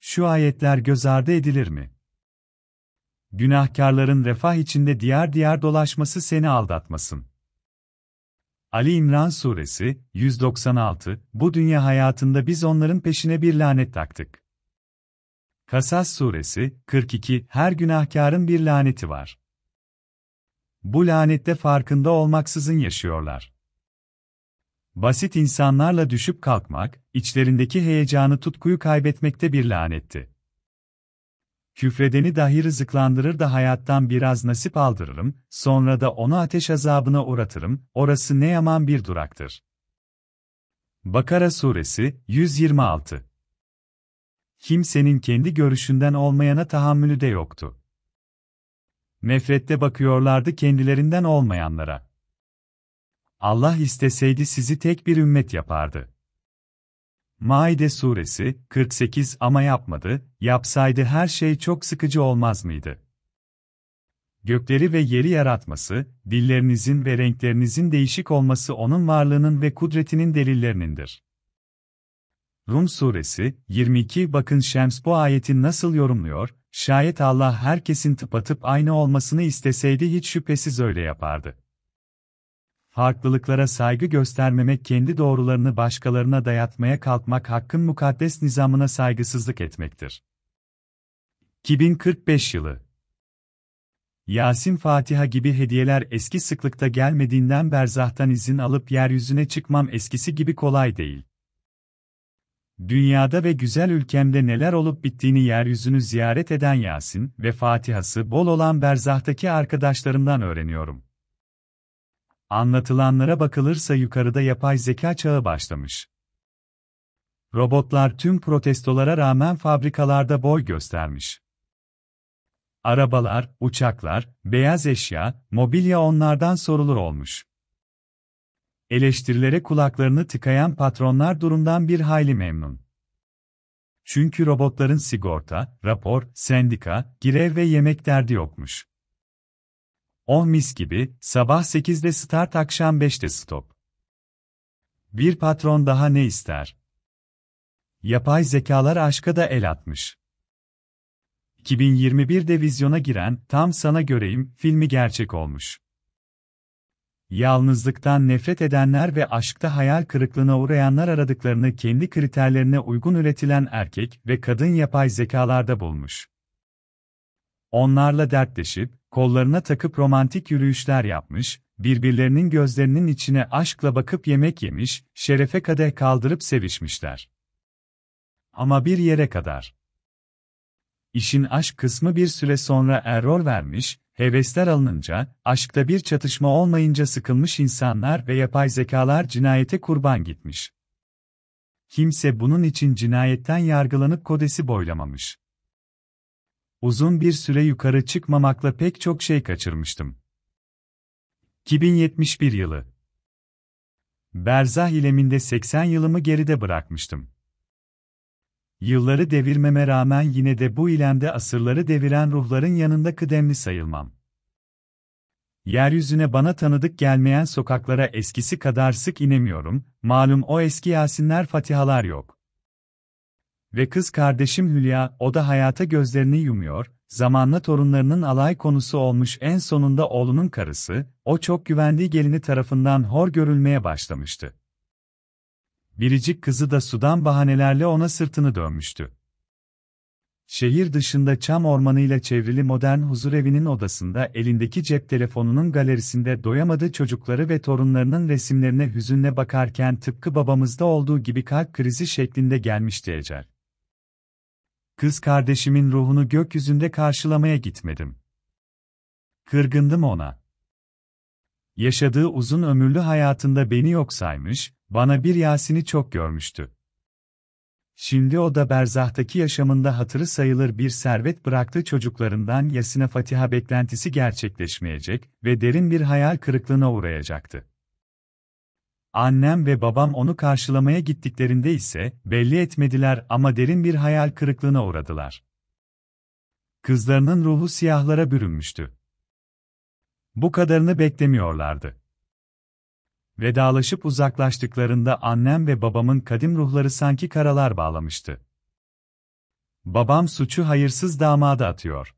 Şu ayetler göz ardı edilir mi? Günahkarların refah içinde diğer diğer dolaşması seni aldatmasın. Ali İmran Suresi 196 Bu dünya hayatında biz onların peşine bir lanet taktık. Kasas Suresi 42 Her günahkarın bir laneti var. Bu lanette farkında olmaksızın yaşıyorlar. Basit insanlarla düşüp kalkmak, içlerindeki heyecanı tutkuyu kaybetmekte bir lanetti. Küfredeni dahi rızıklandırır da hayattan biraz nasip aldırırım, sonra da onu ateş azabına uğratırım, orası ne yaman bir duraktır. Bakara Suresi 126 Kimsenin kendi görüşünden olmayana tahammülü de yoktu. Nefrette bakıyorlardı kendilerinden olmayanlara. Allah isteseydi sizi tek bir ümmet yapardı. Maide suresi 48 ama yapmadı, yapsaydı her şey çok sıkıcı olmaz mıydı? Gökleri ve yeri yaratması, dillerinizin ve renklerinizin değişik olması onun varlığının ve kudretinin delillerindir. Rum suresi 22 bakın Şems bu ayeti nasıl yorumluyor? Şayet Allah herkesin tıpatıp aynı olmasını isteseydi hiç şüphesiz öyle yapardı farklılıklara saygı göstermemek kendi doğrularını başkalarına dayatmaya kalkmak hakkın mukaddes nizamına saygısızlık etmektir. 2045 yılı Yasin Fatiha gibi hediyeler eski sıklıkta gelmediğinden berzahtan izin alıp yeryüzüne çıkmam eskisi gibi kolay değil. Dünyada ve güzel ülkemde neler olup bittiğini yeryüzünü ziyaret eden Yasin ve Fatihası bol olan berzahtaki arkadaşlarımdan öğreniyorum. Anlatılanlara bakılırsa yukarıda yapay zeka çağı başlamış. Robotlar tüm protestolara rağmen fabrikalarda boy göstermiş. Arabalar, uçaklar, beyaz eşya, mobilya onlardan sorulur olmuş. Eleştirilere kulaklarını tıkayan patronlar durumdan bir hayli memnun. Çünkü robotların sigorta, rapor, sendika, girev ve yemek derdi yokmuş. 10 mis gibi, sabah 8'de start akşam 5'te stop. Bir patron daha ne ister? Yapay zekalar aşka da el atmış. 2021'de vizyona giren Tam Sana Göreyim filmi gerçek olmuş. Yalnızlıktan nefret edenler ve aşkta hayal kırıklığına uğrayanlar aradıklarını kendi kriterlerine uygun üretilen erkek ve kadın yapay zekalarda bulmuş. Onlarla dertleşip, kollarına takıp romantik yürüyüşler yapmış, birbirlerinin gözlerinin içine aşkla bakıp yemek yemiş, şerefe kadeh kaldırıp sevişmişler. Ama bir yere kadar. İşin aşk kısmı bir süre sonra error vermiş, hevesler alınınca, aşkta bir çatışma olmayınca sıkılmış insanlar ve yapay zekalar cinayete kurban gitmiş. Kimse bunun için cinayetten yargılanıp kodesi boylamamış. Uzun bir süre yukarı çıkmamakla pek çok şey kaçırmıştım. 2071 yılı. Berzah ileminde 80 yılımı geride bırakmıştım. Yılları devirmeme rağmen yine de bu ilemde asırları deviren ruhların yanında kıdemli sayılmam. Yeryüzüne bana tanıdık gelmeyen sokaklara eskisi kadar sık inemiyorum, malum o eski Yasinler Fatihalar yok. Ve kız kardeşim Hülya, o da hayata gözlerini yumuyor, zamanla torunlarının alay konusu olmuş en sonunda oğlunun karısı, o çok güvendiği gelini tarafından hor görülmeye başlamıştı. Biricik kızı da sudan bahanelerle ona sırtını dönmüştü. Şehir dışında çam ormanıyla çevrili modern huzur evinin odasında elindeki cep telefonunun galerisinde doyamadığı çocukları ve torunlarının resimlerine hüzünle bakarken tıpkı babamızda olduğu gibi kalp krizi şeklinde gelmişti Ecel. Kız kardeşimin ruhunu gökyüzünde karşılamaya gitmedim. Kırgındım ona. Yaşadığı uzun ömürlü hayatında beni yok saymış, bana bir Yasin'i çok görmüştü. Şimdi o da berzahtaki yaşamında hatırı sayılır bir servet bıraktığı çocuklarından Yasin'e Fatiha beklentisi gerçekleşmeyecek ve derin bir hayal kırıklığına uğrayacaktı. Annem ve babam onu karşılamaya gittiklerinde ise belli etmediler ama derin bir hayal kırıklığına uğradılar. Kızlarının ruhu siyahlara bürünmüştü. Bu kadarını beklemiyorlardı. Vedalaşıp uzaklaştıklarında annem ve babamın kadim ruhları sanki karalar bağlamıştı. Babam suçu hayırsız damada atıyor.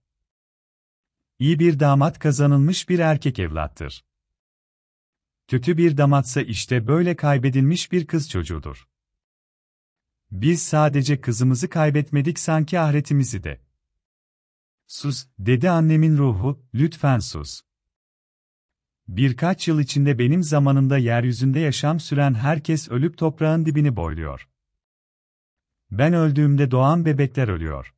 İyi bir damat kazanılmış bir erkek evlattır. Kötü bir damatsa işte böyle kaybedilmiş bir kız çocuğudur. Biz sadece kızımızı kaybetmedik sanki ahiretimizi de. Sus, dedi annemin ruhu, lütfen sus. Birkaç yıl içinde benim zamanımda yeryüzünde yaşam süren herkes ölüp toprağın dibini boyluyor. Ben öldüğümde doğan bebekler ölüyor.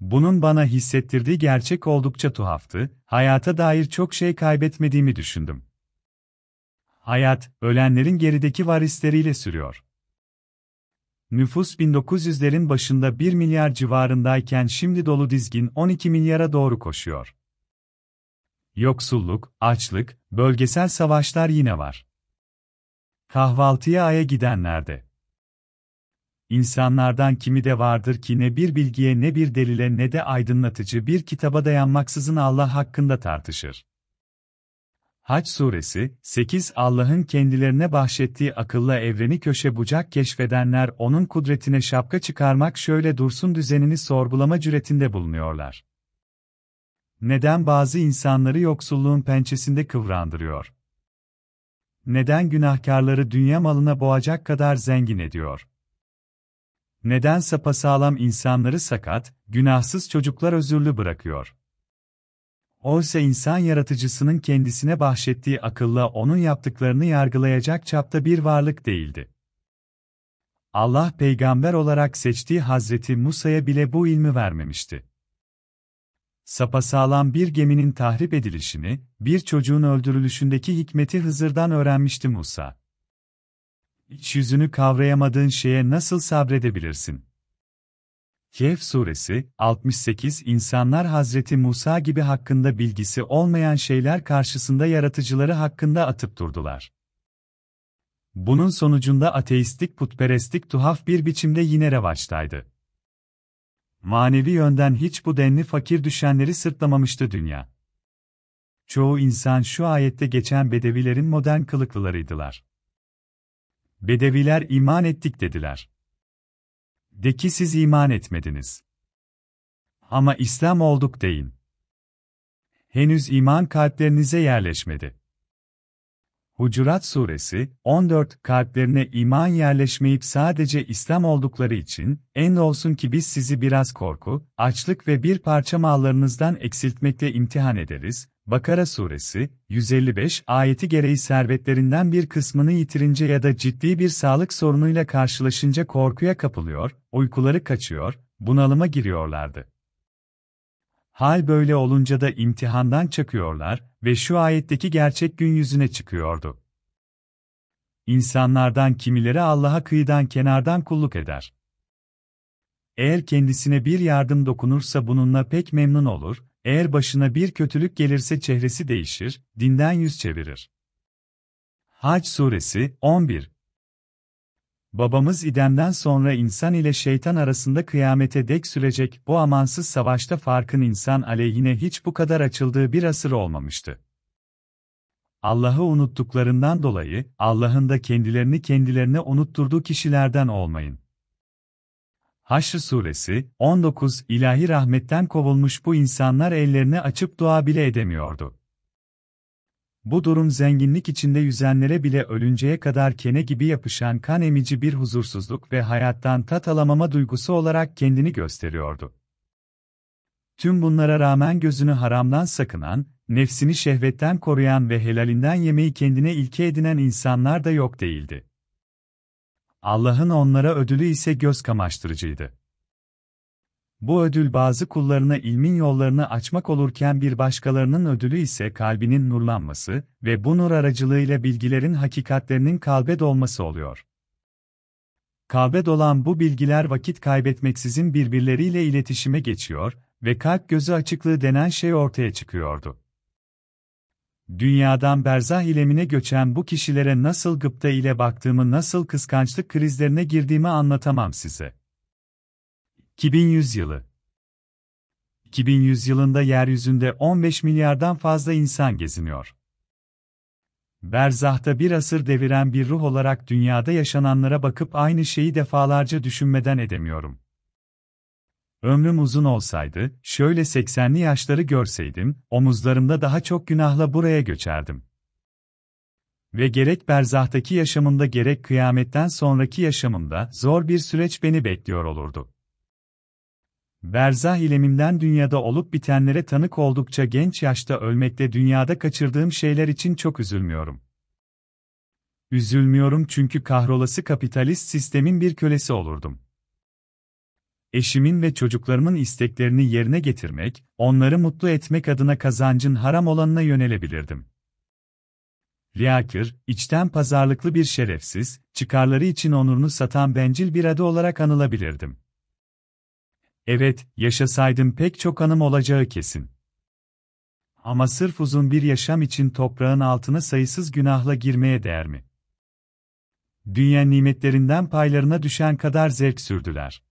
Bunun bana hissettirdiği gerçek oldukça tuhaftı, hayata dair çok şey kaybetmediğimi düşündüm hayat, ölenlerin gerideki varisleriyle sürüyor. Nüfus 1900'lerin başında 1 milyar civarındayken şimdi dolu dizgin 12 milyara doğru koşuyor. Yoksulluk, açlık, bölgesel savaşlar yine var. Kahvaltıya aya gidenlerde. İnsanlardan kimi de vardır ki ne bir bilgiye ne bir delile ne de aydınlatıcı bir kitaba dayanmaksızın Allah hakkında tartışır. Haç Suresi 8 Allah'ın kendilerine bahşettiği akılla evreni köşe bucak keşfedenler onun kudretine şapka çıkarmak şöyle dursun düzenini sorgulama cüretinde bulunuyorlar. Neden bazı insanları yoksulluğun pençesinde kıvrandırıyor? Neden günahkarları dünya malına boğacak kadar zengin ediyor? Neden sapasağlam insanları sakat, günahsız çocuklar özürlü bırakıyor? Oysa insan yaratıcısının kendisine bahşettiği akılla onun yaptıklarını yargılayacak çapta bir varlık değildi. Allah peygamber olarak seçtiği Hazreti Musa'ya bile bu ilmi vermemişti. Sapasağlam bir geminin tahrip edilişini, bir çocuğun öldürülüşündeki hikmeti Hızır'dan öğrenmişti Musa. İç yüzünü kavrayamadığın şeye nasıl sabredebilirsin? Kehf Suresi 68 İnsanlar Hazreti Musa gibi hakkında bilgisi olmayan şeyler karşısında yaratıcıları hakkında atıp durdular. Bunun sonucunda ateistlik putperestlik tuhaf bir biçimde yine revaçtaydı. Manevi yönden hiç bu denli fakir düşenleri sırtlamamıştı dünya. Çoğu insan şu ayette geçen bedevilerin modern kılıklılarıydılar. Bedeviler iman ettik dediler. De ki siz iman etmediniz. Ama İslam olduk deyin. Henüz iman kalplerinize yerleşmedi. Hucurat Suresi 14 kalplerine iman yerleşmeyip sadece İslam oldukları için en olsun ki biz sizi biraz korku, açlık ve bir parça mallarınızdan eksiltmekle imtihan ederiz. Bakara suresi 155 ayeti gereği servetlerinden bir kısmını yitirince ya da ciddi bir sağlık sorunuyla karşılaşınca korkuya kapılıyor, uykuları kaçıyor, bunalıma giriyorlardı. Hal böyle olunca da imtihandan çakıyorlar ve şu ayetteki gerçek gün yüzüne çıkıyordu. İnsanlardan kimileri Allah'a kıyıdan kenardan kulluk eder. Eğer kendisine bir yardım dokunursa bununla pek memnun olur, eğer başına bir kötülük gelirse çehresi değişir, dinden yüz çevirir. Hac Suresi 11 Babamız İdem'den sonra insan ile şeytan arasında kıyamete dek sürecek bu amansız savaşta farkın insan aleyhine hiç bu kadar açıldığı bir asır olmamıştı. Allah'ı unuttuklarından dolayı Allah'ın da kendilerini kendilerine unutturduğu kişilerden olmayın. Haşr suresi 19 ilahi rahmetten kovulmuş bu insanlar ellerini açıp dua bile edemiyordu. Bu durum zenginlik içinde yüzenlere bile ölünceye kadar kene gibi yapışan kan emici bir huzursuzluk ve hayattan tat alamama duygusu olarak kendini gösteriyordu. Tüm bunlara rağmen gözünü haramdan sakınan, nefsini şehvetten koruyan ve helalinden yemeği kendine ilke edinen insanlar da yok değildi. Allah'ın onlara ödülü ise göz kamaştırıcıydı. Bu ödül bazı kullarına ilmin yollarını açmak olurken bir başkalarının ödülü ise kalbinin nurlanması ve bu nur aracılığıyla bilgilerin hakikatlerinin kalbe dolması oluyor. Kalbe dolan bu bilgiler vakit kaybetmeksizin birbirleriyle iletişime geçiyor ve kalp gözü açıklığı denen şey ortaya çıkıyordu. Dünyadan berzah ilemine göçen bu kişilere nasıl gıpta ile baktığımı, nasıl kıskançlık krizlerine girdiğimi anlatamam size. 2100 yılı 2100 yılında yeryüzünde 15 milyardan fazla insan geziniyor. Berzahta bir asır deviren bir ruh olarak dünyada yaşananlara bakıp aynı şeyi defalarca düşünmeden edemiyorum. Ömrüm uzun olsaydı, şöyle 80'li yaşları görseydim, omuzlarımda daha çok günahla buraya göçerdim. Ve gerek berzahtaki yaşamımda gerek kıyametten sonraki yaşamımda zor bir süreç beni bekliyor olurdu. Berzah ilemimden dünyada olup bitenlere tanık oldukça genç yaşta ölmekte dünyada kaçırdığım şeyler için çok üzülmüyorum. Üzülmüyorum çünkü kahrolası kapitalist sistemin bir kölesi olurdum eşimin ve çocuklarımın isteklerini yerine getirmek, onları mutlu etmek adına kazancın haram olanına yönelebilirdim. Riyakir, içten pazarlıklı bir şerefsiz, çıkarları için onurunu satan bencil bir adı olarak anılabilirdim. Evet, yaşasaydım pek çok hanım olacağı kesin. Ama sırf uzun bir yaşam için toprağın altına sayısız günahla girmeye değer mi? Dünya nimetlerinden paylarına düşen kadar zevk sürdüler.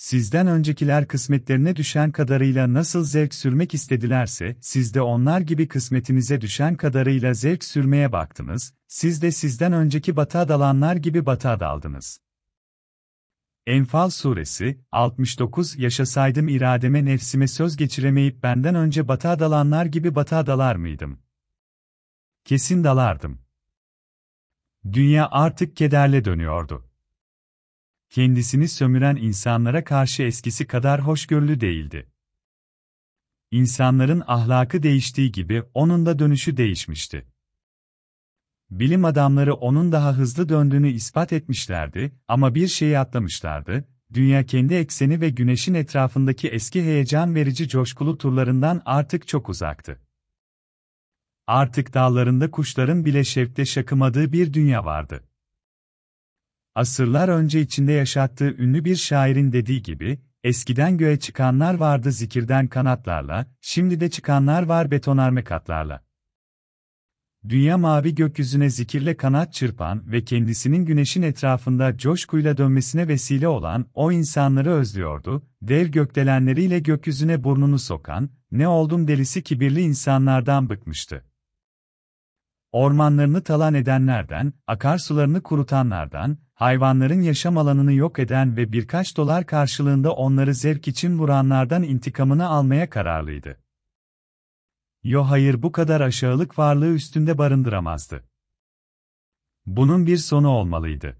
Sizden öncekiler kısmetlerine düşen kadarıyla nasıl zevk sürmek istedilerse, siz de onlar gibi kısmetinize düşen kadarıyla zevk sürmeye baktınız, siz de sizden önceki batağa dalanlar gibi batağa daldınız. Enfal Suresi 69 Yaşasaydım irademe nefsime söz geçiremeyip benden önce batağa dalanlar gibi batağa dalar mıydım? Kesin dalardım. Dünya artık kederle dönüyordu kendisini sömüren insanlara karşı eskisi kadar hoşgörülü değildi. İnsanların ahlakı değiştiği gibi onun da dönüşü değişmişti. Bilim adamları onun daha hızlı döndüğünü ispat etmişlerdi ama bir şeyi atlamışlardı. Dünya kendi ekseni ve güneşin etrafındaki eski heyecan verici coşkulu turlarından artık çok uzaktı. Artık dağlarında kuşların bile şevkle şakımadığı bir dünya vardı. Asırlar önce içinde yaşattığı ünlü bir şairin dediği gibi, eskiden göğe çıkanlar vardı zikirden kanatlarla, şimdi de çıkanlar var betonarme katlarla. Dünya mavi gökyüzüne zikirle kanat çırpan ve kendisinin güneşin etrafında coşkuyla dönmesine vesile olan o insanları özlüyordu, dev gökdelenleriyle gökyüzüne burnunu sokan, ne oldum delisi kibirli insanlardan bıkmıştı. Ormanlarını talan edenlerden, akarsularını kurutanlardan, hayvanların yaşam alanını yok eden ve birkaç dolar karşılığında onları zevk için vuranlardan intikamını almaya kararlıydı. Yo hayır bu kadar aşağılık varlığı üstünde barındıramazdı. Bunun bir sonu olmalıydı.